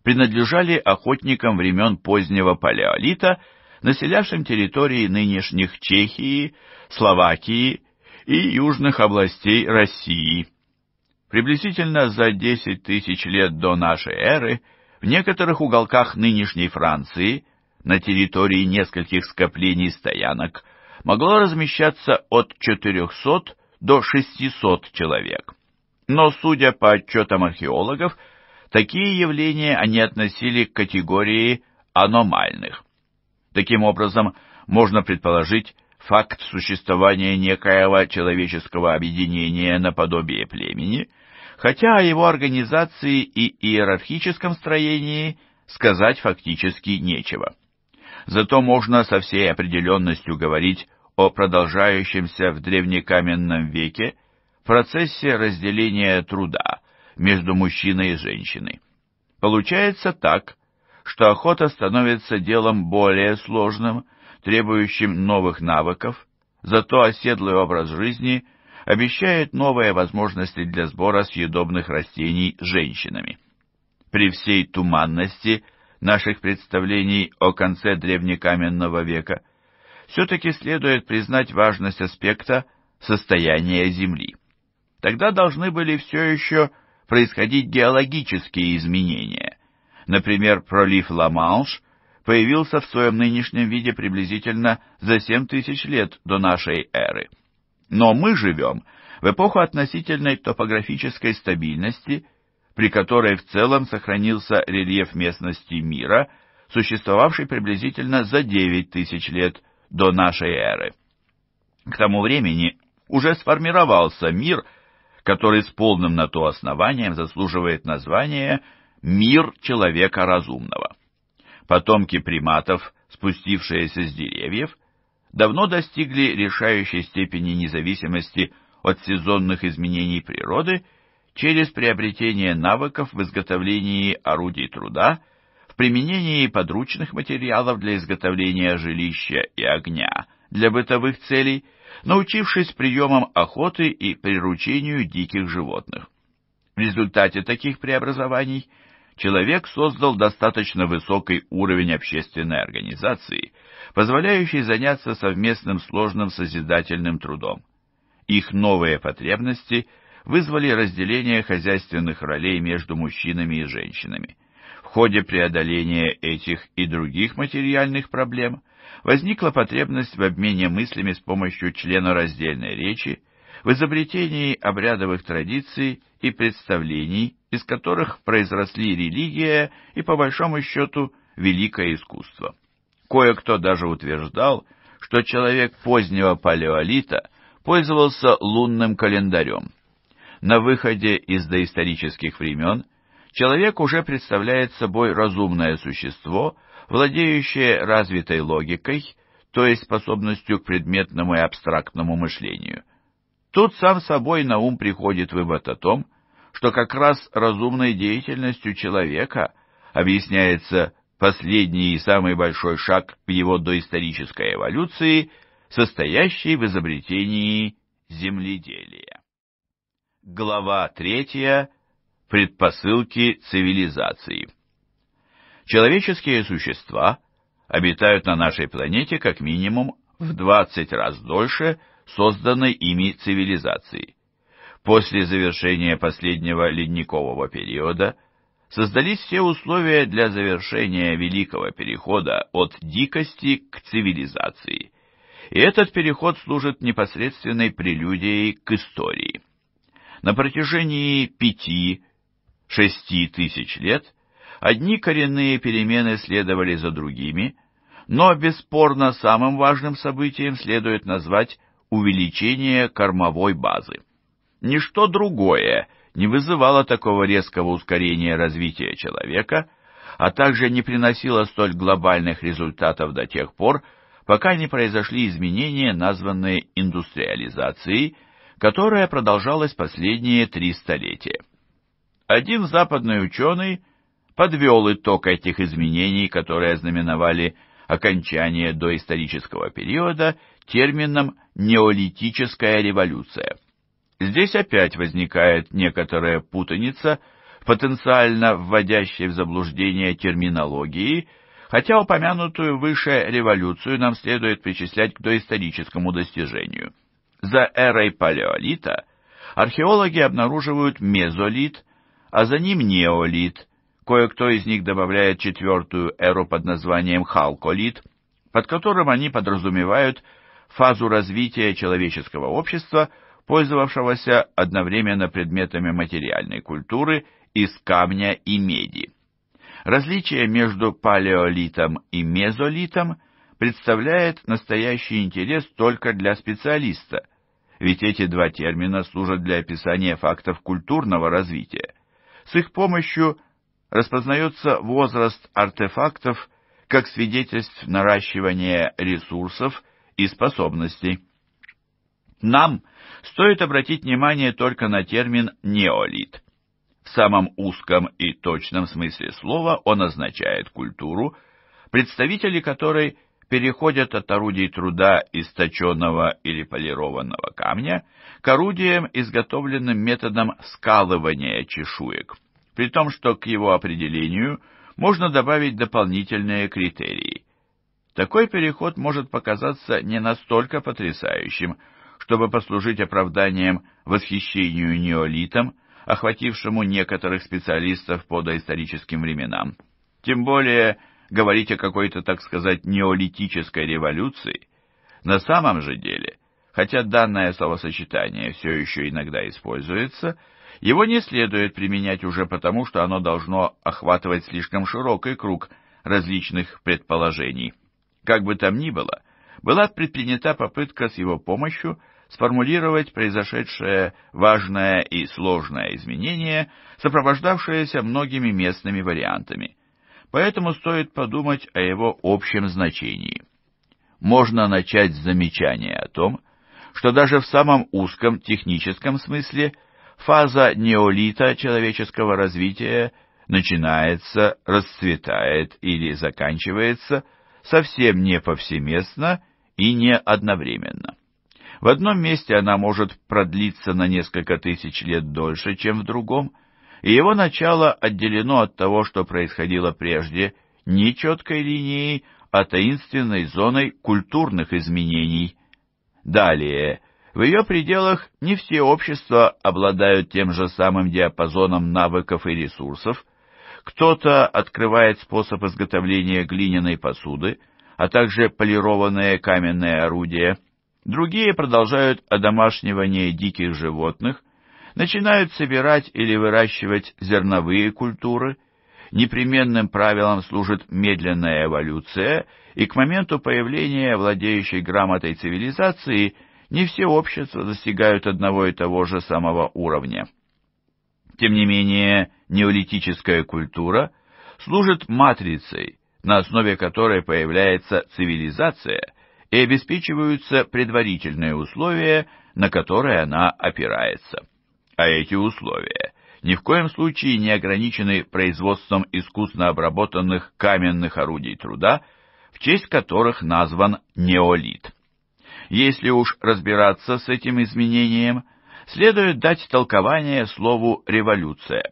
принадлежали охотникам времен позднего палеолита, населявшим территории нынешних Чехии, Словакии и южных областей России. Приблизительно за 10 тысяч лет до нашей эры в некоторых уголках нынешней Франции на территории нескольких скоплений стоянок могло размещаться от 400 до 600 человек. Но, судя по отчетам археологов, такие явления они относили к категории аномальных. Таким образом, можно предположить, факт существования некоего человеческого объединения наподобие племени, хотя о его организации и иерархическом строении сказать фактически нечего. Зато можно со всей определенностью говорить о продолжающемся в древнекаменном веке процессе разделения труда между мужчиной и женщиной. Получается так, что охота становится делом более сложным – требующим новых навыков, зато оседлый образ жизни обещает новые возможности для сбора съедобных растений женщинами. При всей туманности наших представлений о конце древнекаменного века все-таки следует признать важность аспекта состояния Земли. Тогда должны были все еще происходить геологические изменения. Например, пролив Ла-Манш – появился в своем нынешнем виде приблизительно за 7 тысяч лет до нашей эры. Но мы живем в эпоху относительной топографической стабильности, при которой в целом сохранился рельеф местности мира, существовавший приблизительно за 9 тысяч лет до нашей эры. К тому времени уже сформировался мир, который с полным на то основанием заслуживает названия «мир человека разумного». Потомки приматов, спустившиеся с деревьев, давно достигли решающей степени независимости от сезонных изменений природы через приобретение навыков в изготовлении орудий труда, в применении подручных материалов для изготовления жилища и огня для бытовых целей, научившись приемам охоты и приручению диких животных. В результате таких преобразований человек создал достаточно высокий уровень общественной организации, позволяющий заняться совместным сложным созидательным трудом. Их новые потребности вызвали разделение хозяйственных ролей между мужчинами и женщинами. В ходе преодоления этих и других материальных проблем возникла потребность в обмене мыслями с помощью члена раздельной речи, в изобретении обрядовых традиций и представлений из которых произросли религия и, по большому счету, великое искусство. Кое-кто даже утверждал, что человек позднего палеолита пользовался лунным календарем. На выходе из доисторических времен человек уже представляет собой разумное существо, владеющее развитой логикой, то есть способностью к предметному и абстрактному мышлению. Тут сам собой на ум приходит вывод о том, что что как раз разумной деятельностью человека объясняется последний и самый большой шаг в его доисторической эволюции, состоящий в изобретении земледелия. Глава третья. Предпосылки цивилизации. Человеческие существа обитают на нашей планете как минимум в 20 раз дольше созданной ими цивилизации. После завершения последнего ледникового периода создались все условия для завершения Великого Перехода от дикости к цивилизации. И этот переход служит непосредственной прелюдией к истории. На протяжении пяти, шести тысяч лет одни коренные перемены следовали за другими, но бесспорно самым важным событием следует назвать увеличение кормовой базы. Ничто другое не вызывало такого резкого ускорения развития человека, а также не приносило столь глобальных результатов до тех пор, пока не произошли изменения, названные индустриализацией, которая продолжалась последние три столетия. Один западный ученый подвел итог этих изменений, которые ознаменовали окончание доисторического периода термином «неолитическая революция». Здесь опять возникает некоторая путаница, потенциально вводящая в заблуждение терминологии, хотя упомянутую выше революцию нам следует причислять к доисторическому достижению. За эрой палеолита археологи обнаруживают мезолит, а за ним неолит, кое-кто из них добавляет четвертую эру под названием халколит, под которым они подразумевают фазу развития человеческого общества – пользовавшегося одновременно предметами материальной культуры из камня и меди. Различие между палеолитом и мезолитом представляет настоящий интерес только для специалиста, ведь эти два термина служат для описания фактов культурного развития. С их помощью распознается возраст артефактов как свидетельств наращивания ресурсов и способностей. Нам стоит обратить внимание только на термин «неолит». В самом узком и точном смысле слова он означает культуру, представители которой переходят от орудий труда источенного или полированного камня к орудиям, изготовленным методом скалывания чешуек, при том, что к его определению можно добавить дополнительные критерии. Такой переход может показаться не настолько потрясающим, чтобы послужить оправданием восхищению неолитом, охватившему некоторых специалистов по доисторическим временам. Тем более говорить о какой-то, так сказать, неолитической революции. На самом же деле, хотя данное словосочетание все еще иногда используется, его не следует применять уже потому, что оно должно охватывать слишком широкий круг различных предположений. Как бы там ни было, была предпринята попытка с его помощью сформулировать произошедшее важное и сложное изменение, сопровождавшееся многими местными вариантами. Поэтому стоит подумать о его общем значении. Можно начать с замечания о том, что даже в самом узком техническом смысле фаза неолита человеческого развития начинается, расцветает или заканчивается совсем не повсеместно и не одновременно. В одном месте она может продлиться на несколько тысяч лет дольше, чем в другом, и его начало отделено от того, что происходило прежде, не четкой линией, а таинственной зоной культурных изменений. Далее, в ее пределах не все общества обладают тем же самым диапазоном навыков и ресурсов, кто-то открывает способ изготовления глиняной посуды, а также полированные каменные орудия – Другие продолжают одомашнивание диких животных, начинают собирать или выращивать зерновые культуры. Непременным правилом служит медленная эволюция, и к моменту появления владеющей грамотой цивилизации не все общества достигают одного и того же самого уровня. Тем не менее, неолитическая культура служит матрицей, на основе которой появляется цивилизация – и обеспечиваются предварительные условия, на которые она опирается. А эти условия ни в коем случае не ограничены производством искусно обработанных каменных орудий труда, в честь которых назван неолит. Если уж разбираться с этим изменением, следует дать толкование слову «революция».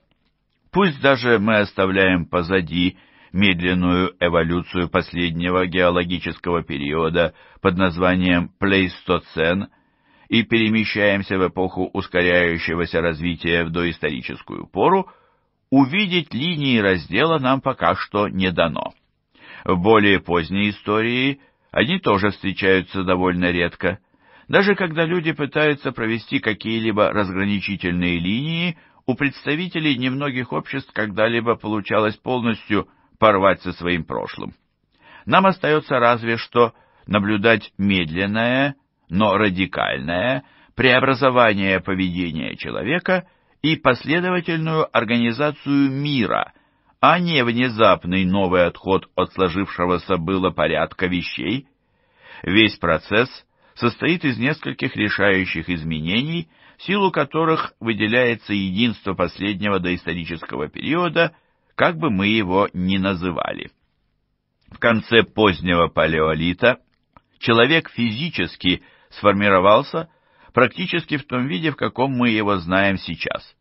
Пусть даже мы оставляем позади медленную эволюцию последнего геологического периода под названием Плейстоцен и перемещаемся в эпоху ускоряющегося развития в доисторическую пору, увидеть линии раздела нам пока что не дано. В более поздней истории они тоже встречаются довольно редко. Даже когда люди пытаются провести какие-либо разграничительные линии, у представителей немногих обществ когда-либо получалось полностью порвать со своим прошлым. Нам остается разве что наблюдать медленное, но радикальное преобразование поведения человека и последовательную организацию мира, а не внезапный новый отход от сложившегося было порядка вещей. Весь процесс состоит из нескольких решающих изменений, силу которых выделяется единство последнего доисторического периода – как бы мы его ни называли. В конце позднего палеолита человек физически сформировался практически в том виде, в каком мы его знаем сейчас.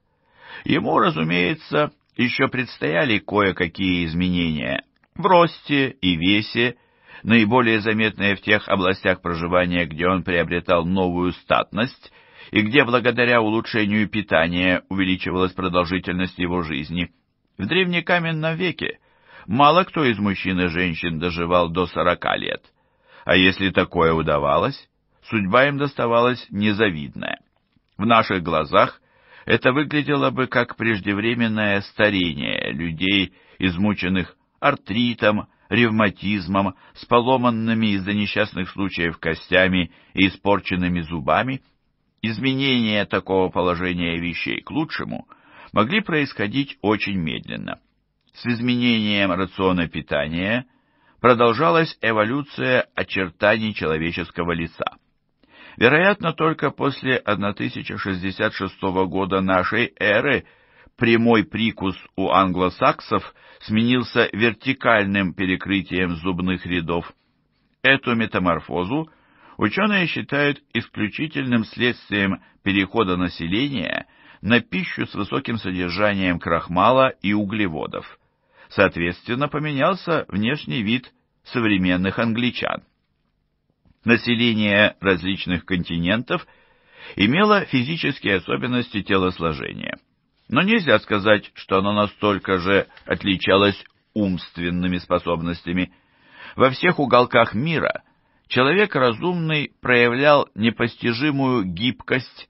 Ему, разумеется, еще предстояли кое-какие изменения в росте и весе, наиболее заметные в тех областях проживания, где он приобретал новую статность и где благодаря улучшению питания увеличивалась продолжительность его жизни. В древнекаменном веке мало кто из мужчин и женщин доживал до сорока лет, а если такое удавалось, судьба им доставалась незавидная. В наших глазах это выглядело бы как преждевременное старение людей, измученных артритом, ревматизмом, с поломанными из-за несчастных случаев костями и испорченными зубами. Изменение такого положения вещей к лучшему могли происходить очень медленно. С изменением рациона питания продолжалась эволюция очертаний человеческого лица. Вероятно, только после 1066 года нашей эры прямой прикус у англосаксов сменился вертикальным перекрытием зубных рядов. Эту метаморфозу ученые считают исключительным следствием перехода населения – на пищу с высоким содержанием крахмала и углеводов. Соответственно, поменялся внешний вид современных англичан. Население различных континентов имело физические особенности телосложения, но нельзя сказать, что оно настолько же отличалось умственными способностями. Во всех уголках мира человек разумный проявлял непостижимую гибкость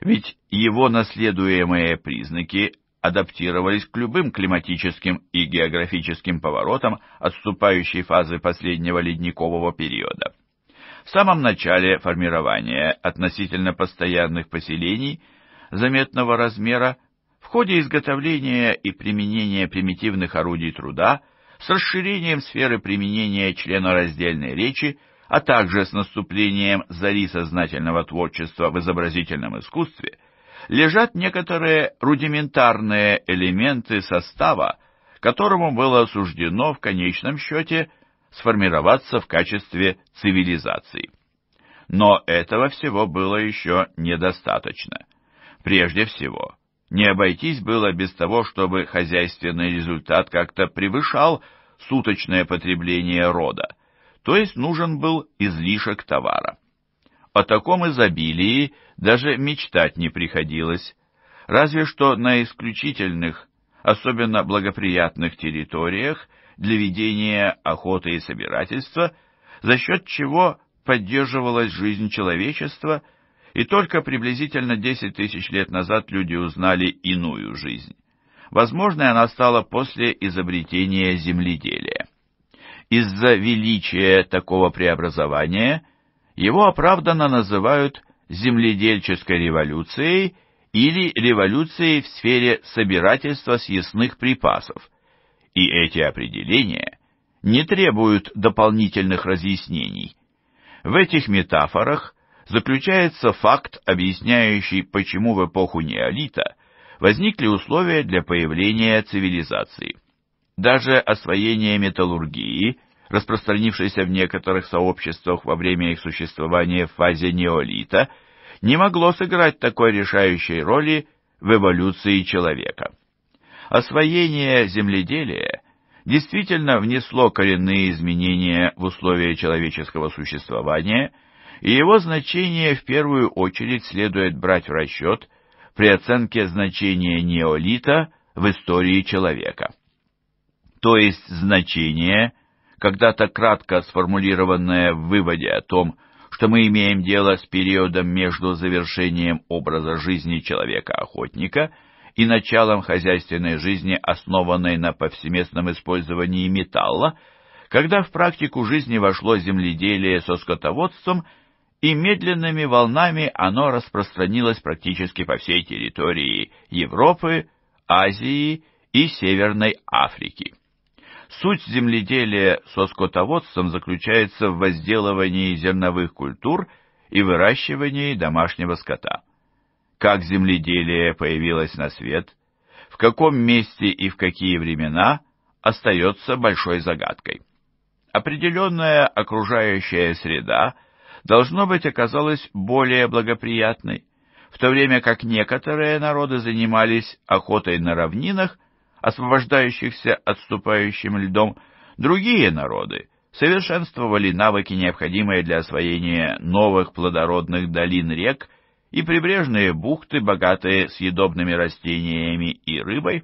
ведь его наследуемые признаки адаптировались к любым климатическим и географическим поворотам отступающей фазы последнего ледникового периода. В самом начале формирования относительно постоянных поселений заметного размера в ходе изготовления и применения примитивных орудий труда с расширением сферы применения членораздельной речи а также с наступлением зари сознательного творчества в изобразительном искусстве, лежат некоторые рудиментарные элементы состава, которому было суждено в конечном счете сформироваться в качестве цивилизации. Но этого всего было еще недостаточно. Прежде всего, не обойтись было без того, чтобы хозяйственный результат как-то превышал суточное потребление рода то есть нужен был излишек товара. О таком изобилии даже мечтать не приходилось, разве что на исключительных, особенно благоприятных территориях для ведения охоты и собирательства, за счет чего поддерживалась жизнь человечества, и только приблизительно 10 тысяч лет назад люди узнали иную жизнь. Возможно, она стала после изобретения земледелия. Из-за величия такого преобразования его оправданно называют земледельческой революцией или революцией в сфере собирательства съестных припасов. И эти определения не требуют дополнительных разъяснений. В этих метафорах заключается факт, объясняющий, почему в эпоху неолита возникли условия для появления цивилизации. Даже освоение металлургии, распространившейся в некоторых сообществах во время их существования в фазе неолита, не могло сыграть такой решающей роли в эволюции человека. Освоение земледелия действительно внесло коренные изменения в условия человеческого существования, и его значение в первую очередь следует брать в расчет при оценке значения неолита в истории человека то есть значение, когда-то кратко сформулированное в выводе о том, что мы имеем дело с периодом между завершением образа жизни человека-охотника и началом хозяйственной жизни, основанной на повсеместном использовании металла, когда в практику жизни вошло земледелие со скотоводством, и медленными волнами оно распространилось практически по всей территории Европы, Азии и Северной Африки. Суть земледелия со скотоводством заключается в возделывании зерновых культур и выращивании домашнего скота. Как земледелие появилось на свет, в каком месте и в какие времена остается большой загадкой. Определенная окружающая среда, должно быть, оказалась более благоприятной, в то время как некоторые народы занимались охотой на равнинах освобождающихся отступающим льдом, другие народы совершенствовали навыки, необходимые для освоения новых плодородных долин рек и прибрежные бухты, богатые съедобными растениями и рыбой.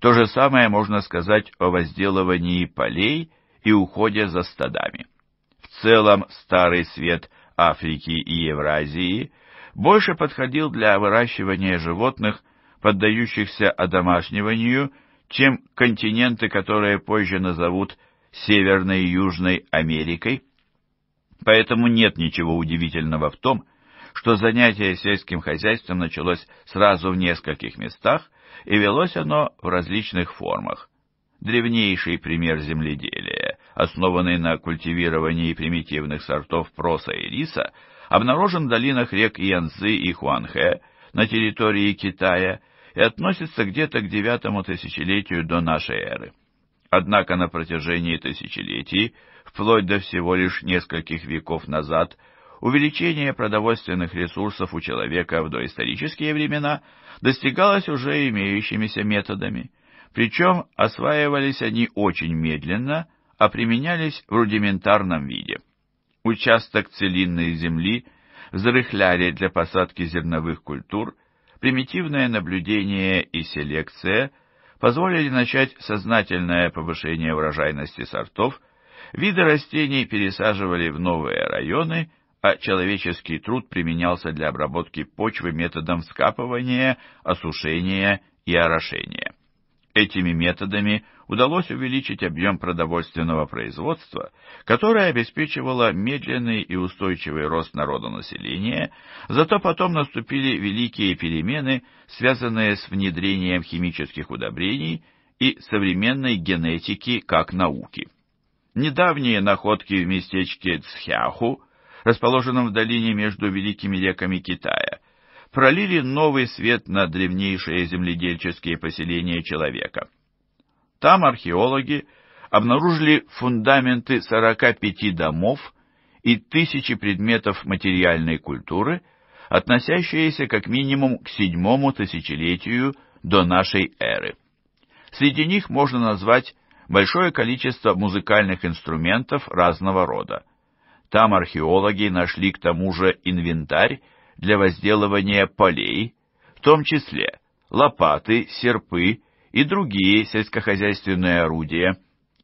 То же самое можно сказать о возделывании полей и уходе за стадами. В целом старый свет Африки и Евразии больше подходил для выращивания животных, поддающихся одомашниванию, чем континенты, которые позже назовут Северной и Южной Америкой. Поэтому нет ничего удивительного в том, что занятие сельским хозяйством началось сразу в нескольких местах, и велось оно в различных формах. Древнейший пример земледелия, основанный на культивировании примитивных сортов проса и риса, обнаружен в долинах рек Янцзы и Хуанхэ, на территории Китая и относится где-то к девятому тысячелетию до нашей эры. Однако на протяжении тысячелетий, вплоть до всего лишь нескольких веков назад, увеличение продовольственных ресурсов у человека в доисторические времена достигалось уже имеющимися методами, причем осваивались они очень медленно, а применялись в рудиментарном виде. Участок целинной земли – взрыхлярий для посадки зерновых культур, примитивное наблюдение и селекция позволили начать сознательное повышение урожайности сортов, виды растений пересаживали в новые районы, а человеческий труд применялся для обработки почвы методом вскапывания, осушения и орошения. Этими методами – удалось увеличить объем продовольственного производства, которое обеспечивало медленный и устойчивый рост народонаселения, зато потом наступили великие перемены, связанные с внедрением химических удобрений и современной генетики как науки. Недавние находки в местечке Цхяху, расположенном в долине между великими реками Китая, пролили новый свет на древнейшие земледельческие поселения человека – там археологи обнаружили фундаменты 45 домов и тысячи предметов материальной культуры, относящиеся как минимум к седьмому тысячелетию до нашей эры. Среди них можно назвать большое количество музыкальных инструментов разного рода. Там археологи нашли к тому же инвентарь для возделывания полей, в том числе лопаты, серпы, и другие сельскохозяйственные орудия,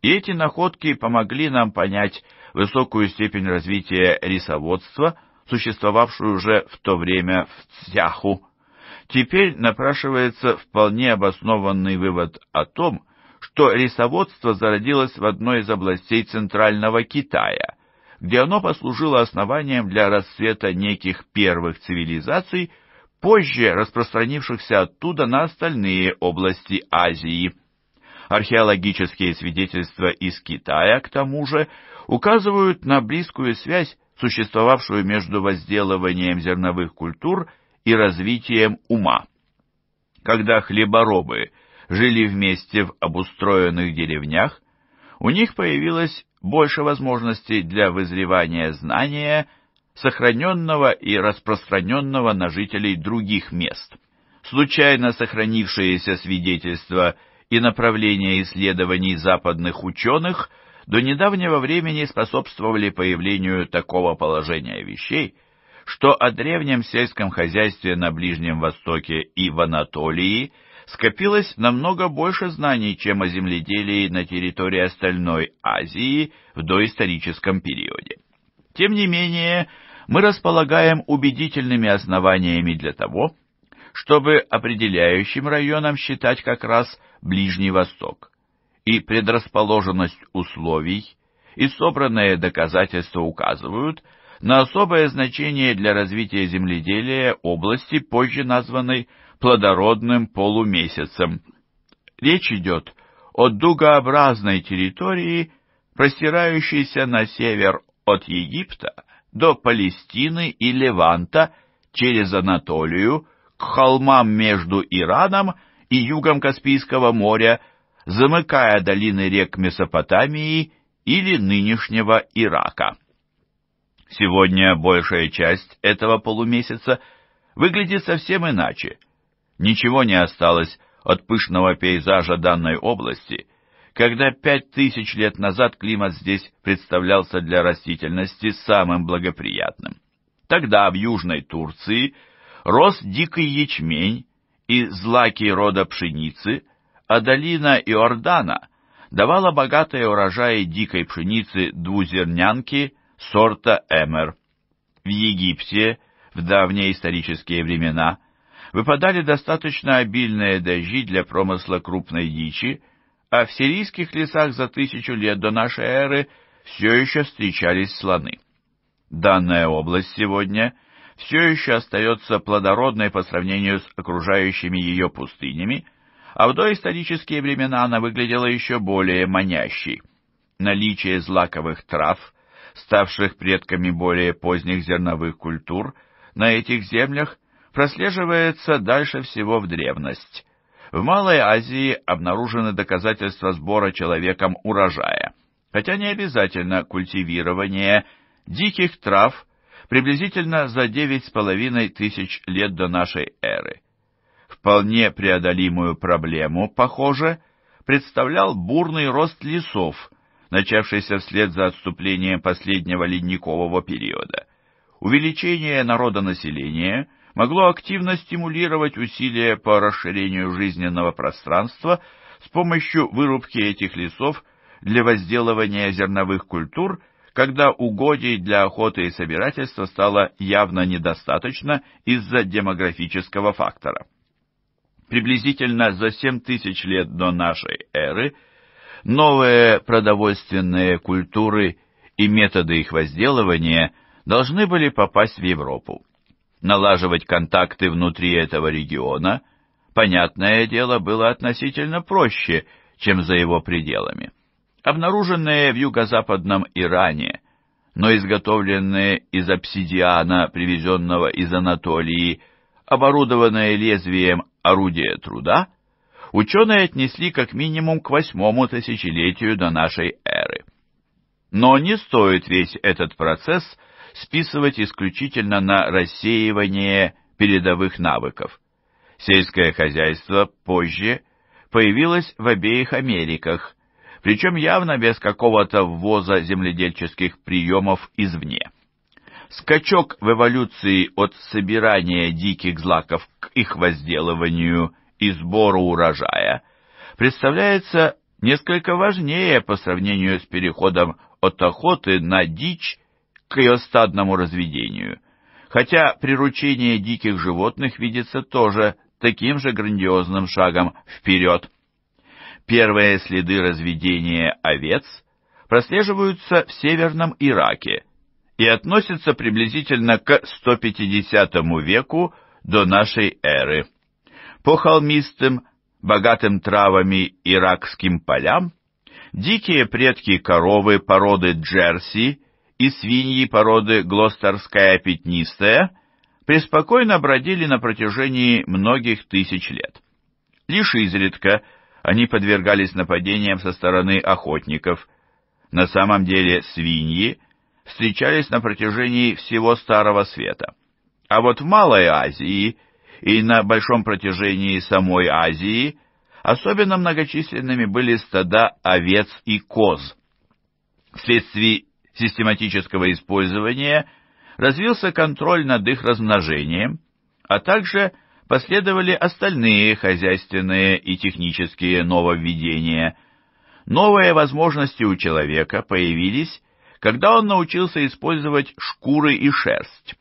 и эти находки помогли нам понять высокую степень развития рисоводства, существовавшую уже в то время в Цяху. Теперь напрашивается вполне обоснованный вывод о том, что рисоводство зародилось в одной из областей Центрального Китая, где оно послужило основанием для расцвета неких первых цивилизаций – позже распространившихся оттуда на остальные области Азии. Археологические свидетельства из Китая, к тому же, указывают на близкую связь, существовавшую между возделыванием зерновых культур и развитием ума. Когда хлеборобы жили вместе в обустроенных деревнях, у них появилось больше возможностей для вызревания знания – сохраненного и распространенного на жителей других мест. Случайно сохранившиеся свидетельства и направления исследований западных ученых до недавнего времени способствовали появлению такого положения вещей, что о древнем сельском хозяйстве на Ближнем Востоке и в Анатолии скопилось намного больше знаний, чем о земледелии на территории остальной Азии в доисторическом периоде. Тем не менее, мы располагаем убедительными основаниями для того, чтобы определяющим районом считать как раз Ближний Восток. И предрасположенность условий, и собранные доказательства указывают на особое значение для развития земледелия области, позже названной плодородным полумесяцем. Речь идет о дугообразной территории, простирающейся на север от Египта до Палестины и Леванта через Анатолию к холмам между Ираном и югом Каспийского моря, замыкая долины рек Месопотамии или нынешнего Ирака. Сегодня большая часть этого полумесяца выглядит совсем иначе. Ничего не осталось от пышного пейзажа данной области – когда пять тысяч лет назад климат здесь представлялся для растительности самым благоприятным. Тогда в Южной Турции рос дикий ячмень и злаки рода пшеницы, а долина Иордана давала богатые урожаи дикой пшеницы двузернянки сорта Эмер. В Египте в давние исторические времена выпадали достаточно обильные дожди для промысла крупной дичи, а в сирийских лесах за тысячу лет до нашей эры все еще встречались слоны. Данная область сегодня все еще остается плодородной по сравнению с окружающими ее пустынями, а в доисторические времена она выглядела еще более манящей. Наличие злаковых трав, ставших предками более поздних зерновых культур, на этих землях прослеживается дальше всего в древность. В Малой Азии обнаружены доказательства сбора человеком урожая, хотя не обязательно культивирование диких трав приблизительно за 9,5 тысяч лет до нашей эры. Вполне преодолимую проблему, похоже, представлял бурный рост лесов, начавшийся вслед за отступлением последнего ледникового периода. Увеличение народонаселения – могло активно стимулировать усилия по расширению жизненного пространства с помощью вырубки этих лесов для возделывания зерновых культур, когда угодий для охоты и собирательства стало явно недостаточно из-за демографического фактора. Приблизительно за 7 тысяч лет до нашей эры новые продовольственные культуры и методы их возделывания должны были попасть в Европу налаживать контакты внутри этого региона, понятное дело, было относительно проще, чем за его пределами. Обнаруженные в юго-западном Иране, но изготовленные из обсидиана, привезенного из Анатолии, оборудованное лезвием орудие труда, ученые отнесли как минимум к восьмому тысячелетию до нашей эры. Но не стоит весь этот процесс – списывать исключительно на рассеивание передовых навыков. Сельское хозяйство позже появилось в обеих Америках, причем явно без какого-то ввоза земледельческих приемов извне. Скачок в эволюции от собирания диких злаков к их возделыванию и сбору урожая представляется несколько важнее по сравнению с переходом от охоты на дичь к криостадному разведению, хотя приручение диких животных видится тоже таким же грандиозным шагом вперед. Первые следы разведения овец прослеживаются в Северном Ираке и относятся приблизительно к 150 веку до нашей эры. По холмистым, богатым травами иракским полям дикие предки коровы породы Джерси и свиньи породы глостерская пятнистая преспокойно бродили на протяжении многих тысяч лет. Лишь изредка они подвергались нападениям со стороны охотников. На самом деле свиньи встречались на протяжении всего Старого Света. А вот в Малой Азии и на большом протяжении самой Азии особенно многочисленными были стада овец и коз. Вследствие систематического использования развился контроль над их размножением, а также последовали остальные хозяйственные и технические нововведения. Новые возможности у человека появились, когда он научился использовать шкуры и шерсть.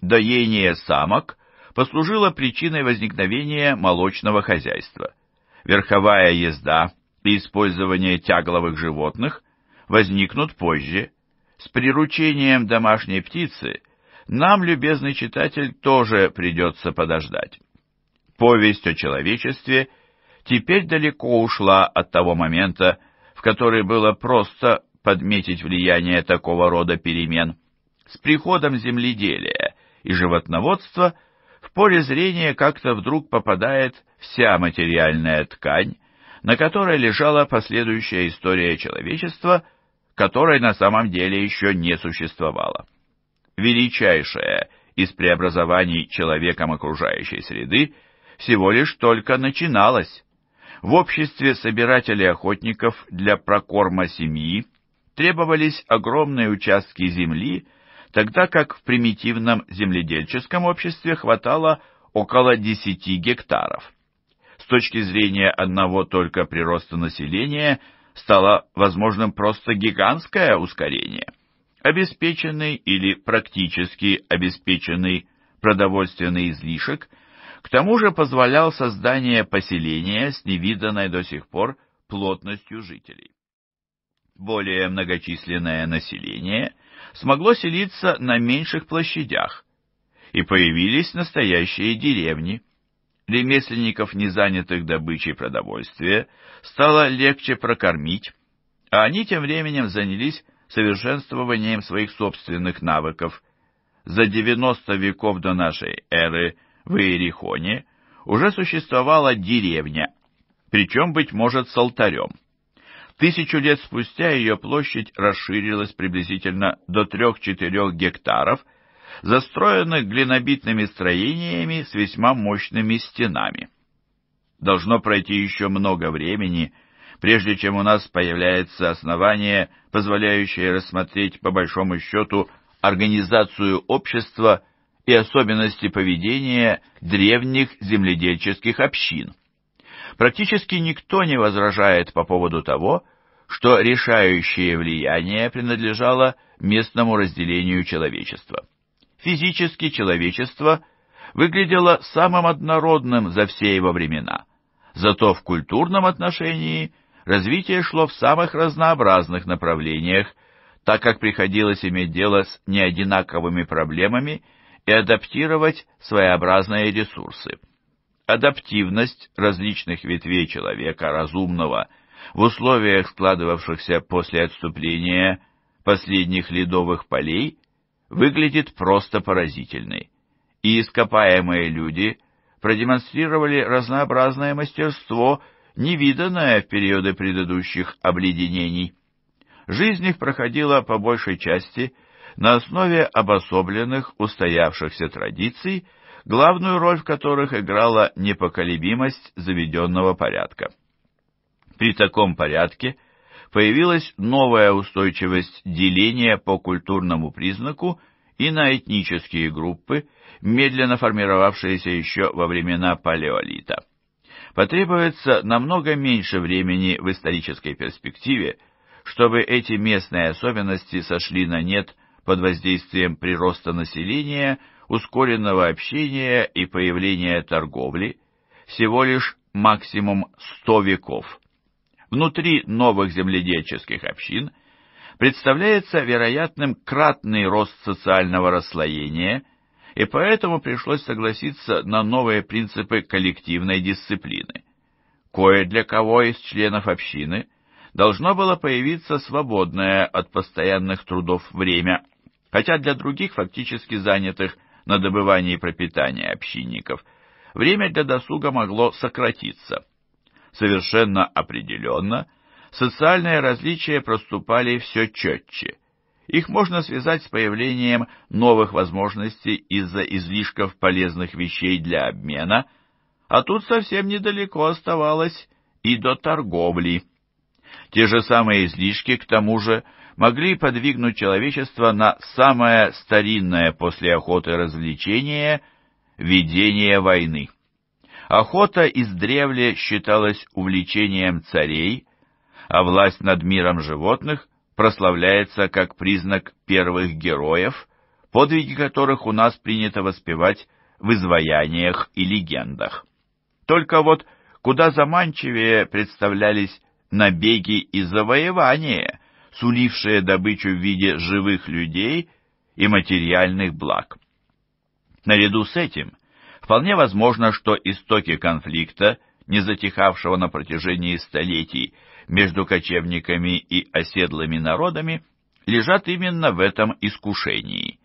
Доение самок послужило причиной возникновения молочного хозяйства. Верховая езда и использование тягловых животных возникнут позже – с приручением домашней птицы нам, любезный читатель, тоже придется подождать. Повесть о человечестве теперь далеко ушла от того момента, в который было просто подметить влияние такого рода перемен. С приходом земледелия и животноводства в поле зрения как-то вдруг попадает вся материальная ткань, на которой лежала последующая история человечества – которой на самом деле еще не существовало. Величайшее из преобразований человеком окружающей среды всего лишь только начиналось. В обществе собирателей-охотников для прокорма семьи требовались огромные участки земли, тогда как в примитивном земледельческом обществе хватало около 10 гектаров. С точки зрения одного только прироста населения – стало возможным просто гигантское ускорение. Обеспеченный или практически обеспеченный продовольственный излишек к тому же позволял создание поселения с невиданной до сих пор плотностью жителей. Более многочисленное население смогло селиться на меньших площадях, и появились настоящие деревни – ремесленников, не занятых добычей продовольствия, стало легче прокормить, а они тем временем занялись совершенствованием своих собственных навыков. За 90 веков до нашей эры в Иерихоне уже существовала деревня, причем, быть может, с алтарем. Тысячу лет спустя ее площадь расширилась приблизительно до трех-четырех гектаров – застроенных глинобитными строениями с весьма мощными стенами. Должно пройти еще много времени, прежде чем у нас появляется основание, позволяющее рассмотреть по большому счету организацию общества и особенности поведения древних земледельческих общин. Практически никто не возражает по поводу того, что решающее влияние принадлежало местному разделению человечества физически человечество выглядело самым однородным за все его времена. Зато в культурном отношении развитие шло в самых разнообразных направлениях, так как приходилось иметь дело с неодинаковыми проблемами и адаптировать своеобразные ресурсы. Адаптивность различных ветвей человека разумного в условиях складывавшихся после отступления последних ледовых полей выглядит просто поразительной, и ископаемые люди продемонстрировали разнообразное мастерство, невиданное в периоды предыдущих обледенений. Жизнь их проходила по большей части на основе обособленных устоявшихся традиций, главную роль в которых играла непоколебимость заведенного порядка. При таком порядке – появилась новая устойчивость деления по культурному признаку и на этнические группы, медленно формировавшиеся еще во времена палеолита. Потребуется намного меньше времени в исторической перспективе, чтобы эти местные особенности сошли на нет под воздействием прироста населения, ускоренного общения и появления торговли, всего лишь максимум 100 веков внутри новых земледельческих общин представляется вероятным кратный рост социального расслоения, и поэтому пришлось согласиться на новые принципы коллективной дисциплины. Кое для кого из членов общины должно было появиться свободное от постоянных трудов время, хотя для других фактически занятых на добывании пропитания общинников время для досуга могло сократиться – совершенно определенно, социальные различия проступали все четче. Их можно связать с появлением новых возможностей из-за излишков полезных вещей для обмена, а тут совсем недалеко оставалось и до торговли. Те же самые излишки, к тому же, могли подвигнуть человечество на самое старинное после охоты развлечение – ведение войны. Охота издревле считалась увлечением царей, а власть над миром животных прославляется как признак первых героев, подвиги которых у нас принято воспевать в изваяниях и легендах. Только вот куда заманчивее представлялись набеги и завоевания, сулившие добычу в виде живых людей и материальных благ. Наряду с этим Вполне возможно, что истоки конфликта, не затихавшего на протяжении столетий между кочевниками и оседлыми народами, лежат именно в этом искушении.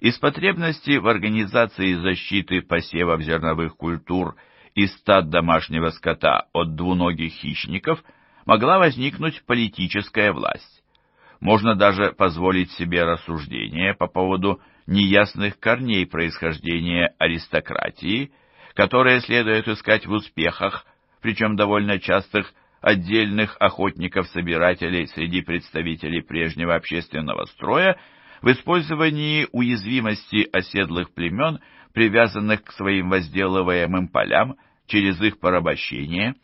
Из потребности в организации защиты посевов зерновых культур и стад домашнего скота от двуногих хищников могла возникнуть политическая власть. Можно даже позволить себе рассуждение по поводу неясных корней происхождения аристократии, которые следует искать в успехах, причем довольно частых, отдельных охотников-собирателей среди представителей прежнего общественного строя в использовании уязвимости оседлых племен, привязанных к своим возделываемым полям через их порабощение.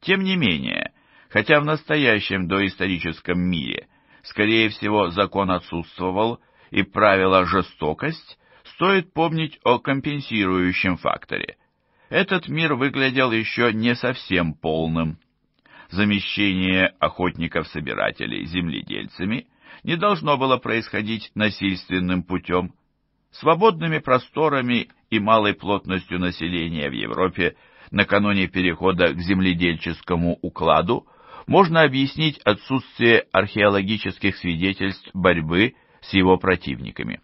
Тем не менее, хотя в настоящем доисторическом мире, скорее всего, закон отсутствовал – и правила жестокость, стоит помнить о компенсирующем факторе. Этот мир выглядел еще не совсем полным. Замещение охотников-собирателей земледельцами не должно было происходить насильственным путем. Свободными просторами и малой плотностью населения в Европе накануне перехода к земледельческому укладу можно объяснить отсутствие археологических свидетельств борьбы с его противниками.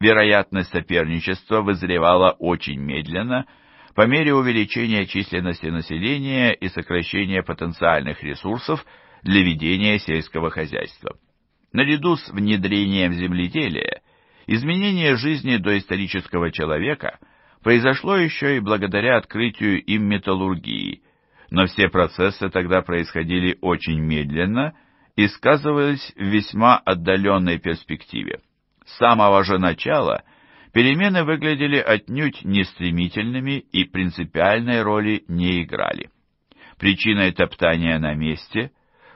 Вероятность соперничества вызревала очень медленно, по мере увеличения численности населения и сокращения потенциальных ресурсов для ведения сельского хозяйства. Наряду с внедрением земледелия, изменение жизни доисторического человека произошло еще и благодаря открытию им металлургии, но все процессы тогда происходили очень медленно – и сказывались в весьма отдаленной перспективе. С самого же начала перемены выглядели отнюдь не стремительными и принципиальной роли не играли. Причиной топтания на месте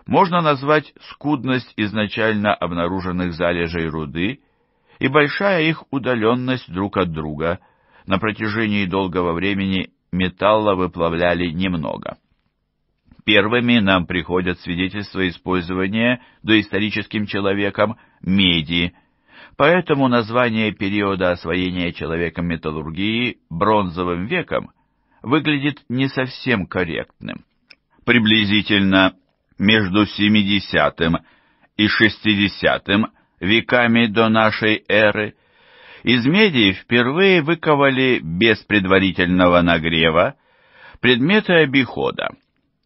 можно назвать скудность изначально обнаруженных залежей руды и большая их удаленность друг от друга. На протяжении долгого времени металла выплавляли немного. Первыми нам приходят свидетельства использования доисторическим человеком меди, поэтому название периода освоения человеком металлургии «бронзовым веком» выглядит не совсем корректным. Приблизительно между 70 и 60 веками до нашей эры из меди впервые выковали без предварительного нагрева предметы обихода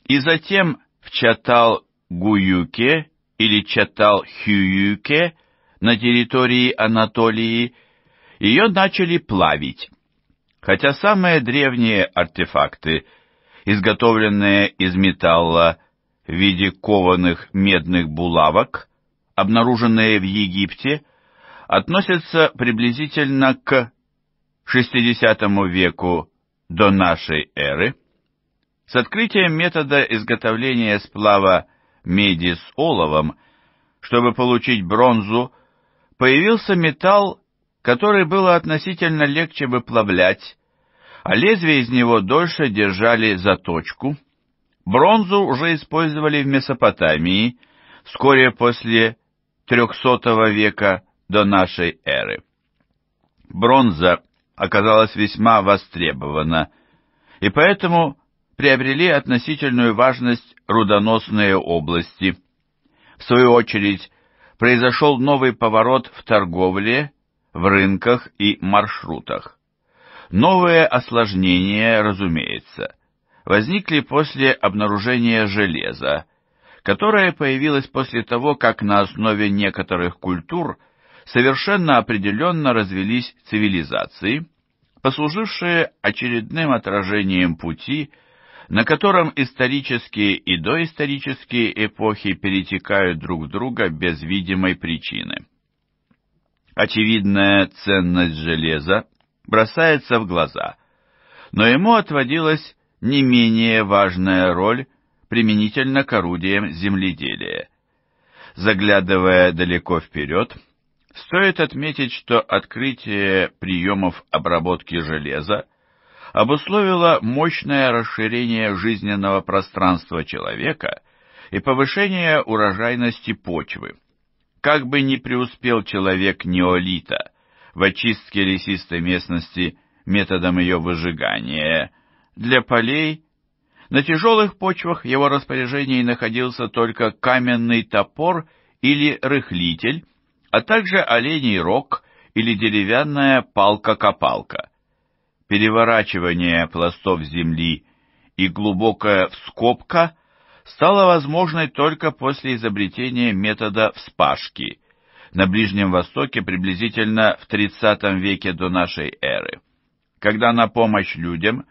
и затем в Чатал-Гуюке или Чатал-Хююке на территории Анатолии ее начали плавить. Хотя самые древние артефакты, изготовленные из металла в виде кованых медных булавок, обнаруженные в Египте, относятся приблизительно к 60 веку до нашей эры, с открытием метода изготовления сплава меди с оловом, чтобы получить бронзу, появился металл, который было относительно легче выплавлять, а лезвие из него дольше держали заточку. Бронзу уже использовали в Месопотамии вскоре после 300 века до нашей эры. Бронза оказалась весьма востребована, и поэтому приобрели относительную важность рудоносные области. В свою очередь, произошел новый поворот в торговле, в рынках и маршрутах. Новые осложнения, разумеется, возникли после обнаружения железа, которое появилось после того, как на основе некоторых культур совершенно определенно развелись цивилизации, послужившие очередным отражением пути – на котором исторические и доисторические эпохи перетекают друг в друга без видимой причины. Очевидная ценность железа бросается в глаза, но ему отводилась не менее важная роль применительно к орудиям земледелия. Заглядывая далеко вперед, стоит отметить, что открытие приемов обработки железа обусловило мощное расширение жизненного пространства человека и повышение урожайности почвы. Как бы ни преуспел человек неолита в очистке лесистой местности методом ее выжигания для полей, на тяжелых почвах его распоряжении находился только каменный топор или рыхлитель, а также оленей рог или деревянная палка-копалка переворачивание пластов земли и глубокая вскопка стала возможной только после изобретения метода вспашки на Ближнем Востоке приблизительно в 30 веке до нашей эры, когда на помощь людям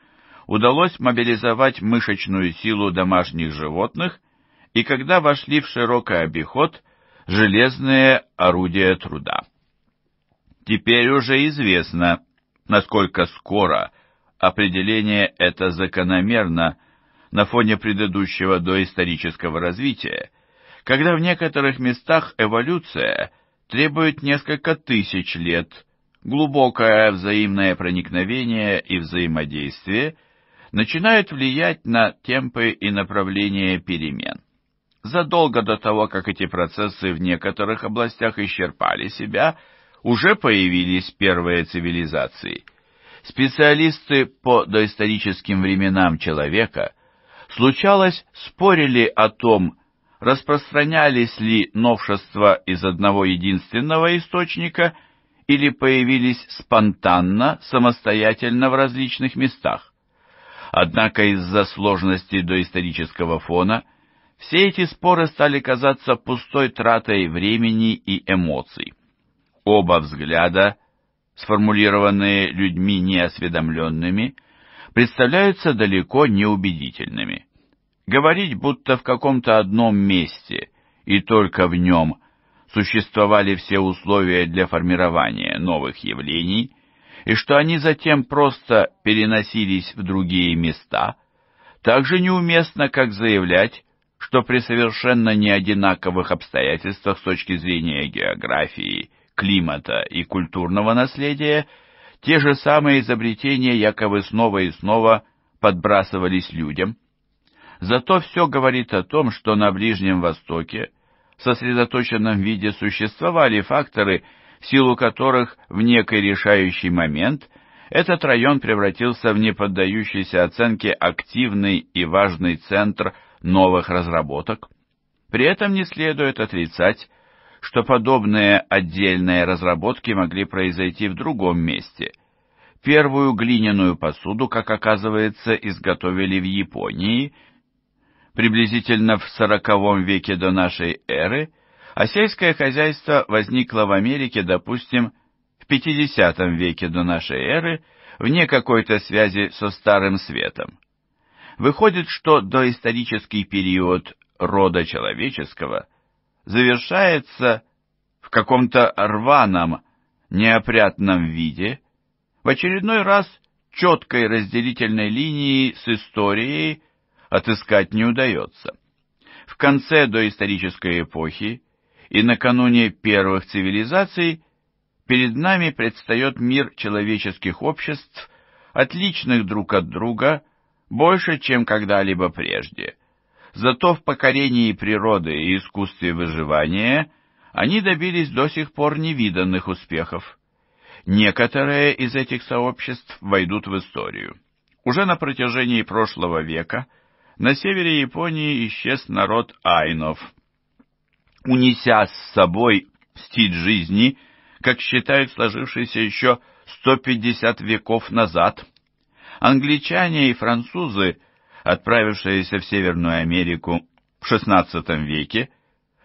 удалось мобилизовать мышечную силу домашних животных и когда вошли в широкий обиход железные орудия труда. Теперь уже известно, насколько скоро определение это закономерно на фоне предыдущего доисторического развития, когда в некоторых местах эволюция требует несколько тысяч лет, глубокое взаимное проникновение и взаимодействие начинают влиять на темпы и направление перемен. Задолго до того, как эти процессы в некоторых областях исчерпали себя – уже появились первые цивилизации. Специалисты по доисторическим временам человека, случалось, спорили о том, распространялись ли новшества из одного единственного источника или появились спонтанно, самостоятельно в различных местах. Однако из-за сложности доисторического фона все эти споры стали казаться пустой тратой времени и эмоций. Оба взгляда, сформулированные людьми неосведомленными, представляются далеко неубедительными. Говорить, будто в каком-то одном месте и только в нем существовали все условия для формирования новых явлений, и что они затем просто переносились в другие места, так же неуместно, как заявлять, что при совершенно неодинаковых обстоятельствах с точки зрения географии климата и культурного наследия, те же самые изобретения якобы снова и снова подбрасывались людям. Зато все говорит о том, что на Ближнем Востоке в сосредоточенном виде существовали факторы, в силу которых в некий решающий момент этот район превратился в неподдающийся оценке активный и важный центр новых разработок. При этом не следует отрицать, что подобные отдельные разработки могли произойти в другом месте. Первую глиняную посуду, как оказывается, изготовили в Японии приблизительно в сороковом веке до нашей эры, а сельское хозяйство возникло в Америке, допустим, в 50 веке до нашей эры, вне какой-то связи со Старым Светом. Выходит, что доисторический период рода человеческого завершается в каком-то рваном, неопрятном виде, в очередной раз четкой разделительной линии с историей отыскать не удается. В конце доисторической эпохи и накануне первых цивилизаций перед нами предстает мир человеческих обществ, отличных друг от друга, больше, чем когда-либо прежде – Зато в покорении природы и искусстве выживания они добились до сих пор невиданных успехов. Некоторые из этих сообществ войдут в историю. Уже на протяжении прошлого века на севере Японии исчез народ айнов, унеся с собой стиль жизни, как считают сложившийся еще 150 веков назад. Англичане и французы – отправившиеся в Северную Америку в XVI веке,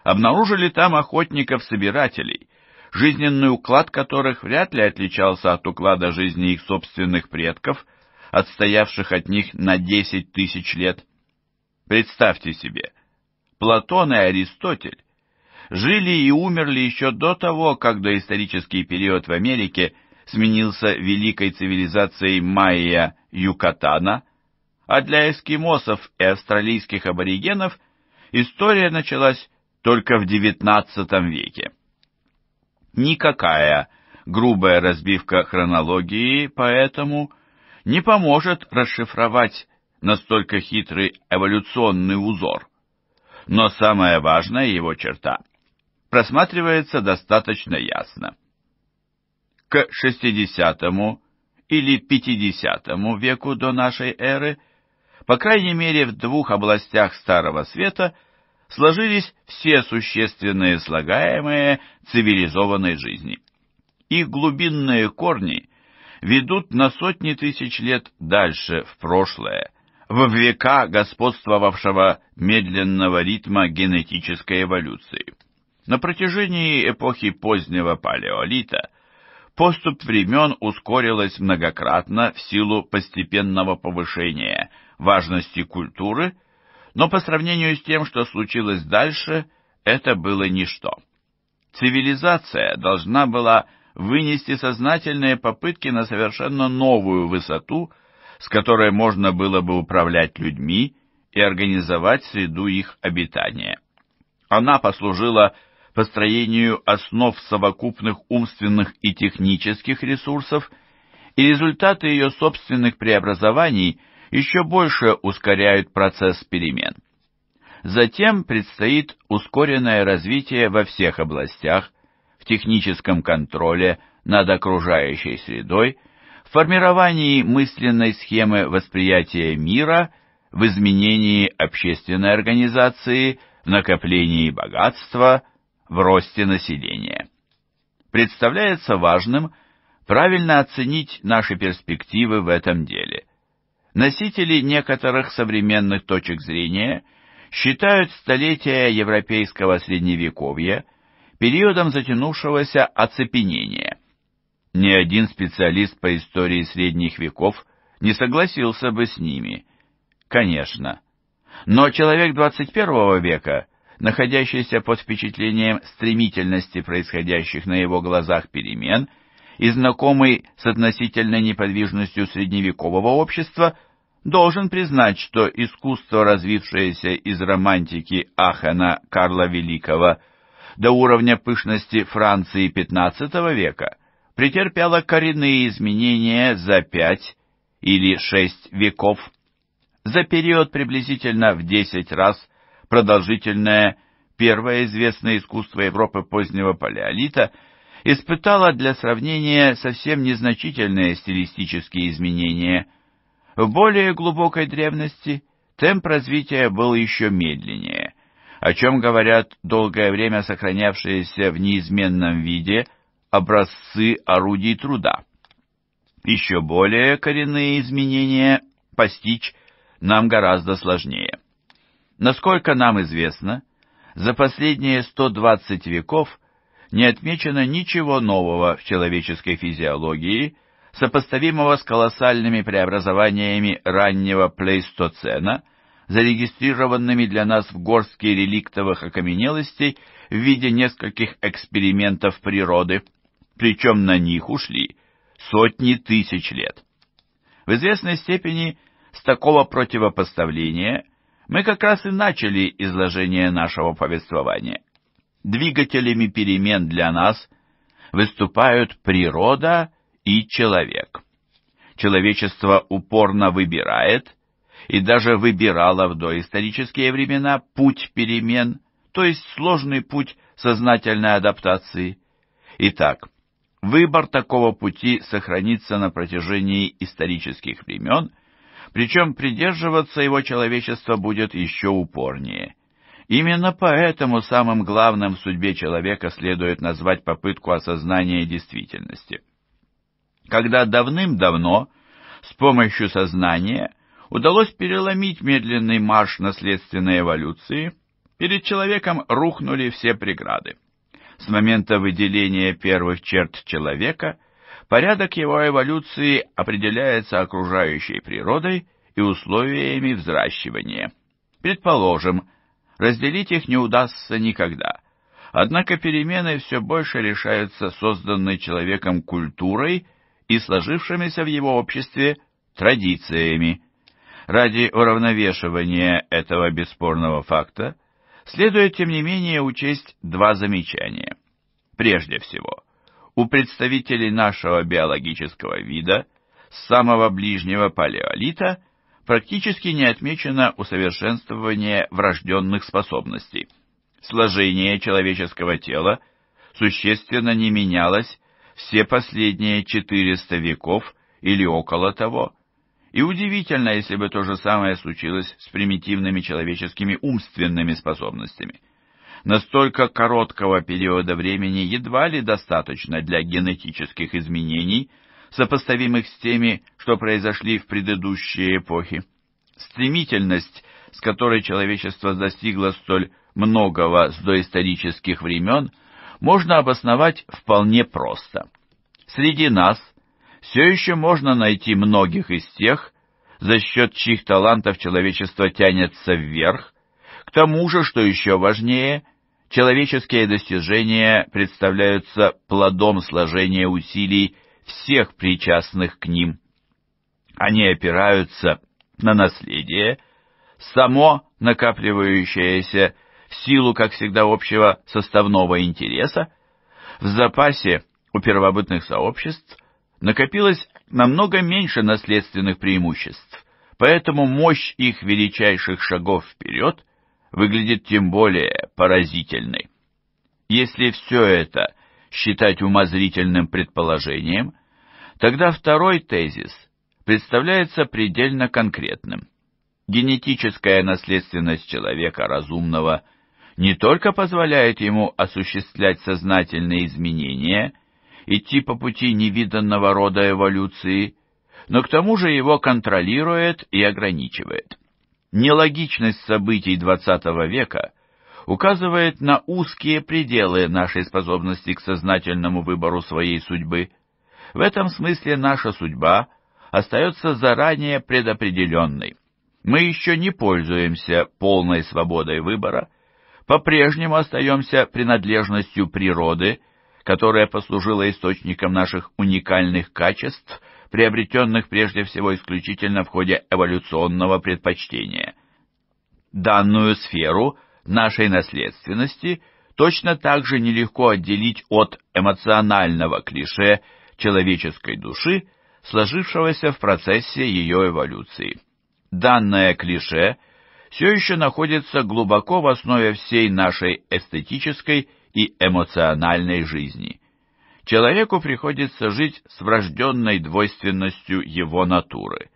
обнаружили там охотников-собирателей, жизненный уклад которых вряд ли отличался от уклада жизни их собственных предков, отстоявших от них на 10 тысяч лет. Представьте себе, Платон и Аристотель жили и умерли еще до того, как доисторический период в Америке сменился великой цивилизацией майя-юкатана, а для эскимосов и австралийских аборигенов история началась только в XIX веке. Никакая грубая разбивка хронологии поэтому не поможет расшифровать настолько хитрый эволюционный узор. Но самая важная его черта просматривается достаточно ясно. К 60 или 50 веку до нашей эры – по крайней мере, в двух областях Старого Света сложились все существенные слагаемые цивилизованной жизни. Их глубинные корни ведут на сотни тысяч лет дальше, в прошлое, в века господствовавшего медленного ритма генетической эволюции. На протяжении эпохи позднего палеолита поступ времен ускорилась многократно в силу постепенного повышения – важности культуры, но по сравнению с тем, что случилось дальше, это было ничто. Цивилизация должна была вынести сознательные попытки на совершенно новую высоту, с которой можно было бы управлять людьми и организовать среду их обитания. Она послужила построению основ совокупных умственных и технических ресурсов, и результаты ее собственных преобразований еще больше ускоряют процесс перемен. Затем предстоит ускоренное развитие во всех областях, в техническом контроле над окружающей средой, в формировании мысленной схемы восприятия мира, в изменении общественной организации, в накоплении богатства, в росте населения. Представляется важным правильно оценить наши перспективы в этом деле Носители некоторых современных точек зрения считают столетие европейского средневековья периодом затянувшегося оцепенения. Ни один специалист по истории средних веков не согласился бы с ними. Конечно. Но человек 21 века, находящийся под впечатлением стремительности происходящих на его глазах перемен и знакомый с относительной неподвижностью средневекового общества – должен признать, что искусство, развившееся из романтики Ахена Карла Великого до уровня пышности Франции XV века, претерпело коренные изменения за пять или шесть веков, за период приблизительно в десять раз продолжительное первое известное искусство Европы позднего палеолита испытало для сравнения совсем незначительные стилистические изменения – в более глубокой древности темп развития был еще медленнее, о чем говорят долгое время сохранявшиеся в неизменном виде образцы орудий труда. Еще более коренные изменения постичь нам гораздо сложнее. Насколько нам известно, за последние 120 веков не отмечено ничего нового в человеческой физиологии – сопоставимого с колоссальными преобразованиями раннего плейстоцена, зарегистрированными для нас в горстке реликтовых окаменелостей в виде нескольких экспериментов природы, причем на них ушли сотни тысяч лет. В известной степени с такого противопоставления мы как раз и начали изложение нашего повествования. Двигателями перемен для нас выступают природа и человек. Человечество упорно выбирает и даже выбирало в доисторические времена путь перемен, то есть сложный путь сознательной адаптации. Итак, выбор такого пути сохранится на протяжении исторических времен, причем придерживаться его человечество будет еще упорнее. Именно поэтому самым главным в судьбе человека следует назвать попытку осознания действительности – когда давным-давно с помощью сознания удалось переломить медленный марш наследственной эволюции, перед человеком рухнули все преграды. С момента выделения первых черт человека порядок его эволюции определяется окружающей природой и условиями взращивания. Предположим, разделить их не удастся никогда. Однако перемены все больше решаются созданной человеком культурой и сложившимися в его обществе традициями. Ради уравновешивания этого бесспорного факта следует, тем не менее, учесть два замечания. Прежде всего, у представителей нашего биологического вида с самого ближнего палеолита практически не отмечено усовершенствование врожденных способностей. Сложение человеческого тела существенно не менялось все последние 400 веков или около того. И удивительно, если бы то же самое случилось с примитивными человеческими умственными способностями. Настолько короткого периода времени едва ли достаточно для генетических изменений, сопоставимых с теми, что произошли в предыдущие эпохи. Стремительность, с которой человечество достигло столь многого с доисторических времен – можно обосновать вполне просто. Среди нас все еще можно найти многих из тех, за счет чьих талантов человечество тянется вверх, к тому же, что еще важнее, человеческие достижения представляются плодом сложения усилий всех причастных к ним. Они опираются на наследие, само накапливающееся в силу, как всегда, общего составного интереса, в запасе у первобытных сообществ накопилось намного меньше наследственных преимуществ, поэтому мощь их величайших шагов вперед выглядит тем более поразительной. Если все это считать умозрительным предположением, тогда второй тезис представляется предельно конкретным. Генетическая наследственность человека разумного – не только позволяет ему осуществлять сознательные изменения, идти по пути невиданного рода эволюции, но к тому же его контролирует и ограничивает. Нелогичность событий XX века указывает на узкие пределы нашей способности к сознательному выбору своей судьбы. В этом смысле наша судьба остается заранее предопределенной. Мы еще не пользуемся полной свободой выбора, по-прежнему остаемся принадлежностью природы, которая послужила источником наших уникальных качеств, приобретенных прежде всего исключительно в ходе эволюционного предпочтения. Данную сферу нашей наследственности точно так же нелегко отделить от эмоционального клише человеческой души, сложившегося в процессе ее эволюции. Данное клише – все еще находится глубоко в основе всей нашей эстетической и эмоциональной жизни. Человеку приходится жить с врожденной двойственностью его натуры.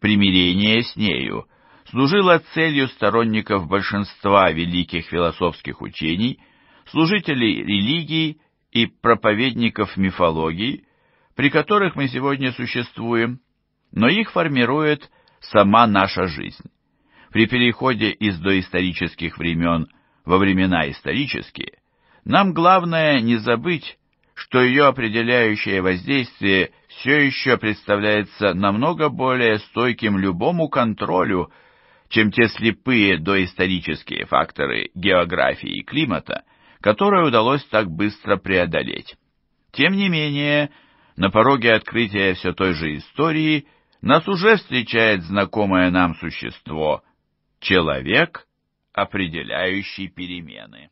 Примирение с нею служило целью сторонников большинства великих философских учений, служителей религии и проповедников мифологии, при которых мы сегодня существуем, но их формирует сама наша жизнь. При переходе из доисторических времен во времена исторические нам главное не забыть, что ее определяющее воздействие все еще представляется намного более стойким любому контролю, чем те слепые доисторические факторы географии и климата, которые удалось так быстро преодолеть. Тем не менее, на пороге открытия все той же истории нас уже встречает знакомое нам существо Человек, определяющий перемены.